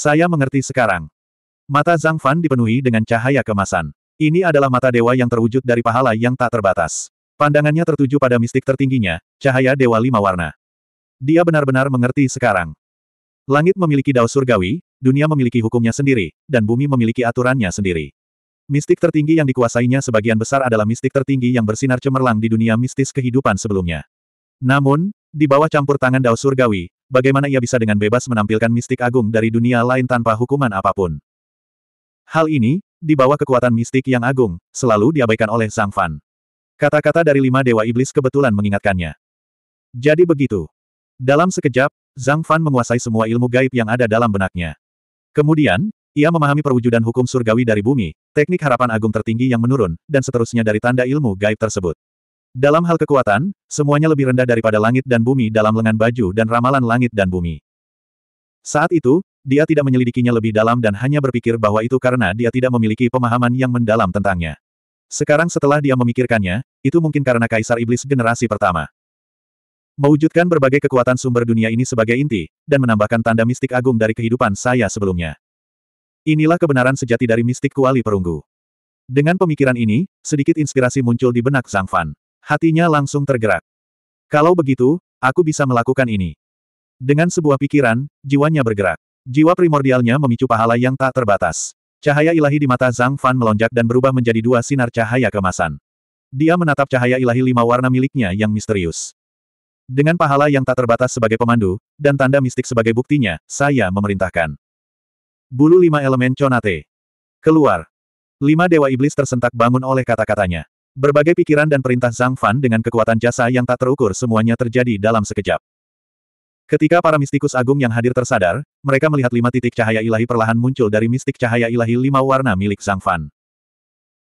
Saya mengerti sekarang. Mata Zhang Fan dipenuhi dengan cahaya kemasan. Ini adalah mata dewa yang terwujud dari pahala yang tak terbatas. Pandangannya tertuju pada mistik tertingginya, cahaya dewa lima warna. Dia benar-benar mengerti sekarang. Langit memiliki dao surgawi, dunia memiliki hukumnya sendiri, dan bumi memiliki aturannya sendiri. Mistik tertinggi yang dikuasainya sebagian besar adalah mistik tertinggi yang bersinar cemerlang di dunia mistis kehidupan sebelumnya. Namun, di bawah campur tangan dao surgawi, bagaimana ia bisa dengan bebas menampilkan mistik agung dari dunia lain tanpa hukuman apapun. Hal ini, di bawah kekuatan mistik yang agung, selalu diabaikan oleh Zhang Fan. Kata-kata dari lima dewa iblis kebetulan mengingatkannya. Jadi begitu. Dalam sekejap, Zhang Fan menguasai semua ilmu gaib yang ada dalam benaknya. Kemudian, ia memahami perwujudan hukum surgawi dari bumi, teknik harapan agung tertinggi yang menurun, dan seterusnya dari tanda ilmu gaib tersebut. Dalam hal kekuatan, semuanya lebih rendah daripada langit dan bumi dalam lengan baju dan ramalan langit dan bumi. Saat itu, dia tidak menyelidikinya lebih dalam dan hanya berpikir bahwa itu karena dia tidak memiliki pemahaman yang mendalam tentangnya. Sekarang setelah dia memikirkannya, itu mungkin karena Kaisar Iblis generasi pertama. Mewujudkan berbagai kekuatan sumber dunia ini sebagai inti, dan menambahkan tanda mistik agung dari kehidupan saya sebelumnya. Inilah kebenaran sejati dari mistik kuali perunggu. Dengan pemikiran ini, sedikit inspirasi muncul di benak Zhang Fan. Hatinya langsung tergerak. Kalau begitu, aku bisa melakukan ini. Dengan sebuah pikiran, jiwanya bergerak. Jiwa primordialnya memicu pahala yang tak terbatas. Cahaya ilahi di mata Zhang Fan melonjak dan berubah menjadi dua sinar cahaya kemasan. Dia menatap cahaya ilahi lima warna miliknya yang misterius. Dengan pahala yang tak terbatas sebagai pemandu, dan tanda mistik sebagai buktinya, saya memerintahkan. Bulu lima elemen Conate. Keluar. Lima dewa iblis tersentak bangun oleh kata-katanya. Berbagai pikiran dan perintah Zhang Fan dengan kekuatan jasa yang tak terukur semuanya terjadi dalam sekejap. Ketika para mistikus agung yang hadir tersadar, mereka melihat lima titik cahaya ilahi perlahan muncul dari mistik cahaya ilahi lima warna milik Zhang Fan.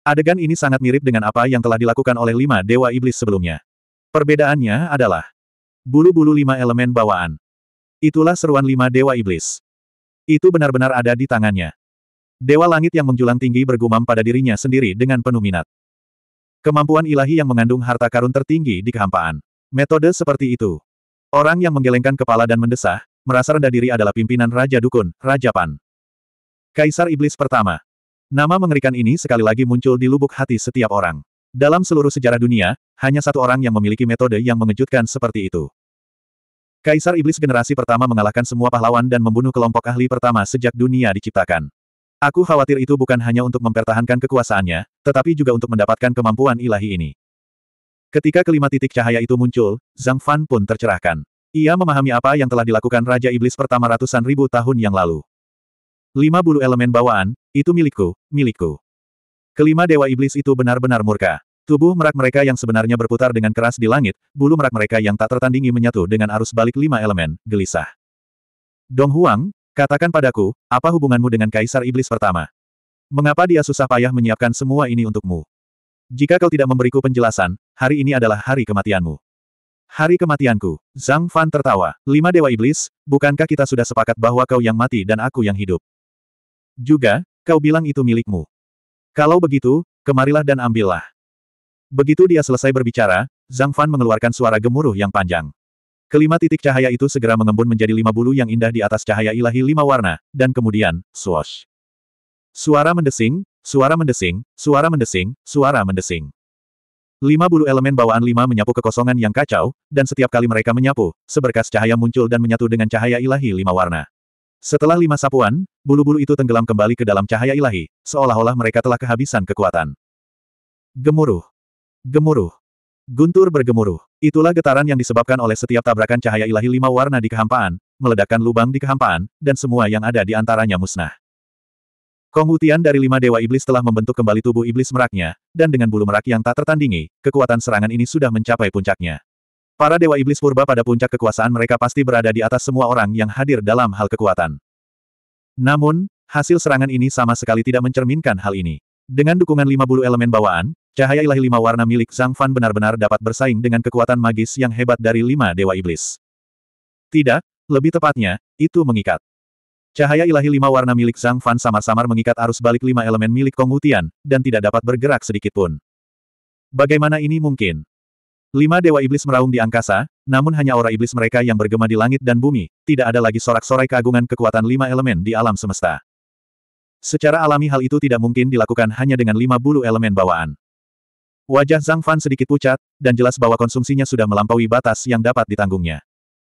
Adegan ini sangat mirip dengan apa yang telah dilakukan oleh lima dewa iblis sebelumnya. Perbedaannya adalah bulu-bulu lima elemen bawaan. Itulah seruan lima dewa iblis. Itu benar-benar ada di tangannya. Dewa langit yang menjulang tinggi bergumam pada dirinya sendiri dengan penuh minat. Kemampuan ilahi yang mengandung harta karun tertinggi di kehampaan. Metode seperti itu. Orang yang menggelengkan kepala dan mendesah, merasa rendah diri adalah pimpinan Raja Dukun, Raja Pan. Kaisar Iblis pertama. Nama mengerikan ini sekali lagi muncul di lubuk hati setiap orang. Dalam seluruh sejarah dunia, hanya satu orang yang memiliki metode yang mengejutkan seperti itu. Kaisar Iblis generasi pertama mengalahkan semua pahlawan dan membunuh kelompok ahli pertama sejak dunia diciptakan. Aku khawatir itu bukan hanya untuk mempertahankan kekuasaannya, tetapi juga untuk mendapatkan kemampuan ilahi ini. Ketika kelima titik cahaya itu muncul, Zhang Fan pun tercerahkan. Ia memahami apa yang telah dilakukan Raja Iblis pertama ratusan ribu tahun yang lalu. Lima bulu elemen bawaan, itu milikku, milikku. Kelima dewa iblis itu benar-benar murka. Tubuh merak mereka yang sebenarnya berputar dengan keras di langit, bulu merak mereka yang tak tertandingi menyatu dengan arus balik lima elemen, gelisah. Dong Huang, Katakan padaku, apa hubunganmu dengan Kaisar Iblis pertama? Mengapa dia susah payah menyiapkan semua ini untukmu? Jika kau tidak memberiku penjelasan, hari ini adalah hari kematianmu. Hari kematianku, Zhang Fan tertawa. Lima Dewa Iblis, bukankah kita sudah sepakat bahwa kau yang mati dan aku yang hidup? Juga, kau bilang itu milikmu. Kalau begitu, kemarilah dan ambillah. Begitu dia selesai berbicara, Zhang Fan mengeluarkan suara gemuruh yang panjang. Kelima titik cahaya itu segera mengembun menjadi lima bulu yang indah di atas cahaya ilahi lima warna, dan kemudian, swash. Suara mendesing, suara mendesing, suara mendesing, suara mendesing. Lima bulu elemen bawaan lima menyapu kekosongan yang kacau, dan setiap kali mereka menyapu, seberkas cahaya muncul dan menyatu dengan cahaya ilahi lima warna. Setelah lima sapuan, bulu-bulu itu tenggelam kembali ke dalam cahaya ilahi, seolah-olah mereka telah kehabisan kekuatan. Gemuruh. Gemuruh. Guntur bergemuruh. Itulah getaran yang disebabkan oleh setiap tabrakan cahaya ilahi lima warna di kehampaan, meledakkan lubang di kehampaan, dan semua yang ada di antaranya musnah. Kongutian dari lima dewa iblis telah membentuk kembali tubuh iblis meraknya, dan dengan bulu merak yang tak tertandingi, kekuatan serangan ini sudah mencapai puncaknya. Para dewa iblis purba pada puncak kekuasaan mereka pasti berada di atas semua orang yang hadir dalam hal kekuatan. Namun, hasil serangan ini sama sekali tidak mencerminkan hal ini. Dengan dukungan lima bulu elemen bawaan, Cahaya ilahi lima warna milik Zhang Fan benar-benar dapat bersaing dengan kekuatan magis yang hebat dari lima dewa iblis. Tidak, lebih tepatnya, itu mengikat. Cahaya ilahi lima warna milik Zhang Fan samar-samar mengikat arus balik lima elemen milik Kong Wutian, dan tidak dapat bergerak sedikit pun. Bagaimana ini mungkin? Lima dewa iblis meraung di angkasa, namun hanya aura iblis mereka yang bergema di langit dan bumi, tidak ada lagi sorak-sorai keagungan kekuatan lima elemen di alam semesta. Secara alami hal itu tidak mungkin dilakukan hanya dengan lima bulu elemen bawaan. Wajah Zhang Fan sedikit pucat, dan jelas bahwa konsumsinya sudah melampaui batas yang dapat ditanggungnya.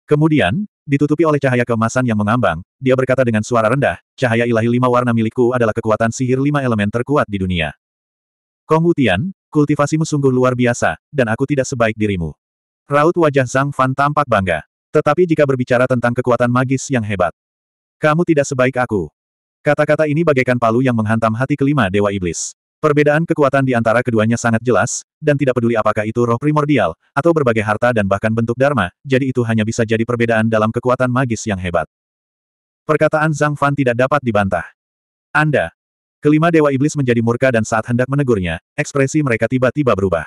Kemudian, ditutupi oleh cahaya kemasan yang mengambang, dia berkata dengan suara rendah, cahaya ilahi lima warna milikku adalah kekuatan sihir lima elemen terkuat di dunia. Kong Wutian, kultivasimu sungguh luar biasa, dan aku tidak sebaik dirimu. Raut wajah Zhang Fan tampak bangga. Tetapi jika berbicara tentang kekuatan magis yang hebat, kamu tidak sebaik aku. Kata-kata ini bagaikan palu yang menghantam hati kelima Dewa Iblis. Perbedaan kekuatan di antara keduanya sangat jelas, dan tidak peduli apakah itu roh primordial, atau berbagai harta dan bahkan bentuk dharma, jadi itu hanya bisa jadi perbedaan dalam kekuatan magis yang hebat. Perkataan Zhang Fan tidak dapat dibantah. Anda. Kelima Dewa Iblis menjadi murka dan saat hendak menegurnya, ekspresi mereka tiba-tiba berubah.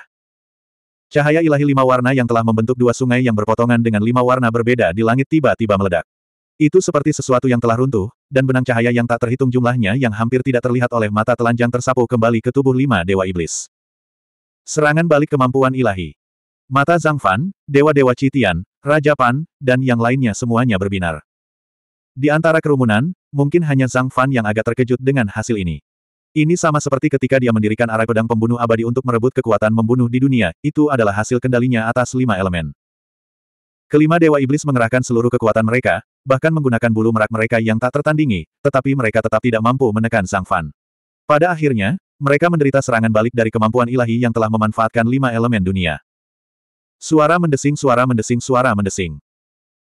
Cahaya ilahi lima warna yang telah membentuk dua sungai yang berpotongan dengan lima warna berbeda di langit tiba-tiba meledak. Itu seperti sesuatu yang telah runtuh, dan benang cahaya yang tak terhitung jumlahnya yang hampir tidak terlihat oleh mata telanjang tersapu kembali ke tubuh lima dewa iblis. Serangan balik kemampuan ilahi. Mata Zhang Fan, dewa-dewa Citian, Raja Pan, dan yang lainnya semuanya berbinar. Di antara kerumunan, mungkin hanya Zhang Fan yang agak terkejut dengan hasil ini. Ini sama seperti ketika dia mendirikan arai pedang pembunuh abadi untuk merebut kekuatan membunuh di dunia, itu adalah hasil kendalinya atas lima elemen. Kelima dewa iblis mengerahkan seluruh kekuatan mereka, bahkan menggunakan bulu merak mereka yang tak tertandingi, tetapi mereka tetap tidak mampu menekan Sang Fan. Pada akhirnya, mereka menderita serangan balik dari kemampuan ilahi yang telah memanfaatkan lima elemen dunia. Suara mendesing suara mendesing suara mendesing.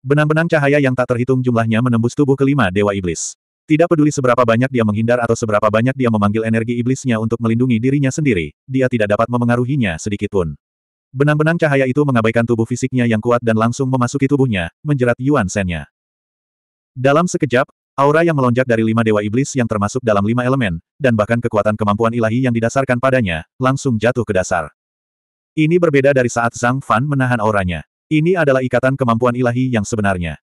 Benang-benang cahaya yang tak terhitung jumlahnya menembus tubuh kelima Dewa Iblis. Tidak peduli seberapa banyak dia menghindar atau seberapa banyak dia memanggil energi iblisnya untuk melindungi dirinya sendiri, dia tidak dapat memengaruhinya sedikitpun. Benang-benang cahaya itu mengabaikan tubuh fisiknya yang kuat dan langsung memasuki tubuhnya, menjerat Yuan Sennya. Dalam sekejap, aura yang melonjak dari lima dewa iblis yang termasuk dalam lima elemen, dan bahkan kekuatan kemampuan ilahi yang didasarkan padanya, langsung jatuh ke dasar. Ini berbeda dari saat Zhang Fan menahan auranya. Ini adalah ikatan kemampuan ilahi yang sebenarnya.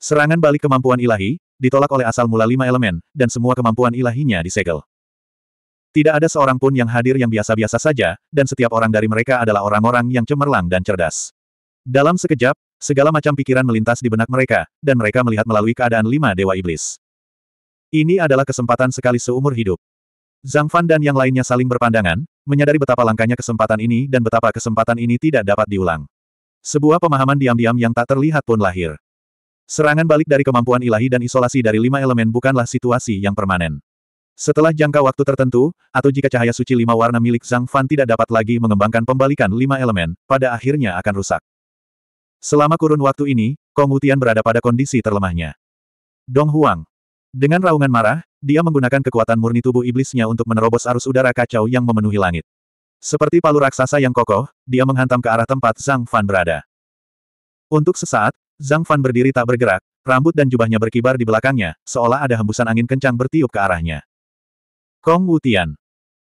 Serangan balik kemampuan ilahi, ditolak oleh asal mula lima elemen, dan semua kemampuan ilahinya disegel. Tidak ada seorang pun yang hadir yang biasa-biasa saja, dan setiap orang dari mereka adalah orang-orang yang cemerlang dan cerdas. Dalam sekejap, Segala macam pikiran melintas di benak mereka, dan mereka melihat melalui keadaan lima dewa iblis. Ini adalah kesempatan sekali seumur hidup. Zhang Fan dan yang lainnya saling berpandangan, menyadari betapa langkahnya kesempatan ini dan betapa kesempatan ini tidak dapat diulang. Sebuah pemahaman diam-diam yang tak terlihat pun lahir. Serangan balik dari kemampuan ilahi dan isolasi dari lima elemen bukanlah situasi yang permanen. Setelah jangka waktu tertentu, atau jika cahaya suci lima warna milik Zhang Fan tidak dapat lagi mengembangkan pembalikan lima elemen, pada akhirnya akan rusak. Selama kurun waktu ini, Kong Wutian berada pada kondisi terlemahnya. Dong Huang. Dengan raungan marah, dia menggunakan kekuatan murni tubuh iblisnya untuk menerobos arus udara kacau yang memenuhi langit. Seperti palu raksasa yang kokoh, dia menghantam ke arah tempat Zhang Fan berada. Untuk sesaat, Zhang Fan berdiri tak bergerak, rambut dan jubahnya berkibar di belakangnya, seolah ada hembusan angin kencang bertiup ke arahnya. Kong Wutian.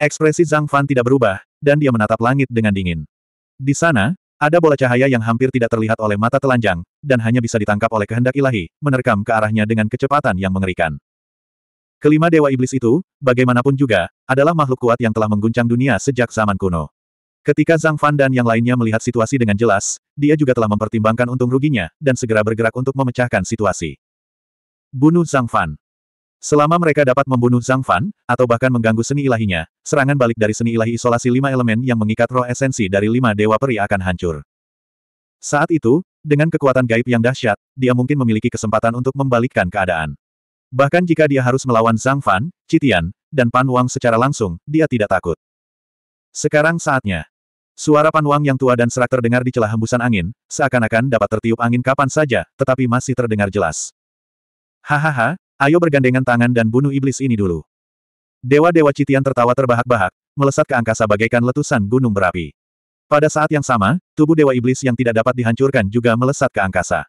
Ekspresi Zhang Fan tidak berubah, dan dia menatap langit dengan dingin. Di sana, ada bola cahaya yang hampir tidak terlihat oleh mata telanjang, dan hanya bisa ditangkap oleh kehendak ilahi, menerkam ke arahnya dengan kecepatan yang mengerikan. Kelima dewa iblis itu, bagaimanapun juga, adalah makhluk kuat yang telah mengguncang dunia sejak zaman kuno. Ketika Zhang Fan dan yang lainnya melihat situasi dengan jelas, dia juga telah mempertimbangkan untung ruginya, dan segera bergerak untuk memecahkan situasi. Bunuh Zhang Fan. Selama mereka dapat membunuh Zhang Fan, atau bahkan mengganggu seni ilahinya, serangan balik dari seni ilahi isolasi lima elemen yang mengikat roh esensi dari lima dewa peri akan hancur. Saat itu, dengan kekuatan gaib yang dahsyat, dia mungkin memiliki kesempatan untuk membalikkan keadaan. Bahkan jika dia harus melawan Zhang Fan, Citian, dan Pan Wang secara langsung, dia tidak takut. Sekarang saatnya. Suara Pan Wang yang tua dan serak terdengar di celah hembusan angin, seakan-akan dapat tertiup angin kapan saja, tetapi masih terdengar jelas. Hahaha, Ayo bergandengan tangan dan bunuh iblis ini dulu. Dewa-dewa Citian tertawa terbahak-bahak, melesat ke angkasa bagaikan letusan gunung berapi. Pada saat yang sama, tubuh Dewa Iblis yang tidak dapat dihancurkan juga melesat ke angkasa.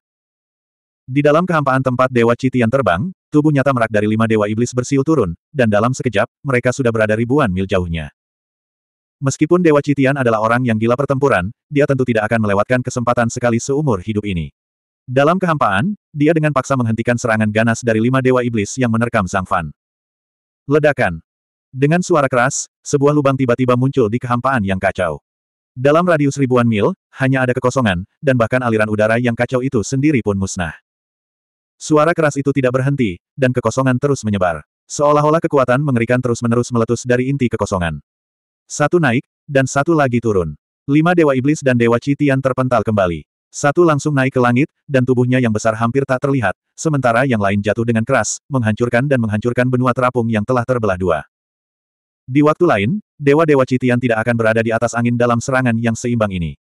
Di dalam kehampaan tempat Dewa Citian terbang, tubuh nyata merak dari lima Dewa Iblis bersiul turun, dan dalam sekejap, mereka sudah berada ribuan mil jauhnya. Meskipun Dewa Citian adalah orang yang gila pertempuran, dia tentu tidak akan melewatkan kesempatan sekali seumur hidup ini. Dalam kehampaan, dia dengan paksa menghentikan serangan ganas dari lima dewa iblis yang menerkam Zhang Fan. Ledakan. Dengan suara keras, sebuah lubang tiba-tiba muncul di kehampaan yang kacau. Dalam radius ribuan mil, hanya ada kekosongan, dan bahkan aliran udara yang kacau itu sendiri pun musnah. Suara keras itu tidak berhenti, dan kekosongan terus menyebar. Seolah-olah kekuatan mengerikan terus-menerus meletus dari inti kekosongan. Satu naik, dan satu lagi turun. Lima dewa iblis dan dewa Citian terpental kembali. Satu langsung naik ke langit, dan tubuhnya yang besar hampir tak terlihat, sementara yang lain jatuh dengan keras, menghancurkan dan menghancurkan benua terapung yang telah terbelah dua. Di waktu lain, Dewa-Dewa Citian tidak akan berada di atas angin dalam serangan yang seimbang ini.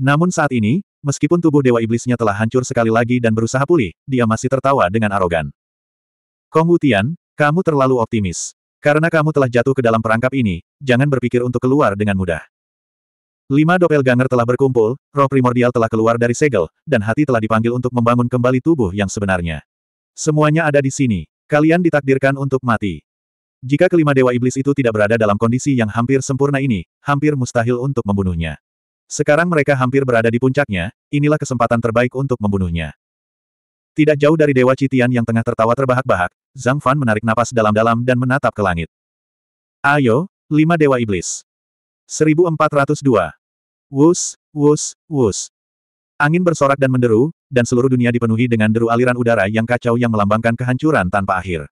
Namun saat ini, meskipun tubuh Dewa Iblisnya telah hancur sekali lagi dan berusaha pulih, dia masih tertawa dengan arogan. Kong Wutian, kamu terlalu optimis. Karena kamu telah jatuh ke dalam perangkap ini, jangan berpikir untuk keluar dengan mudah. Lima doppelganger telah berkumpul, roh primordial telah keluar dari segel, dan hati telah dipanggil untuk membangun kembali tubuh yang sebenarnya. Semuanya ada di sini. Kalian ditakdirkan untuk mati. Jika kelima dewa iblis itu tidak berada dalam kondisi yang hampir sempurna ini, hampir mustahil untuk membunuhnya. Sekarang mereka hampir berada di puncaknya, inilah kesempatan terbaik untuk membunuhnya. Tidak jauh dari Dewa Citian yang tengah tertawa terbahak-bahak, Zhang Fan menarik napas dalam-dalam dan menatap ke langit. Ayo, lima dewa iblis. 1402. Wus, wus, wus. Angin bersorak dan menderu, dan seluruh dunia dipenuhi dengan deru aliran udara yang kacau yang melambangkan kehancuran tanpa akhir.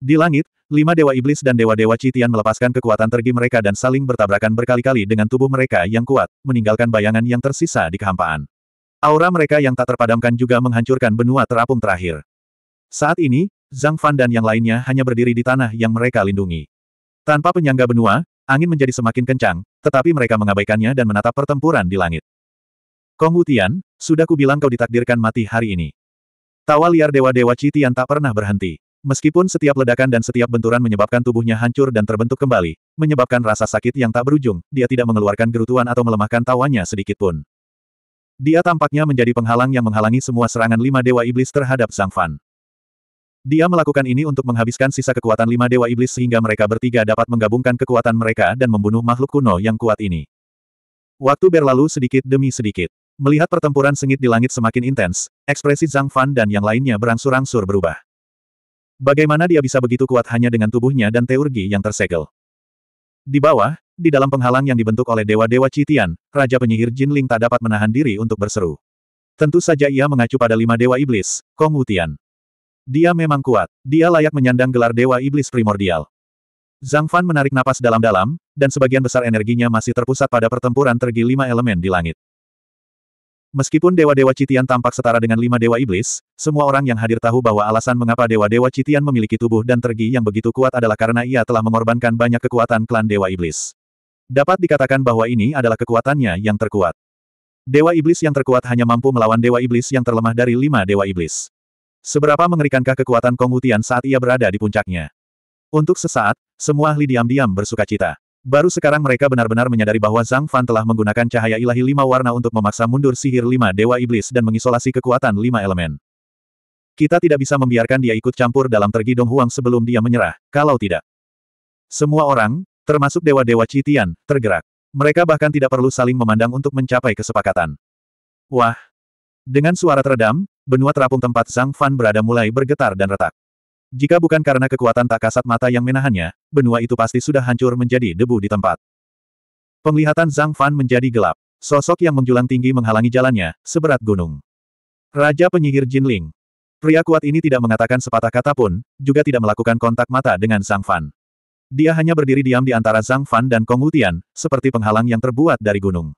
Di langit, lima dewa iblis dan dewa-dewa Citian melepaskan kekuatan tergi mereka dan saling bertabrakan berkali-kali dengan tubuh mereka yang kuat, meninggalkan bayangan yang tersisa di kehampaan. Aura mereka yang tak terpadamkan juga menghancurkan benua terapung terakhir. Saat ini, Zhang Fan dan yang lainnya hanya berdiri di tanah yang mereka lindungi. Tanpa penyangga benua, Angin menjadi semakin kencang, tetapi mereka mengabaikannya dan menatap pertempuran di langit. Kong Wutian, sudah kubilang kau ditakdirkan mati hari ini. Tawa liar dewa-dewa Citian tak pernah berhenti. Meskipun setiap ledakan dan setiap benturan menyebabkan tubuhnya hancur dan terbentuk kembali, menyebabkan rasa sakit yang tak berujung, dia tidak mengeluarkan gerutuan atau melemahkan tawanya sedikitpun. Dia tampaknya menjadi penghalang yang menghalangi semua serangan lima dewa iblis terhadap Zhang Fan. Dia melakukan ini untuk menghabiskan sisa kekuatan lima dewa iblis sehingga mereka bertiga dapat menggabungkan kekuatan mereka dan membunuh makhluk kuno yang kuat ini. Waktu berlalu sedikit demi sedikit. Melihat pertempuran sengit di langit semakin intens, ekspresi Zhang Fan dan yang lainnya berangsur-angsur berubah. Bagaimana dia bisa begitu kuat hanya dengan tubuhnya dan teurgi yang tersegel? Di bawah, di dalam penghalang yang dibentuk oleh dewa-dewa Citian, Raja Penyihir Jin Ling tak dapat menahan diri untuk berseru. Tentu saja ia mengacu pada lima dewa iblis, Kong Wutian. Dia memang kuat. Dia layak menyandang gelar Dewa Iblis Primordial. Zhang Fan menarik napas dalam-dalam, dan sebagian besar energinya masih terpusat pada pertempuran tergi lima elemen di langit. Meskipun dewa-dewa Citian tampak setara dengan lima dewa iblis, semua orang yang hadir tahu bahwa alasan mengapa dewa-dewa Citian memiliki tubuh dan tergi yang begitu kuat adalah karena ia telah mengorbankan banyak kekuatan klan dewa iblis. Dapat dikatakan bahwa ini adalah kekuatannya yang terkuat. Dewa iblis yang terkuat hanya mampu melawan dewa iblis yang terlemah dari lima dewa iblis. Seberapa mengerikankah kekuatan Kongutian saat ia berada di puncaknya? Untuk sesaat, semua ahli diam-diam bersuka cita. Baru sekarang mereka benar-benar menyadari bahwa Zhang Fan telah menggunakan cahaya ilahi lima warna untuk memaksa mundur sihir lima dewa iblis dan mengisolasi kekuatan lima elemen. Kita tidak bisa membiarkan dia ikut campur dalam tergi Huang sebelum dia menyerah, kalau tidak. Semua orang, termasuk dewa-dewa Citian, tergerak. Mereka bahkan tidak perlu saling memandang untuk mencapai kesepakatan. Wah! Dengan suara teredam, benua terapung tempat Zhang Fan berada mulai bergetar dan retak. Jika bukan karena kekuatan tak kasat mata yang menahannya, benua itu pasti sudah hancur menjadi debu di tempat. Penglihatan Zhang Fan menjadi gelap. Sosok yang menjulang tinggi menghalangi jalannya, seberat gunung. Raja penyihir Jinling. Pria kuat ini tidak mengatakan sepatah kata pun, juga tidak melakukan kontak mata dengan Zhang Fan. Dia hanya berdiri diam di antara Zhang Fan dan Kong Wutian, seperti penghalang yang terbuat dari gunung.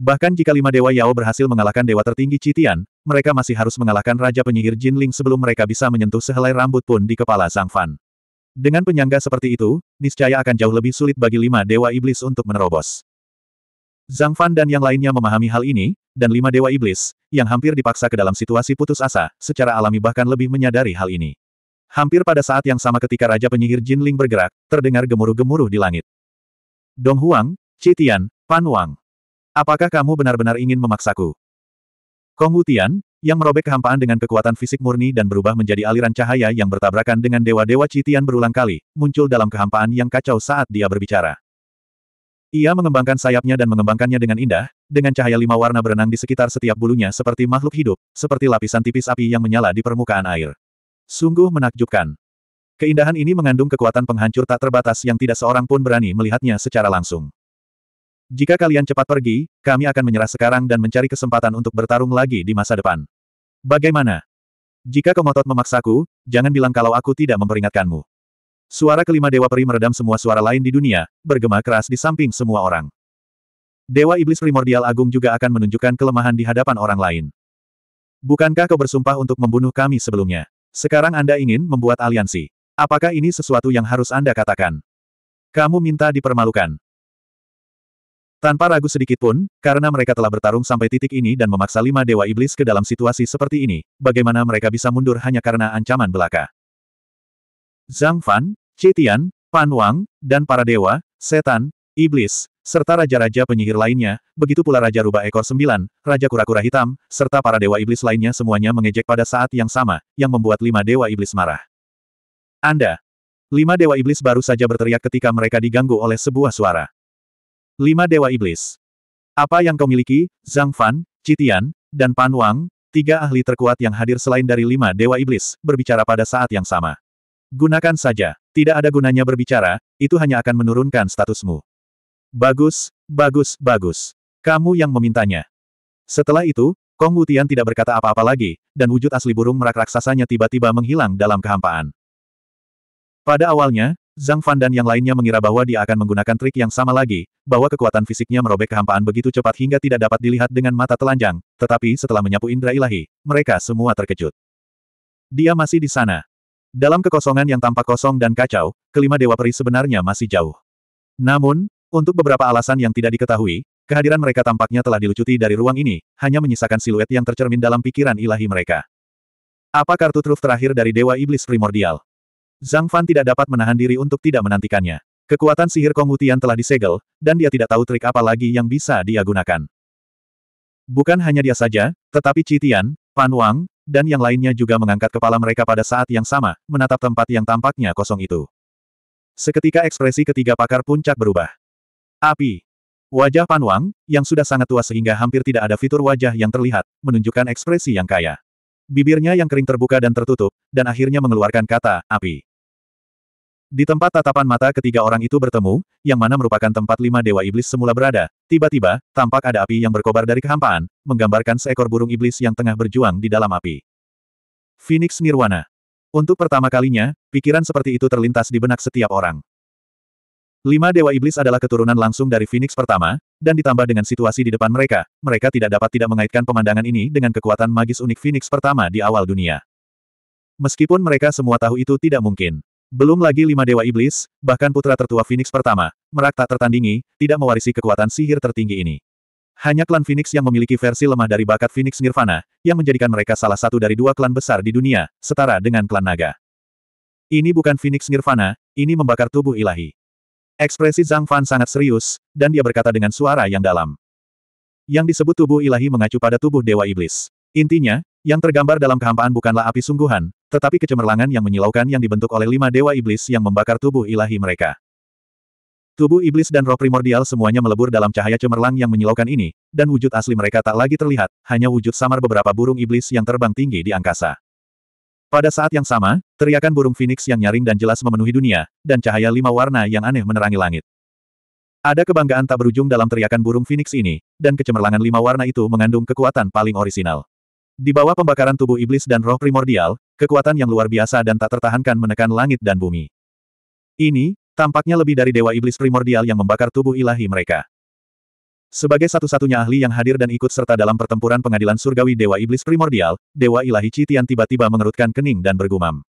Bahkan jika lima Dewa Yao berhasil mengalahkan Dewa Tertinggi Citian, mereka masih harus mengalahkan Raja Penyihir Jinling sebelum mereka bisa menyentuh sehelai rambut pun di kepala Zhang Fan. Dengan penyangga seperti itu, niscaya akan jauh lebih sulit bagi lima Dewa Iblis untuk menerobos. Zhang Fan dan yang lainnya memahami hal ini, dan lima Dewa Iblis, yang hampir dipaksa ke dalam situasi putus asa, secara alami bahkan lebih menyadari hal ini. Hampir pada saat yang sama ketika Raja Penyihir Jinling bergerak, terdengar gemuruh-gemuruh di langit. Dong Huang, Citian, Pan Wang. Apakah kamu benar-benar ingin memaksaku? Kong Wutian, yang merobek kehampaan dengan kekuatan fisik murni dan berubah menjadi aliran cahaya yang bertabrakan dengan dewa-dewa Citian berulang kali, muncul dalam kehampaan yang kacau saat dia berbicara. Ia mengembangkan sayapnya dan mengembangkannya dengan indah, dengan cahaya lima warna berenang di sekitar setiap bulunya seperti makhluk hidup, seperti lapisan tipis api yang menyala di permukaan air. Sungguh menakjubkan. Keindahan ini mengandung kekuatan penghancur tak terbatas yang tidak seorang pun berani melihatnya secara langsung. Jika kalian cepat pergi, kami akan menyerah sekarang dan mencari kesempatan untuk bertarung lagi di masa depan. Bagaimana? Jika Komotot memaksaku, jangan bilang kalau aku tidak memperingatkanmu. Suara kelima Dewa Peri meredam semua suara lain di dunia, bergema keras di samping semua orang. Dewa Iblis Primordial Agung juga akan menunjukkan kelemahan di hadapan orang lain. Bukankah kau bersumpah untuk membunuh kami sebelumnya? Sekarang Anda ingin membuat aliansi. Apakah ini sesuatu yang harus Anda katakan? Kamu minta dipermalukan. Tanpa ragu sedikit pun, karena mereka telah bertarung sampai titik ini dan memaksa lima dewa iblis ke dalam situasi seperti ini, bagaimana mereka bisa mundur hanya karena ancaman belaka. Zhang Fan, Cetian, Pan Wang, dan para dewa, setan, iblis, serta raja-raja penyihir lainnya, begitu pula Raja Rubah Ekor Sembilan, Raja Kura-Kura Hitam, serta para dewa iblis lainnya semuanya mengejek pada saat yang sama, yang membuat lima dewa iblis marah. Anda. Lima dewa iblis baru saja berteriak ketika mereka diganggu oleh sebuah suara. Lima Dewa Iblis. Apa yang kau miliki, Zhang Fan, Citian, dan Pan Wang, tiga ahli terkuat yang hadir selain dari lima Dewa Iblis, berbicara pada saat yang sama. Gunakan saja, tidak ada gunanya berbicara, itu hanya akan menurunkan statusmu. Bagus, bagus, bagus. Kamu yang memintanya. Setelah itu, Kong Wutian tidak berkata apa-apa lagi, dan wujud asli burung merak raksasanya tiba-tiba menghilang dalam kehampaan. Pada awalnya, Zhang Fan dan yang lainnya mengira bahwa dia akan menggunakan trik yang sama lagi, bahwa kekuatan fisiknya merobek kehampaan begitu cepat hingga tidak dapat dilihat dengan mata telanjang, tetapi setelah menyapu indera ilahi, mereka semua terkejut. Dia masih di sana. Dalam kekosongan yang tampak kosong dan kacau, kelima Dewa Peri sebenarnya masih jauh. Namun, untuk beberapa alasan yang tidak diketahui, Kehadiran mereka tampaknya telah dilucuti dari ruang ini, hanya menyisakan siluet yang tercermin dalam pikiran ilahi mereka. Apa kartu truf terakhir dari Dewa Iblis Primordial? Zhang Fan tidak dapat menahan diri untuk tidak menantikannya. Kekuatan sihir Kongutian telah disegel, dan dia tidak tahu trik apa lagi yang bisa dia gunakan. Bukan hanya dia saja, tetapi Citian, Pan Wang, dan yang lainnya juga mengangkat kepala mereka pada saat yang sama, menatap tempat yang tampaknya kosong itu. Seketika ekspresi ketiga pakar puncak berubah. Api. Wajah Pan Wang, yang sudah sangat tua sehingga hampir tidak ada fitur wajah yang terlihat, menunjukkan ekspresi yang kaya. Bibirnya yang kering terbuka dan tertutup, dan akhirnya mengeluarkan kata, api. Di tempat tatapan mata ketiga orang itu bertemu, yang mana merupakan tempat lima dewa iblis semula berada, tiba-tiba, tampak ada api yang berkobar dari kehampaan, menggambarkan seekor burung iblis yang tengah berjuang di dalam api. Phoenix Nirwana. Untuk pertama kalinya, pikiran seperti itu terlintas di benak setiap orang. Lima dewa iblis adalah keturunan langsung dari Phoenix pertama, dan ditambah dengan situasi di depan mereka, mereka tidak dapat tidak mengaitkan pemandangan ini dengan kekuatan magis unik Phoenix pertama di awal dunia. Meskipun mereka semua tahu itu tidak mungkin. Belum lagi lima dewa iblis, bahkan putra tertua Phoenix pertama, merak tak tertandingi, tidak mewarisi kekuatan sihir tertinggi ini. Hanya klan Phoenix yang memiliki versi lemah dari bakat Phoenix Nirvana, yang menjadikan mereka salah satu dari dua klan besar di dunia, setara dengan klan naga. Ini bukan Phoenix Nirvana, ini membakar tubuh ilahi. Ekspresi Zhang Fan sangat serius, dan dia berkata dengan suara yang dalam. Yang disebut tubuh ilahi mengacu pada tubuh Dewa Iblis. Intinya, yang tergambar dalam kehampaan bukanlah api sungguhan, tetapi kecemerlangan yang menyilaukan yang dibentuk oleh lima dewa iblis yang membakar tubuh ilahi mereka. Tubuh iblis dan roh primordial semuanya melebur dalam cahaya cemerlang yang menyilaukan ini, dan wujud asli mereka tak lagi terlihat, hanya wujud samar beberapa burung iblis yang terbang tinggi di angkasa. Pada saat yang sama, teriakan burung phoenix yang nyaring dan jelas memenuhi dunia, dan cahaya lima warna yang aneh menerangi langit. Ada kebanggaan tak berujung dalam teriakan burung phoenix ini, dan kecemerlangan lima warna itu mengandung kekuatan paling orisinal. Di bawah pembakaran tubuh iblis dan roh primordial, kekuatan yang luar biasa dan tak tertahankan menekan langit dan bumi. Ini, tampaknya lebih dari dewa iblis primordial yang membakar tubuh ilahi mereka. Sebagai satu-satunya ahli yang hadir dan ikut serta dalam pertempuran pengadilan surgawi Dewa Iblis Primordial, Dewa Ilahi Citian tiba-tiba mengerutkan kening dan bergumam.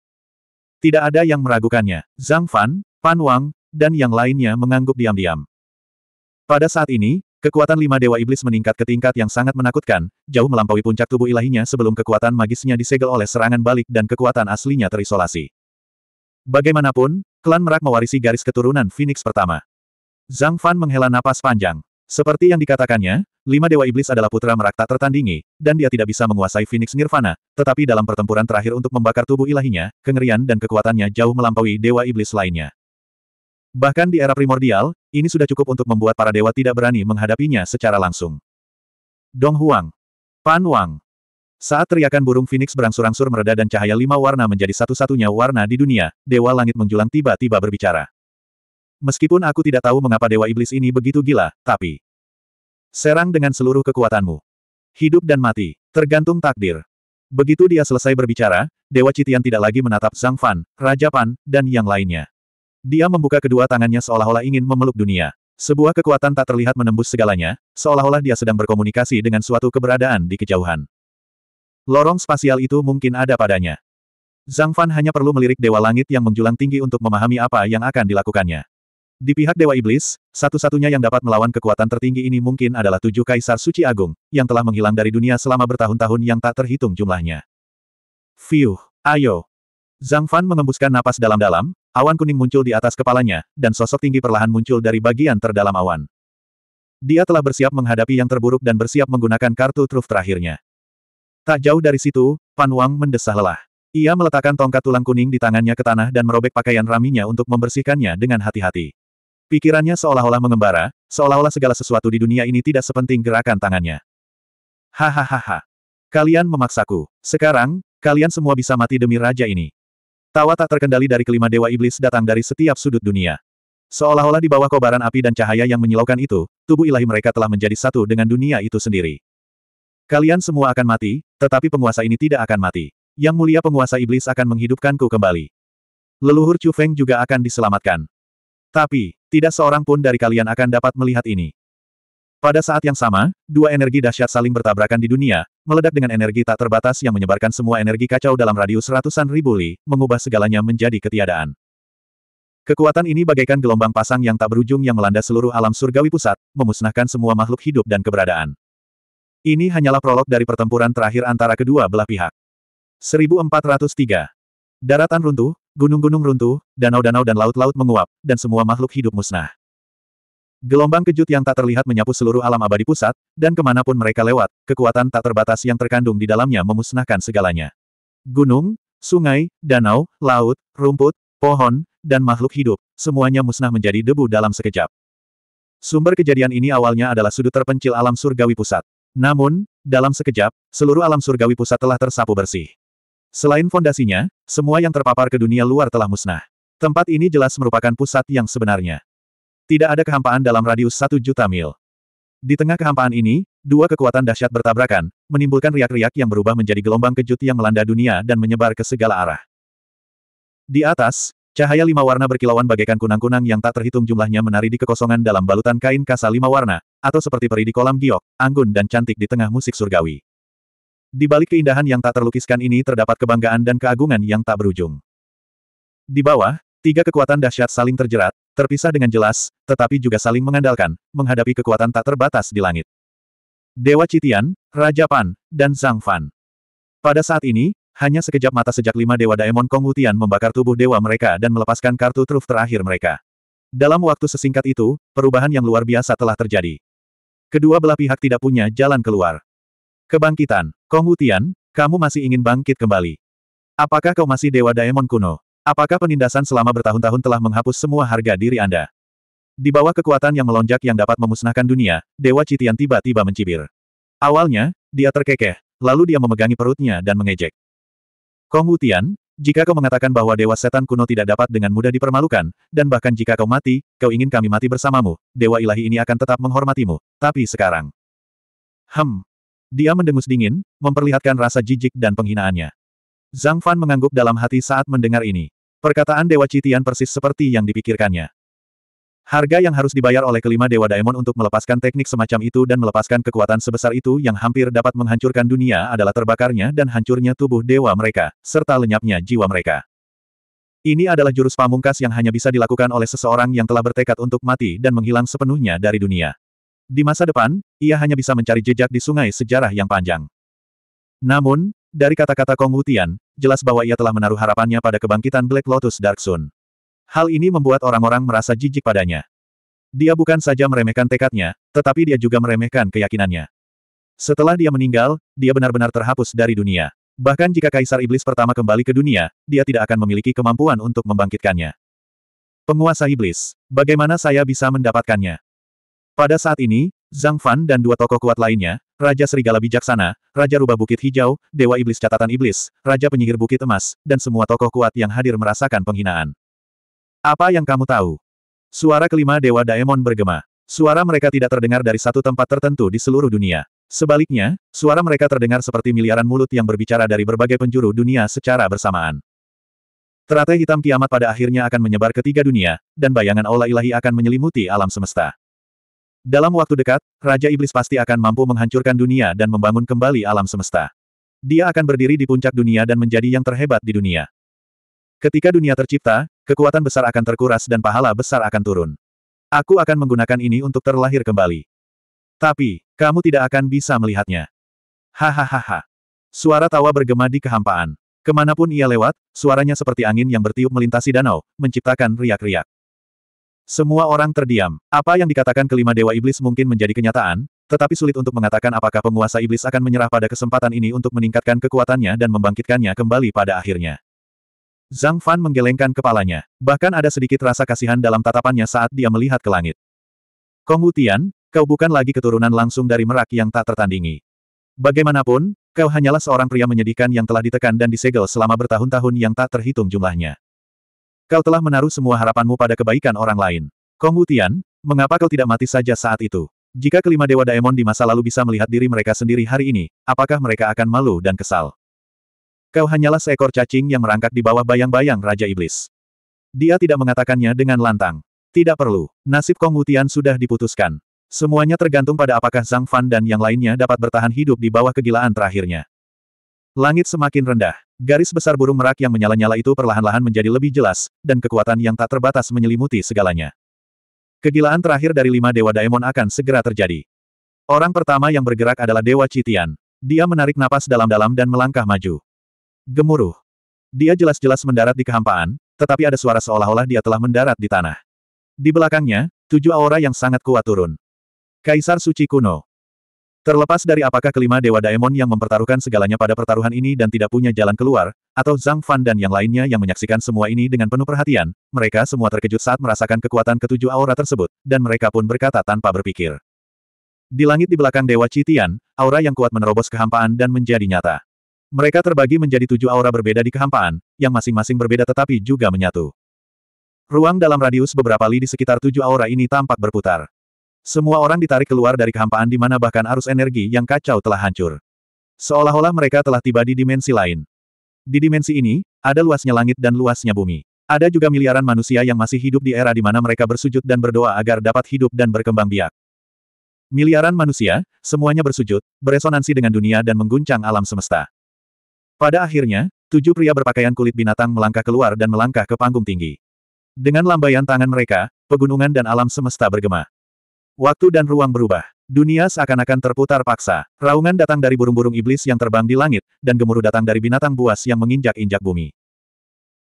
Tidak ada yang meragukannya. Zhang Fan, Pan Wang, dan yang lainnya mengangguk diam-diam. Pada saat ini, Kekuatan lima dewa iblis meningkat ke tingkat yang sangat menakutkan, jauh melampaui puncak tubuh ilahinya sebelum kekuatan magisnya disegel oleh serangan balik dan kekuatan aslinya terisolasi. Bagaimanapun, klan Merak mewarisi garis keturunan Phoenix pertama. Zhang Fan menghela napas panjang. Seperti yang dikatakannya, lima dewa iblis adalah putra Merak tak tertandingi, dan dia tidak bisa menguasai Phoenix Nirvana, tetapi dalam pertempuran terakhir untuk membakar tubuh ilahinya, kengerian dan kekuatannya jauh melampaui dewa iblis lainnya. Bahkan di era primordial, ini sudah cukup untuk membuat para dewa tidak berani menghadapinya secara langsung. Dong Huang. Pan Wang. Saat teriakan burung Phoenix berangsur-angsur mereda dan cahaya lima warna menjadi satu-satunya warna di dunia, Dewa Langit Menjulang tiba-tiba berbicara. Meskipun aku tidak tahu mengapa Dewa Iblis ini begitu gila, tapi... Serang dengan seluruh kekuatanmu. Hidup dan mati, tergantung takdir. Begitu dia selesai berbicara, Dewa Citian tidak lagi menatap Zhang Fan, Raja Pan, dan yang lainnya. Dia membuka kedua tangannya seolah-olah ingin memeluk dunia. Sebuah kekuatan tak terlihat menembus segalanya, seolah-olah dia sedang berkomunikasi dengan suatu keberadaan di kejauhan. Lorong spasial itu mungkin ada padanya. Zhang Fan hanya perlu melirik Dewa Langit yang menjulang tinggi untuk memahami apa yang akan dilakukannya. Di pihak Dewa Iblis, satu-satunya yang dapat melawan kekuatan tertinggi ini mungkin adalah tujuh kaisar suci agung, yang telah menghilang dari dunia selama bertahun-tahun yang tak terhitung jumlahnya. Fiuh, ayo. Zhang Fan mengembuskan napas dalam-dalam, Awan kuning muncul di atas kepalanya, dan sosok tinggi perlahan muncul dari bagian terdalam awan. Dia telah bersiap menghadapi yang terburuk dan bersiap menggunakan kartu truf terakhirnya. Tak jauh dari situ, Pan Wang mendesah lelah. Ia meletakkan tongkat tulang kuning di tangannya ke tanah dan merobek pakaian raminya untuk membersihkannya dengan hati-hati. Pikirannya seolah-olah mengembara, seolah-olah segala sesuatu di dunia ini tidak sepenting gerakan tangannya. Hahaha. Kalian memaksaku. Sekarang, kalian semua bisa mati demi raja ini. Tawa tak terkendali dari kelima dewa iblis datang dari setiap sudut dunia. Seolah-olah di bawah kobaran api dan cahaya yang menyilaukan itu, tubuh ilahi mereka telah menjadi satu dengan dunia itu sendiri. Kalian semua akan mati, tetapi penguasa ini tidak akan mati. Yang mulia penguasa iblis akan menghidupkanku kembali. Leluhur Chu Feng juga akan diselamatkan. Tapi, tidak seorang pun dari kalian akan dapat melihat ini. Pada saat yang sama, dua energi dahsyat saling bertabrakan di dunia, meledak dengan energi tak terbatas yang menyebarkan semua energi kacau dalam radius ratusan ribu li, mengubah segalanya menjadi ketiadaan. Kekuatan ini bagaikan gelombang pasang yang tak berujung yang melanda seluruh alam surgawi pusat, memusnahkan semua makhluk hidup dan keberadaan. Ini hanyalah prolog dari pertempuran terakhir antara kedua belah pihak. 1403. Daratan runtuh, gunung-gunung runtuh, danau-danau dan laut-laut menguap, dan semua makhluk hidup musnah. Gelombang kejut yang tak terlihat menyapu seluruh alam abadi pusat, dan kemanapun mereka lewat, kekuatan tak terbatas yang terkandung di dalamnya memusnahkan segalanya. Gunung, sungai, danau, laut, rumput, pohon, dan makhluk hidup, semuanya musnah menjadi debu dalam sekejap. Sumber kejadian ini awalnya adalah sudut terpencil alam surgawi pusat. Namun, dalam sekejap, seluruh alam surgawi pusat telah tersapu bersih. Selain fondasinya, semua yang terpapar ke dunia luar telah musnah. Tempat ini jelas merupakan pusat yang sebenarnya. Tidak ada kehampaan dalam radius satu juta mil. Di tengah kehampaan ini, dua kekuatan dahsyat bertabrakan, menimbulkan riak-riak yang berubah menjadi gelombang kejut yang melanda dunia dan menyebar ke segala arah. Di atas, cahaya lima warna berkilauan bagaikan kunang-kunang yang tak terhitung jumlahnya menari di kekosongan dalam balutan kain kasa lima warna, atau seperti peri di kolam giok, anggun dan cantik di tengah musik surgawi. Di balik keindahan yang tak terlukiskan ini terdapat kebanggaan dan keagungan yang tak berujung. Di bawah, tiga kekuatan dahsyat saling terjerat, terpisah dengan jelas, tetapi juga saling mengandalkan, menghadapi kekuatan tak terbatas di langit. Dewa Citian, Raja Pan, dan Zhang Fan. Pada saat ini, hanya sekejap mata sejak lima Dewa Daemon Kong Wutian membakar tubuh dewa mereka dan melepaskan kartu truf terakhir mereka. Dalam waktu sesingkat itu, perubahan yang luar biasa telah terjadi. Kedua belah pihak tidak punya jalan keluar. Kebangkitan, Kong Wutian, kamu masih ingin bangkit kembali. Apakah kau masih Dewa Daemon kuno? Apakah penindasan selama bertahun-tahun telah menghapus semua harga diri Anda? Di bawah kekuatan yang melonjak yang dapat memusnahkan dunia, Dewa Citian tiba-tiba mencibir. Awalnya, dia terkekeh, lalu dia memegangi perutnya dan mengejek. Kong Wutian, jika kau mengatakan bahwa Dewa Setan kuno tidak dapat dengan mudah dipermalukan, dan bahkan jika kau mati, kau ingin kami mati bersamamu, Dewa Ilahi ini akan tetap menghormatimu, tapi sekarang. Hem. Dia mendengus dingin, memperlihatkan rasa jijik dan penghinaannya. Zhang Fan mengangguk dalam hati saat mendengar ini. Perkataan Dewa Citian persis seperti yang dipikirkannya. Harga yang harus dibayar oleh kelima Dewa Daemon untuk melepaskan teknik semacam itu dan melepaskan kekuatan sebesar itu yang hampir dapat menghancurkan dunia adalah terbakarnya dan hancurnya tubuh dewa mereka, serta lenyapnya jiwa mereka. Ini adalah jurus pamungkas yang hanya bisa dilakukan oleh seseorang yang telah bertekad untuk mati dan menghilang sepenuhnya dari dunia. Di masa depan, ia hanya bisa mencari jejak di sungai sejarah yang panjang. Namun, dari kata-kata Kong Wutian, jelas bahwa ia telah menaruh harapannya pada kebangkitan Black Lotus Dark Sun. Hal ini membuat orang-orang merasa jijik padanya. Dia bukan saja meremehkan tekadnya, tetapi dia juga meremehkan keyakinannya. Setelah dia meninggal, dia benar-benar terhapus dari dunia. Bahkan jika Kaisar Iblis pertama kembali ke dunia, dia tidak akan memiliki kemampuan untuk membangkitkannya. Penguasa Iblis, bagaimana saya bisa mendapatkannya? Pada saat ini, Zhang Fan dan dua tokoh kuat lainnya, Raja Serigala Bijaksana, Raja Rubah Bukit Hijau, Dewa Iblis Catatan Iblis, Raja Penyihir Bukit Emas, dan semua tokoh kuat yang hadir merasakan penghinaan. Apa yang kamu tahu? Suara kelima Dewa Daemon bergema. Suara mereka tidak terdengar dari satu tempat tertentu di seluruh dunia. Sebaliknya, suara mereka terdengar seperti miliaran mulut yang berbicara dari berbagai penjuru dunia secara bersamaan. Teratai hitam kiamat pada akhirnya akan menyebar ke tiga dunia, dan bayangan Allah ilahi akan menyelimuti alam semesta. Dalam waktu dekat, Raja Iblis pasti akan mampu menghancurkan dunia dan membangun kembali alam semesta. Dia akan berdiri di puncak dunia dan menjadi yang terhebat di dunia. Ketika dunia tercipta, kekuatan besar akan terkuras dan pahala besar akan turun. Aku akan menggunakan ini untuk terlahir kembali. Tapi, kamu tidak akan bisa melihatnya. Hahaha. Suara tawa bergema di kehampaan. Kemanapun ia lewat, suaranya seperti angin yang bertiup melintasi danau, menciptakan riak-riak. Semua orang terdiam. Apa yang dikatakan kelima dewa iblis mungkin menjadi kenyataan, tetapi sulit untuk mengatakan apakah penguasa iblis akan menyerah pada kesempatan ini untuk meningkatkan kekuatannya dan membangkitkannya kembali pada akhirnya. Zhang Fan menggelengkan kepalanya. Bahkan ada sedikit rasa kasihan dalam tatapannya saat dia melihat ke langit. Kong Wutian, kau bukan lagi keturunan langsung dari merak yang tak tertandingi. Bagaimanapun, kau hanyalah seorang pria menyedihkan yang telah ditekan dan disegel selama bertahun-tahun yang tak terhitung jumlahnya. Kau telah menaruh semua harapanmu pada kebaikan orang lain. Kong Wutian, mengapa kau tidak mati saja saat itu? Jika kelima Dewa Daemon di masa lalu bisa melihat diri mereka sendiri hari ini, apakah mereka akan malu dan kesal? Kau hanyalah seekor cacing yang merangkak di bawah bayang-bayang Raja Iblis. Dia tidak mengatakannya dengan lantang. Tidak perlu, nasib Kong Wutian sudah diputuskan. Semuanya tergantung pada apakah Zhang Fan dan yang lainnya dapat bertahan hidup di bawah kegilaan terakhirnya. Langit semakin rendah. Garis besar burung merak yang menyala-nyala itu perlahan-lahan menjadi lebih jelas, dan kekuatan yang tak terbatas menyelimuti segalanya. Kegilaan terakhir dari lima Dewa Daemon akan segera terjadi. Orang pertama yang bergerak adalah Dewa Citian. Dia menarik napas dalam-dalam dan melangkah maju. Gemuruh. Dia jelas-jelas mendarat di kehampaan, tetapi ada suara seolah-olah dia telah mendarat di tanah. Di belakangnya, tujuh aura yang sangat kuat turun. Kaisar Suci Kuno. Terlepas dari apakah kelima Dewa Daemon yang mempertaruhkan segalanya pada pertaruhan ini dan tidak punya jalan keluar, atau Zhang Fan dan yang lainnya yang menyaksikan semua ini dengan penuh perhatian, mereka semua terkejut saat merasakan kekuatan ketujuh aura tersebut, dan mereka pun berkata tanpa berpikir. Di langit di belakang Dewa Citian, aura yang kuat menerobos kehampaan dan menjadi nyata. Mereka terbagi menjadi tujuh aura berbeda di kehampaan, yang masing-masing berbeda tetapi juga menyatu. Ruang dalam radius beberapa li di sekitar tujuh aura ini tampak berputar. Semua orang ditarik keluar dari kehampaan di mana bahkan arus energi yang kacau telah hancur. Seolah-olah mereka telah tiba di dimensi lain. Di dimensi ini, ada luasnya langit dan luasnya bumi. Ada juga miliaran manusia yang masih hidup di era di mana mereka bersujud dan berdoa agar dapat hidup dan berkembang biak. Miliaran manusia, semuanya bersujud, beresonansi dengan dunia dan mengguncang alam semesta. Pada akhirnya, tujuh pria berpakaian kulit binatang melangkah keluar dan melangkah ke panggung tinggi. Dengan lambaian tangan mereka, pegunungan dan alam semesta bergema. Waktu dan ruang berubah. Dunia seakan-akan terputar paksa. Raungan datang dari burung-burung iblis yang terbang di langit, dan gemuruh datang dari binatang buas yang menginjak-injak bumi.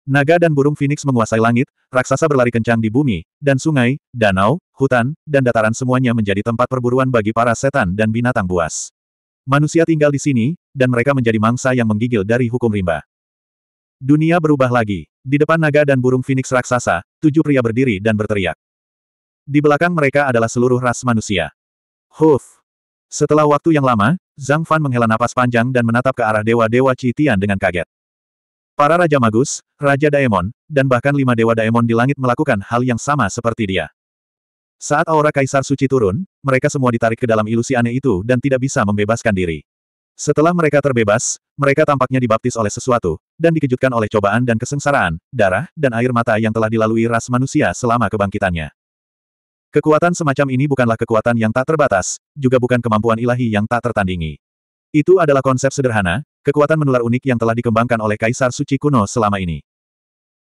Naga dan burung Phoenix menguasai langit, raksasa berlari kencang di bumi, dan sungai, danau, hutan, dan dataran semuanya menjadi tempat perburuan bagi para setan dan binatang buas. Manusia tinggal di sini, dan mereka menjadi mangsa yang menggigil dari hukum rimba. Dunia berubah lagi. Di depan naga dan burung Phoenix raksasa, tujuh pria berdiri dan berteriak. Di belakang mereka adalah seluruh ras manusia. Huf! Setelah waktu yang lama, Zhang Fan menghela napas panjang dan menatap ke arah dewa-dewa Citian dengan kaget. Para Raja Magus, Raja Daemon, dan bahkan lima Dewa Daemon di langit melakukan hal yang sama seperti dia. Saat aura Kaisar Suci turun, mereka semua ditarik ke dalam ilusi aneh itu dan tidak bisa membebaskan diri. Setelah mereka terbebas, mereka tampaknya dibaptis oleh sesuatu, dan dikejutkan oleh cobaan dan kesengsaraan, darah, dan air mata yang telah dilalui ras manusia selama kebangkitannya. Kekuatan semacam ini bukanlah kekuatan yang tak terbatas, juga bukan kemampuan ilahi yang tak tertandingi. Itu adalah konsep sederhana, kekuatan menular unik yang telah dikembangkan oleh Kaisar Suci kuno selama ini.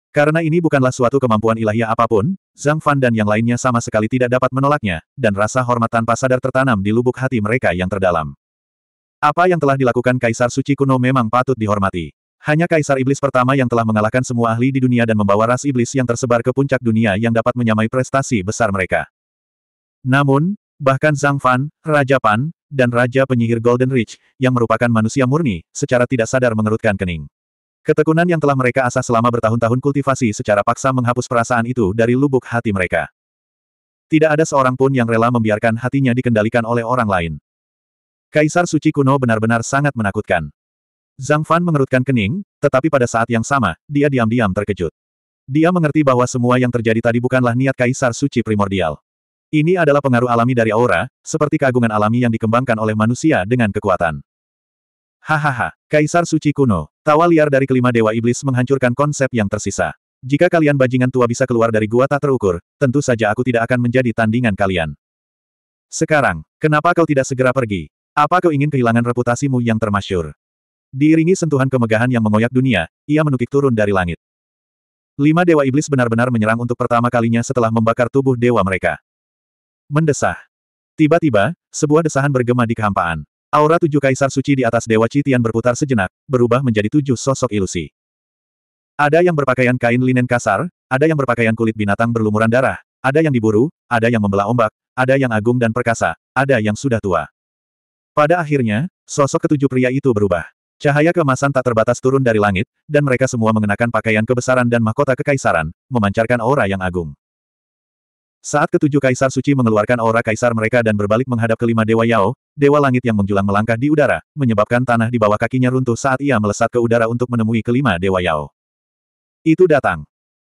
Karena ini bukanlah suatu kemampuan ilahi apapun, Zhang Fan dan yang lainnya sama sekali tidak dapat menolaknya, dan rasa hormat tanpa sadar tertanam di lubuk hati mereka yang terdalam. Apa yang telah dilakukan Kaisar Suci kuno memang patut dihormati. Hanya Kaisar Iblis pertama yang telah mengalahkan semua ahli di dunia dan membawa ras iblis yang tersebar ke puncak dunia yang dapat menyamai prestasi besar mereka. Namun, bahkan Zhang Fan, Raja Pan, dan Raja Penyihir Golden Ridge yang merupakan manusia murni, secara tidak sadar mengerutkan kening. Ketekunan yang telah mereka asah selama bertahun-tahun kultivasi secara paksa menghapus perasaan itu dari lubuk hati mereka. Tidak ada seorang pun yang rela membiarkan hatinya dikendalikan oleh orang lain. Kaisar Suci kuno benar-benar sangat menakutkan. Zhang Fan mengerutkan kening, tetapi pada saat yang sama, dia diam-diam terkejut. Dia mengerti bahwa semua yang terjadi tadi bukanlah niat Kaisar Suci primordial. Ini adalah pengaruh alami dari aura, seperti keagungan alami yang dikembangkan oleh manusia dengan kekuatan. Hahaha, Kaisar Suci kuno, tawa liar dari kelima Dewa Iblis menghancurkan konsep yang tersisa. Jika kalian bajingan tua bisa keluar dari gua tak terukur, tentu saja aku tidak akan menjadi tandingan kalian. Sekarang, kenapa kau tidak segera pergi? Apa kau ingin kehilangan reputasimu yang termasyur? Diiringi sentuhan kemegahan yang mengoyak dunia, ia menukik turun dari langit. Lima dewa iblis benar-benar menyerang untuk pertama kalinya setelah membakar tubuh dewa mereka. Mendesah. Tiba-tiba, sebuah desahan bergema di kehampaan. Aura tujuh kaisar suci di atas dewa Citian berputar sejenak, berubah menjadi tujuh sosok ilusi. Ada yang berpakaian kain linen kasar, ada yang berpakaian kulit binatang berlumuran darah, ada yang diburu, ada yang membelah ombak, ada yang agung dan perkasa, ada yang sudah tua. Pada akhirnya, sosok ketujuh pria itu berubah. Cahaya kemasan tak terbatas turun dari langit, dan mereka semua mengenakan pakaian kebesaran dan mahkota kekaisaran, memancarkan aura yang agung. Saat ketujuh kaisar suci mengeluarkan aura kaisar mereka dan berbalik menghadap kelima dewa Yao, dewa langit yang menjulang melangkah di udara, menyebabkan tanah di bawah kakinya runtuh saat ia melesat ke udara untuk menemui kelima dewa Yao. Itu datang.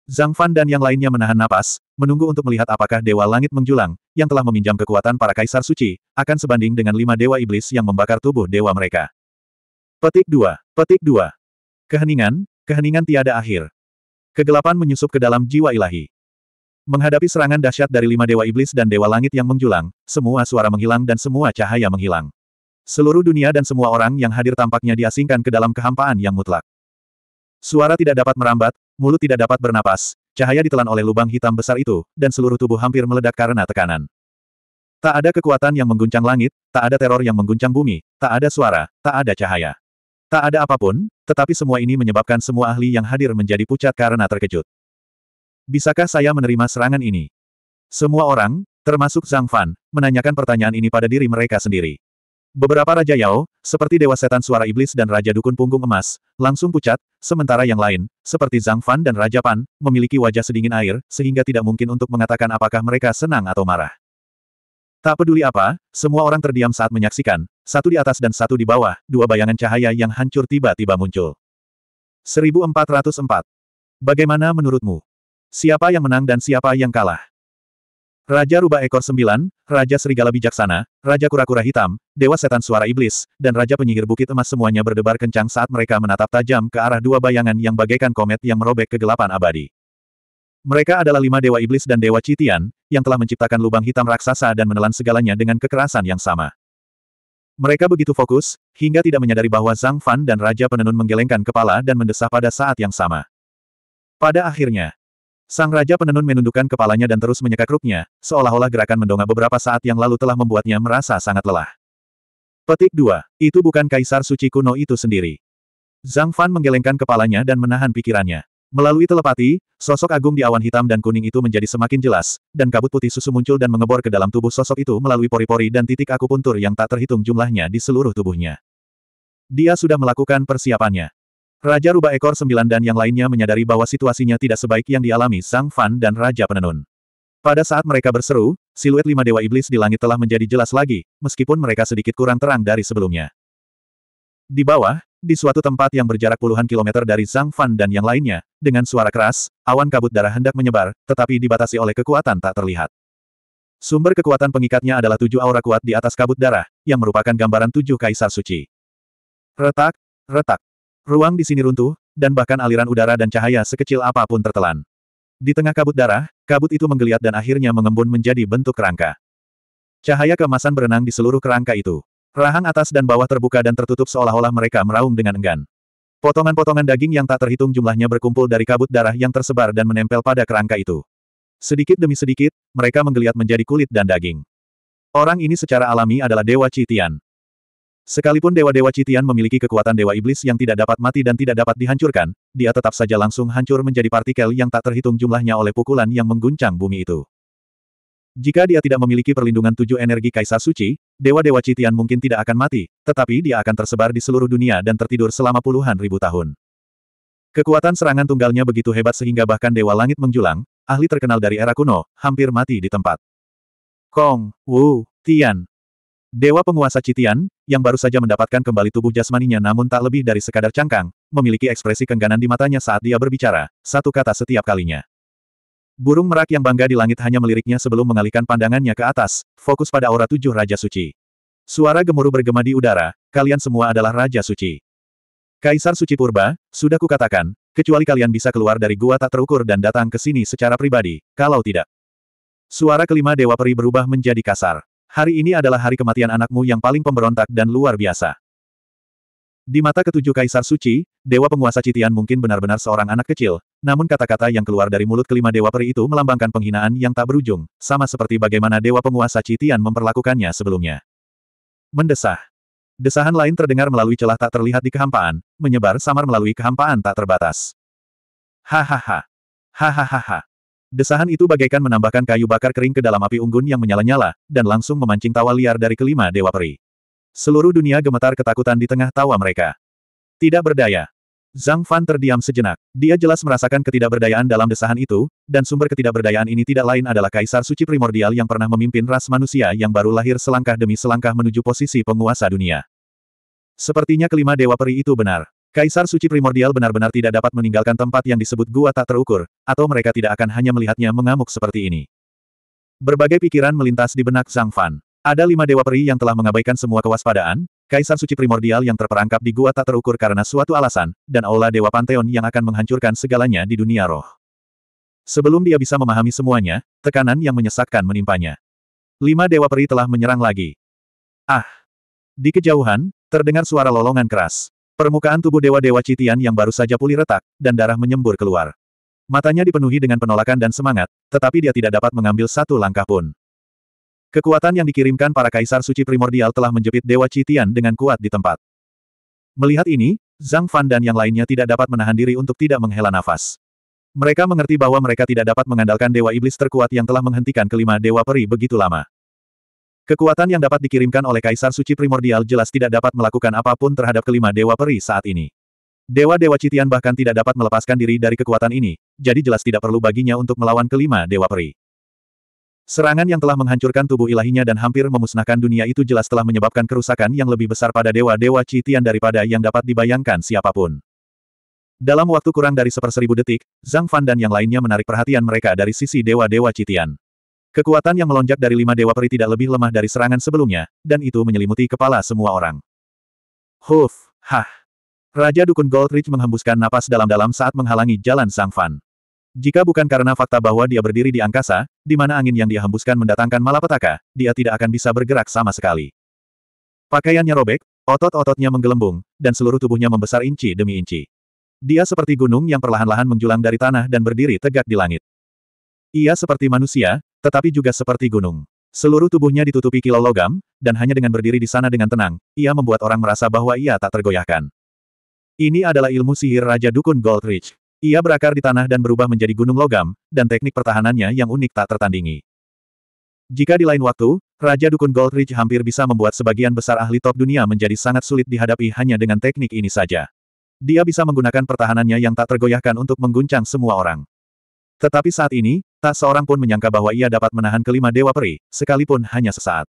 Zhang Fan dan yang lainnya menahan napas, menunggu untuk melihat apakah Dewa Langit Menjulang, yang telah meminjam kekuatan para kaisar suci, akan sebanding dengan lima Dewa Iblis yang membakar tubuh Dewa mereka. Petik 2. Petik 2. Keheningan, keheningan tiada akhir. Kegelapan menyusup ke dalam jiwa ilahi. Menghadapi serangan dahsyat dari lima dewa iblis dan dewa langit yang menjulang, semua suara menghilang dan semua cahaya menghilang. Seluruh dunia dan semua orang yang hadir tampaknya diasingkan ke dalam kehampaan yang mutlak. Suara tidak dapat merambat, mulut tidak dapat bernapas, cahaya ditelan oleh lubang hitam besar itu, dan seluruh tubuh hampir meledak karena tekanan. Tak ada kekuatan yang mengguncang langit, tak ada teror yang mengguncang bumi, tak ada suara, tak ada cahaya. Tak ada apapun, tetapi semua ini menyebabkan semua ahli yang hadir menjadi pucat karena terkejut. Bisakah saya menerima serangan ini? Semua orang, termasuk Zhang Fan, menanyakan pertanyaan ini pada diri mereka sendiri. Beberapa Raja Yao, seperti Dewa Setan Suara Iblis dan Raja Dukun Punggung Emas, langsung pucat, sementara yang lain, seperti Zhang Fan dan Raja Pan, memiliki wajah sedingin air, sehingga tidak mungkin untuk mengatakan apakah mereka senang atau marah. Tak peduli apa, semua orang terdiam saat menyaksikan, satu di atas dan satu di bawah, dua bayangan cahaya yang hancur tiba-tiba muncul. 1404. Bagaimana menurutmu? Siapa yang menang dan siapa yang kalah? Raja Rubah Ekor Sembilan, Raja Serigala Bijaksana, Raja Kura-Kura Hitam, Dewa Setan Suara Iblis, dan Raja Penyihir Bukit Emas semuanya berdebar kencang saat mereka menatap tajam ke arah dua bayangan yang bagaikan komet yang merobek kegelapan abadi. Mereka adalah lima Dewa Iblis dan Dewa Citian, yang telah menciptakan lubang hitam raksasa dan menelan segalanya dengan kekerasan yang sama. Mereka begitu fokus, hingga tidak menyadari bahwa Zhang Fan dan Raja Penenun menggelengkan kepala dan mendesah pada saat yang sama. Pada akhirnya, Sang Raja Penenun menundukkan kepalanya dan terus menyeka kruknya, seolah-olah gerakan mendongak beberapa saat yang lalu telah membuatnya merasa sangat lelah. Petik 2. Itu bukan Kaisar Suci kuno itu sendiri. Zhang Fan menggelengkan kepalanya dan menahan pikirannya. Melalui telepati, sosok agung di awan hitam dan kuning itu menjadi semakin jelas, dan kabut putih susu muncul dan mengebor ke dalam tubuh sosok itu melalui pori-pori dan titik akupuntur yang tak terhitung jumlahnya di seluruh tubuhnya. Dia sudah melakukan persiapannya. Raja Rubah Ekor Sembilan dan yang lainnya menyadari bahwa situasinya tidak sebaik yang dialami Sang Fan dan Raja Penenun. Pada saat mereka berseru, siluet lima dewa iblis di langit telah menjadi jelas lagi, meskipun mereka sedikit kurang terang dari sebelumnya. Di bawah, di suatu tempat yang berjarak puluhan kilometer dari Zhang Fan dan yang lainnya, dengan suara keras, awan kabut darah hendak menyebar, tetapi dibatasi oleh kekuatan tak terlihat. Sumber kekuatan pengikatnya adalah tujuh aura kuat di atas kabut darah, yang merupakan gambaran tujuh kaisar suci. Retak, retak. Ruang di sini runtuh, dan bahkan aliran udara dan cahaya sekecil apapun tertelan. Di tengah kabut darah, kabut itu menggeliat dan akhirnya mengembun menjadi bentuk kerangka. Cahaya kemasan berenang di seluruh kerangka itu. Rahang atas dan bawah terbuka dan tertutup seolah-olah mereka meraung dengan enggan. Potongan-potongan daging yang tak terhitung jumlahnya berkumpul dari kabut darah yang tersebar dan menempel pada kerangka itu. Sedikit demi sedikit, mereka menggeliat menjadi kulit dan daging. Orang ini secara alami adalah Dewa Citian. Sekalipun dewa-dewa Citian memiliki kekuatan dewa iblis yang tidak dapat mati dan tidak dapat dihancurkan, dia tetap saja langsung hancur menjadi partikel yang tak terhitung jumlahnya oleh pukulan yang mengguncang bumi itu. Jika dia tidak memiliki perlindungan tujuh energi Kaisar Suci, Dewa-Dewa Citian mungkin tidak akan mati, tetapi dia akan tersebar di seluruh dunia dan tertidur selama puluhan ribu tahun. Kekuatan serangan tunggalnya begitu hebat sehingga bahkan Dewa Langit menjulang, ahli terkenal dari era kuno, hampir mati di tempat. Kong, Wu, Tian. Dewa penguasa Citian, yang baru saja mendapatkan kembali tubuh jasmaninya namun tak lebih dari sekadar cangkang, memiliki ekspresi kengganan di matanya saat dia berbicara, satu kata setiap kalinya. Burung merak yang bangga di langit hanya meliriknya sebelum mengalihkan pandangannya ke atas, fokus pada aura tujuh Raja Suci. Suara gemuruh bergema di udara, kalian semua adalah Raja Suci. Kaisar Suci Purba, sudah kukatakan, kecuali kalian bisa keluar dari gua tak terukur dan datang ke sini secara pribadi, kalau tidak. Suara kelima Dewa Peri berubah menjadi kasar. Hari ini adalah hari kematian anakmu yang paling pemberontak dan luar biasa. Di mata ketujuh kaisar suci, dewa penguasa Citian mungkin benar-benar seorang anak kecil, namun kata-kata yang keluar dari mulut kelima dewa peri itu melambangkan penghinaan yang tak berujung, sama seperti bagaimana dewa penguasa Citian memperlakukannya sebelumnya. Mendesah. Desahan lain terdengar melalui celah tak terlihat di kehampaan, menyebar samar melalui kehampaan tak terbatas. Hahaha. Hahaha. Desahan itu bagaikan menambahkan kayu bakar kering ke dalam api unggun yang menyala-nyala, dan langsung memancing tawa liar dari kelima dewa peri. Seluruh dunia gemetar ketakutan di tengah tawa mereka. Tidak berdaya. Zhang Fan terdiam sejenak. Dia jelas merasakan ketidakberdayaan dalam desahan itu, dan sumber ketidakberdayaan ini tidak lain adalah Kaisar Suci Primordial yang pernah memimpin ras manusia yang baru lahir selangkah demi selangkah menuju posisi penguasa dunia. Sepertinya kelima Dewa Peri itu benar. Kaisar Suci Primordial benar-benar tidak dapat meninggalkan tempat yang disebut gua tak terukur, atau mereka tidak akan hanya melihatnya mengamuk seperti ini. Berbagai pikiran melintas di benak Zhang Fan. Ada lima dewa peri yang telah mengabaikan semua kewaspadaan, kaisar suci primordial yang terperangkap di gua tak terukur karena suatu alasan, dan aula dewa panteon yang akan menghancurkan segalanya di dunia roh. Sebelum dia bisa memahami semuanya, tekanan yang menyesakkan menimpanya. Lima dewa peri telah menyerang lagi. Ah! Di kejauhan, terdengar suara lolongan keras. Permukaan tubuh dewa-dewa Citian yang baru saja pulih retak, dan darah menyembur keluar. Matanya dipenuhi dengan penolakan dan semangat, tetapi dia tidak dapat mengambil satu langkah pun. Kekuatan yang dikirimkan para kaisar suci primordial telah menjepit Dewa Citian dengan kuat di tempat. Melihat ini, Zhang Fan dan yang lainnya tidak dapat menahan diri untuk tidak menghela nafas. Mereka mengerti bahwa mereka tidak dapat mengandalkan Dewa Iblis terkuat yang telah menghentikan kelima Dewa Peri begitu lama. Kekuatan yang dapat dikirimkan oleh Kaisar Suci Primordial jelas tidak dapat melakukan apapun terhadap kelima Dewa Peri saat ini. Dewa-Dewa Citian bahkan tidak dapat melepaskan diri dari kekuatan ini, jadi jelas tidak perlu baginya untuk melawan kelima Dewa Peri. Serangan yang telah menghancurkan tubuh ilahinya dan hampir memusnahkan dunia itu jelas telah menyebabkan kerusakan yang lebih besar pada dewa-dewa Citian daripada yang dapat dibayangkan siapapun. Dalam waktu kurang dari seperseribu detik, Zhang Fan dan yang lainnya menarik perhatian mereka dari sisi dewa-dewa Citian. Kekuatan yang melonjak dari lima dewa peri tidak lebih lemah dari serangan sebelumnya, dan itu menyelimuti kepala semua orang. Huf, hah. Raja Dukun Goldrich menghembuskan napas dalam-dalam saat menghalangi jalan Zhang Fan. Jika bukan karena fakta bahwa dia berdiri di angkasa, di mana angin yang dia hembuskan mendatangkan malapetaka, dia tidak akan bisa bergerak sama sekali. Pakaiannya robek, otot-ototnya menggelembung, dan seluruh tubuhnya membesar inci demi inci. Dia seperti gunung yang perlahan-lahan menjulang dari tanah dan berdiri tegak di langit. Ia seperti manusia, tetapi juga seperti gunung. Seluruh tubuhnya ditutupi kilau logam, dan hanya dengan berdiri di sana dengan tenang, ia membuat orang merasa bahwa ia tak tergoyahkan. Ini adalah ilmu sihir Raja Dukun Goldrich. Ia berakar di tanah dan berubah menjadi gunung logam, dan teknik pertahanannya yang unik tak tertandingi. Jika di lain waktu, Raja Dukun Goldridge hampir bisa membuat sebagian besar ahli top dunia menjadi sangat sulit dihadapi hanya dengan teknik ini saja. Dia bisa menggunakan pertahanannya yang tak tergoyahkan untuk mengguncang semua orang. Tetapi saat ini, tak seorang pun menyangka bahwa ia dapat menahan kelima Dewa Peri, sekalipun hanya sesaat.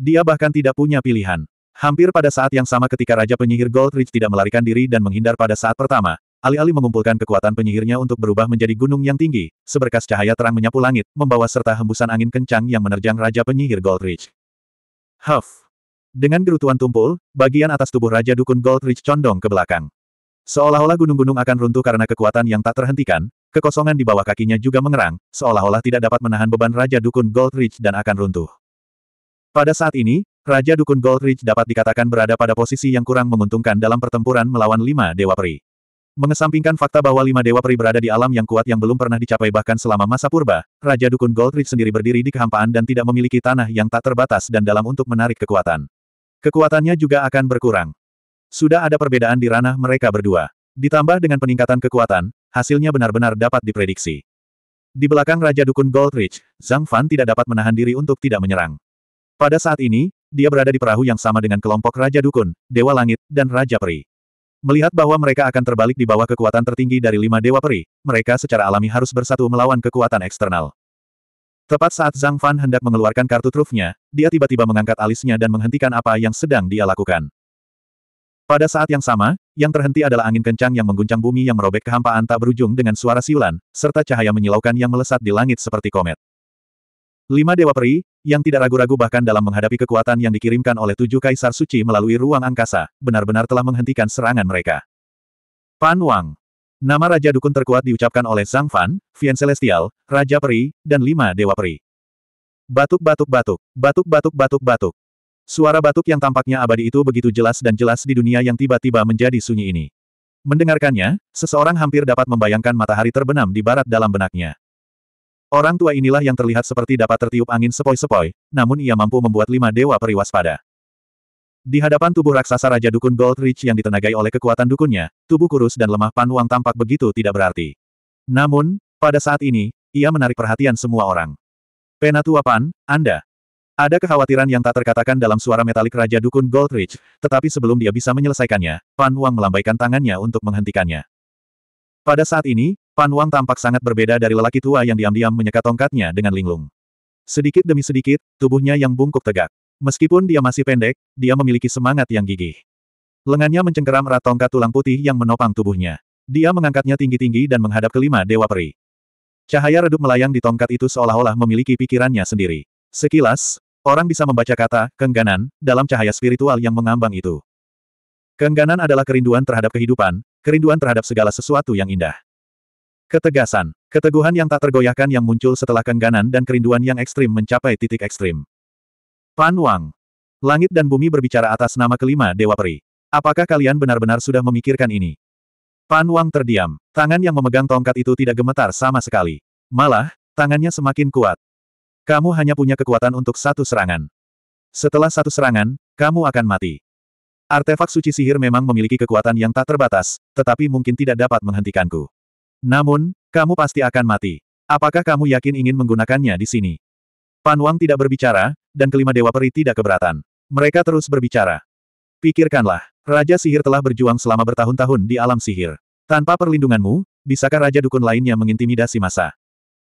Dia bahkan tidak punya pilihan. Hampir pada saat yang sama ketika Raja Penyihir Goldridge tidak melarikan diri dan menghindar pada saat pertama, Alih-alih mengumpulkan kekuatan penyihirnya untuk berubah menjadi gunung yang tinggi, seberkas cahaya terang menyapu langit, membawa serta hembusan angin kencang yang menerjang Raja Penyihir Goldrich. Huff! Dengan gerutuan tumpul, bagian atas tubuh Raja Dukun Goldrich condong ke belakang. Seolah-olah gunung-gunung akan runtuh karena kekuatan yang tak terhentikan, kekosongan di bawah kakinya juga mengerang, seolah-olah tidak dapat menahan beban Raja Dukun Goldrich dan akan runtuh. Pada saat ini, Raja Dukun Goldrich dapat dikatakan berada pada posisi yang kurang menguntungkan dalam pertempuran melawan lima Dewa Peri. Mengesampingkan fakta bahwa lima dewa peri berada di alam yang kuat yang belum pernah dicapai bahkan selama masa purba, Raja Dukun Goldrich sendiri berdiri di kehampaan dan tidak memiliki tanah yang tak terbatas dan dalam untuk menarik kekuatan. Kekuatannya juga akan berkurang. Sudah ada perbedaan di ranah mereka berdua. Ditambah dengan peningkatan kekuatan, hasilnya benar-benar dapat diprediksi. Di belakang Raja Dukun Goldrich, Zhang Fan tidak dapat menahan diri untuk tidak menyerang. Pada saat ini, dia berada di perahu yang sama dengan kelompok Raja Dukun, Dewa Langit, dan Raja Peri. Melihat bahwa mereka akan terbalik di bawah kekuatan tertinggi dari lima dewa peri, mereka secara alami harus bersatu melawan kekuatan eksternal. Tepat saat Zhang Fan hendak mengeluarkan kartu trufnya, dia tiba-tiba mengangkat alisnya dan menghentikan apa yang sedang dia lakukan. Pada saat yang sama, yang terhenti adalah angin kencang yang mengguncang bumi yang merobek kehampaan tak berujung dengan suara siulan, serta cahaya menyilaukan yang melesat di langit seperti komet. Lima Dewa Peri, yang tidak ragu-ragu bahkan dalam menghadapi kekuatan yang dikirimkan oleh tujuh kaisar suci melalui ruang angkasa, benar-benar telah menghentikan serangan mereka. Pan Wang. Nama Raja Dukun terkuat diucapkan oleh Sang Fan, Vian Celestial, Raja Peri, dan lima Dewa Peri. Batuk-batuk-batuk, batuk-batuk-batuk-batuk. Suara batuk yang tampaknya abadi itu begitu jelas dan jelas di dunia yang tiba-tiba menjadi sunyi ini. Mendengarkannya, seseorang hampir dapat membayangkan matahari terbenam di barat dalam benaknya. Orang tua inilah yang terlihat seperti dapat tertiup angin sepoi-sepoi, namun ia mampu membuat lima dewa periwas pada. Di hadapan tubuh raksasa Raja Dukun Gold yang ditenagai oleh kekuatan dukunnya, tubuh kurus dan lemah Pan Wang tampak begitu tidak berarti. Namun, pada saat ini, ia menarik perhatian semua orang. Penatua Pan, Anda. Ada kekhawatiran yang tak terkatakan dalam suara metalik Raja Dukun Gold tetapi sebelum dia bisa menyelesaikannya, Pan Wang melambaikan tangannya untuk menghentikannya. Pada saat ini, Pan Wang tampak sangat berbeda dari lelaki tua yang diam-diam menyeka tongkatnya dengan linglung. Sedikit demi sedikit, tubuhnya yang bungkuk tegak. Meskipun dia masih pendek, dia memiliki semangat yang gigih. Lengannya mencengkeram erat tongkat tulang putih yang menopang tubuhnya. Dia mengangkatnya tinggi-tinggi dan menghadap kelima dewa peri. Cahaya redup melayang di tongkat itu seolah-olah memiliki pikirannya sendiri. Sekilas, orang bisa membaca kata, kengganan, dalam cahaya spiritual yang mengambang itu. Kengganan adalah kerinduan terhadap kehidupan, kerinduan terhadap segala sesuatu yang indah. Ketegasan. Keteguhan yang tak tergoyahkan yang muncul setelah kengganan dan kerinduan yang ekstrim mencapai titik ekstrim. Pan Wang. Langit dan bumi berbicara atas nama kelima Dewa Peri. Apakah kalian benar-benar sudah memikirkan ini? Pan Wang terdiam. Tangan yang memegang tongkat itu tidak gemetar sama sekali. Malah, tangannya semakin kuat. Kamu hanya punya kekuatan untuk satu serangan. Setelah satu serangan, kamu akan mati. Artefak suci sihir memang memiliki kekuatan yang tak terbatas, tetapi mungkin tidak dapat menghentikanku. Namun, kamu pasti akan mati. Apakah kamu yakin ingin menggunakannya di sini? Pan Wang tidak berbicara, dan kelima dewa peri tidak keberatan. Mereka terus berbicara. Pikirkanlah, Raja Sihir telah berjuang selama bertahun-tahun di alam sihir. Tanpa perlindunganmu, bisakah Raja Dukun lainnya mengintimidasi masa?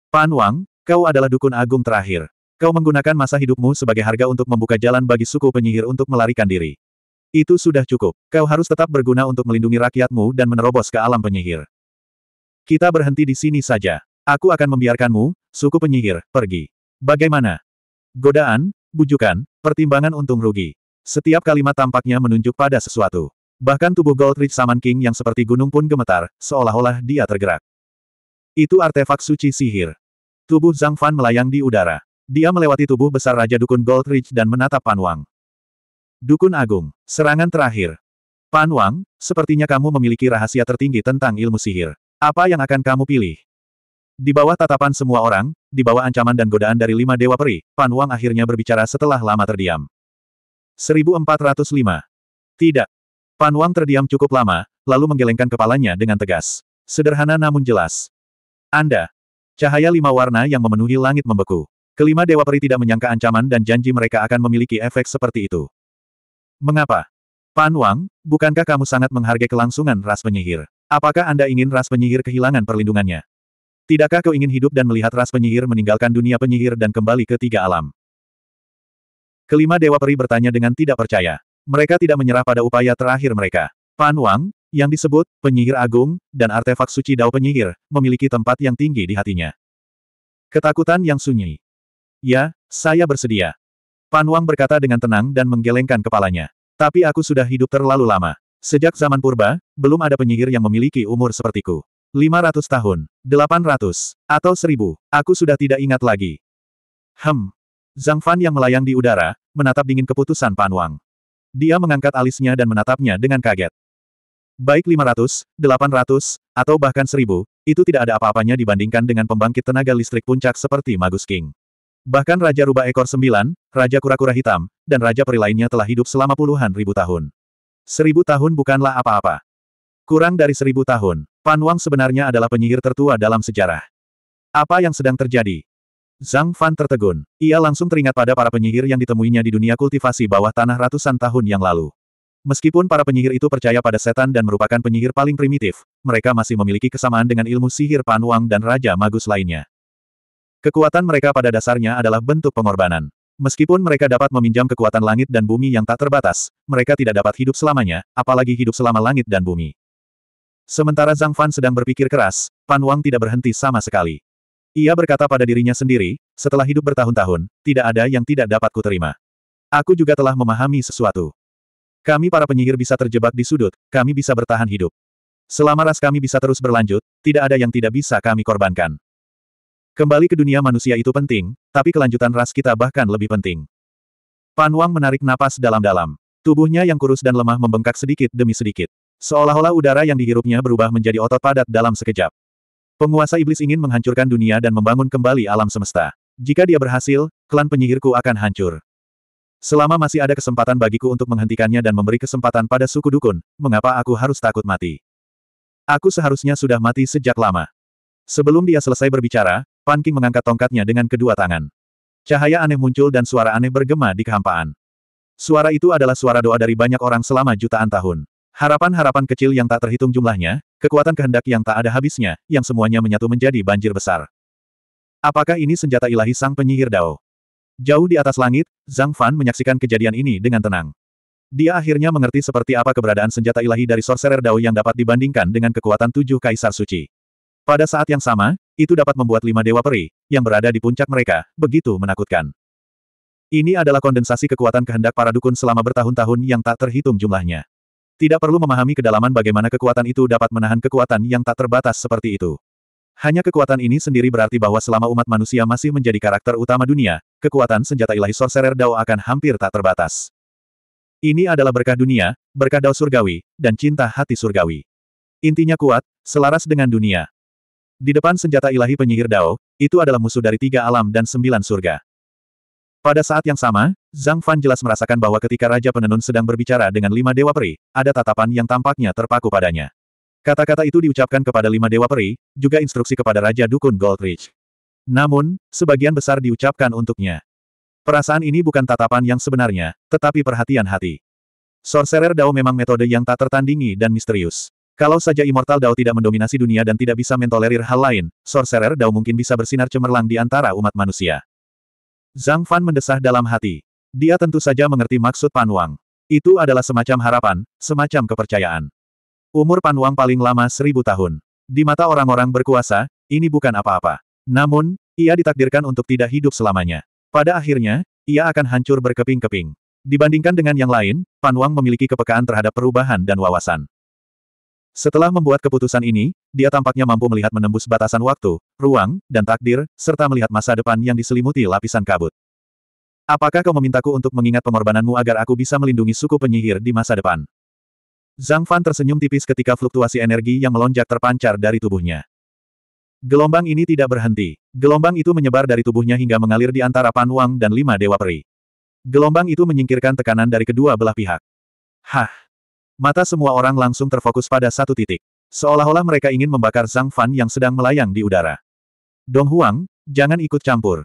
Pan Wang, kau adalah Dukun Agung terakhir. Kau menggunakan masa hidupmu sebagai harga untuk membuka jalan bagi suku penyihir untuk melarikan diri. Itu sudah cukup. Kau harus tetap berguna untuk melindungi rakyatmu dan menerobos ke alam penyihir. Kita berhenti di sini saja. Aku akan membiarkanmu, suku penyihir, pergi. Bagaimana? Godaan, bujukan, pertimbangan untung rugi. Setiap kalimat tampaknya menunjuk pada sesuatu. Bahkan tubuh Goldrich Saman King yang seperti gunung pun gemetar, seolah-olah dia tergerak. Itu artefak suci sihir. Tubuh Zhang Fan melayang di udara. Dia melewati tubuh besar Raja Dukun Goldrich dan menatap Pan Wang. Dukun Agung, serangan terakhir. Pan Wang, sepertinya kamu memiliki rahasia tertinggi tentang ilmu sihir. Apa yang akan kamu pilih? Di bawah tatapan semua orang, di bawah ancaman dan godaan dari lima dewa peri, Pan Wang akhirnya berbicara setelah lama terdiam. 1405. Tidak. Pan Wang terdiam cukup lama, lalu menggelengkan kepalanya dengan tegas. Sederhana namun jelas. Anda. Cahaya lima warna yang memenuhi langit membeku. Kelima dewa peri tidak menyangka ancaman dan janji mereka akan memiliki efek seperti itu. Mengapa? Pan Wang, bukankah kamu sangat menghargai kelangsungan ras penyihir? Apakah Anda ingin ras penyihir kehilangan perlindungannya? Tidakkah kau ingin hidup dan melihat ras penyihir meninggalkan dunia penyihir dan kembali ke tiga alam? Kelima Dewa Peri bertanya dengan tidak percaya. Mereka tidak menyerah pada upaya terakhir mereka. Pan Wang, yang disebut penyihir agung, dan artefak suci Dao penyihir, memiliki tempat yang tinggi di hatinya. Ketakutan yang sunyi. Ya, saya bersedia. Pan Wang berkata dengan tenang dan menggelengkan kepalanya. Tapi aku sudah hidup terlalu lama. Sejak zaman purba, belum ada penyihir yang memiliki umur sepertiku. 500 tahun, 800, atau 1000, aku sudah tidak ingat lagi. Hem. Zhang Fan yang melayang di udara, menatap dingin keputusan Pan Wang. Dia mengangkat alisnya dan menatapnya dengan kaget. Baik 500, 800, atau bahkan 1000, itu tidak ada apa-apanya dibandingkan dengan pembangkit tenaga listrik puncak seperti Magus King. Bahkan Raja Rubah Ekor Sembilan, Raja Kura-Kura Hitam, dan Raja Peri lainnya telah hidup selama puluhan ribu tahun. Seribu tahun bukanlah apa-apa. Kurang dari seribu tahun, Pan Wang sebenarnya adalah penyihir tertua dalam sejarah. Apa yang sedang terjadi? Zhang Fan tertegun. Ia langsung teringat pada para penyihir yang ditemuinya di dunia kultivasi bawah tanah ratusan tahun yang lalu. Meskipun para penyihir itu percaya pada setan dan merupakan penyihir paling primitif, mereka masih memiliki kesamaan dengan ilmu sihir Pan Wang dan Raja Magus lainnya. Kekuatan mereka pada dasarnya adalah bentuk pengorbanan. Meskipun mereka dapat meminjam kekuatan langit dan bumi yang tak terbatas, mereka tidak dapat hidup selamanya, apalagi hidup selama langit dan bumi. Sementara Zhang Fan sedang berpikir keras, Pan Wang tidak berhenti sama sekali. Ia berkata pada dirinya sendiri, setelah hidup bertahun-tahun, tidak ada yang tidak dapat kuterima. Aku juga telah memahami sesuatu. Kami para penyihir bisa terjebak di sudut, kami bisa bertahan hidup. Selama ras kami bisa terus berlanjut, tidak ada yang tidak bisa kami korbankan. Kembali ke dunia manusia itu penting, tapi kelanjutan ras kita bahkan lebih penting. Pan Wang menarik napas dalam-dalam. Tubuhnya yang kurus dan lemah membengkak sedikit demi sedikit. Seolah-olah udara yang dihirupnya berubah menjadi otot padat dalam sekejap. Penguasa iblis ingin menghancurkan dunia dan membangun kembali alam semesta. Jika dia berhasil, klan penyihirku akan hancur. Selama masih ada kesempatan bagiku untuk menghentikannya dan memberi kesempatan pada suku dukun, mengapa aku harus takut mati? Aku seharusnya sudah mati sejak lama. Sebelum dia selesai berbicara, Fan King mengangkat tongkatnya dengan kedua tangan. Cahaya aneh muncul dan suara aneh bergema di kehampaan. Suara itu adalah suara doa dari banyak orang selama jutaan tahun. Harapan-harapan kecil yang tak terhitung jumlahnya, kekuatan kehendak yang tak ada habisnya, yang semuanya menyatu menjadi banjir besar. Apakah ini senjata ilahi sang penyihir Dao? Jauh di atas langit, Zhang Fan menyaksikan kejadian ini dengan tenang. Dia akhirnya mengerti seperti apa keberadaan senjata ilahi dari Sorcerer Dao yang dapat dibandingkan dengan kekuatan tujuh kaisar suci. Pada saat yang sama, itu dapat membuat lima dewa peri, yang berada di puncak mereka, begitu menakutkan. Ini adalah kondensasi kekuatan kehendak para dukun selama bertahun-tahun yang tak terhitung jumlahnya. Tidak perlu memahami kedalaman bagaimana kekuatan itu dapat menahan kekuatan yang tak terbatas seperti itu. Hanya kekuatan ini sendiri berarti bahwa selama umat manusia masih menjadi karakter utama dunia, kekuatan senjata ilahi Sorcerer Dao akan hampir tak terbatas. Ini adalah berkah dunia, berkah dao surgawi, dan cinta hati surgawi. Intinya kuat, selaras dengan dunia. Di depan senjata ilahi penyihir Dao, itu adalah musuh dari tiga alam dan sembilan surga. Pada saat yang sama, Zhang Fan jelas merasakan bahwa ketika Raja Penenun sedang berbicara dengan lima Dewa Peri, ada tatapan yang tampaknya terpaku padanya. Kata-kata itu diucapkan kepada lima Dewa Peri, juga instruksi kepada Raja Dukun Goldrich. Namun, sebagian besar diucapkan untuknya. Perasaan ini bukan tatapan yang sebenarnya, tetapi perhatian hati. Sorcerer Dao memang metode yang tak tertandingi dan misterius. Kalau saja Immortal Dao tidak mendominasi dunia dan tidak bisa mentolerir hal lain, Sorcerer Dao mungkin bisa bersinar cemerlang di antara umat manusia. Zhang Fan mendesah dalam hati. Dia tentu saja mengerti maksud Pan Wang. Itu adalah semacam harapan, semacam kepercayaan. Umur Pan Wang paling lama seribu tahun. Di mata orang-orang berkuasa, ini bukan apa-apa. Namun, ia ditakdirkan untuk tidak hidup selamanya. Pada akhirnya, ia akan hancur berkeping-keping. Dibandingkan dengan yang lain, Pan Wang memiliki kepekaan terhadap perubahan dan wawasan. Setelah membuat keputusan ini, dia tampaknya mampu melihat menembus batasan waktu, ruang, dan takdir, serta melihat masa depan yang diselimuti lapisan kabut. Apakah kau memintaku untuk mengingat pengorbananmu agar aku bisa melindungi suku penyihir di masa depan? Zhang Fan tersenyum tipis ketika fluktuasi energi yang melonjak terpancar dari tubuhnya. Gelombang ini tidak berhenti. Gelombang itu menyebar dari tubuhnya hingga mengalir di antara Pan Wang dan lima dewa peri. Gelombang itu menyingkirkan tekanan dari kedua belah pihak. Hah! Mata semua orang langsung terfokus pada satu titik. Seolah-olah mereka ingin membakar Zhang Fan yang sedang melayang di udara. Dong Huang, jangan ikut campur.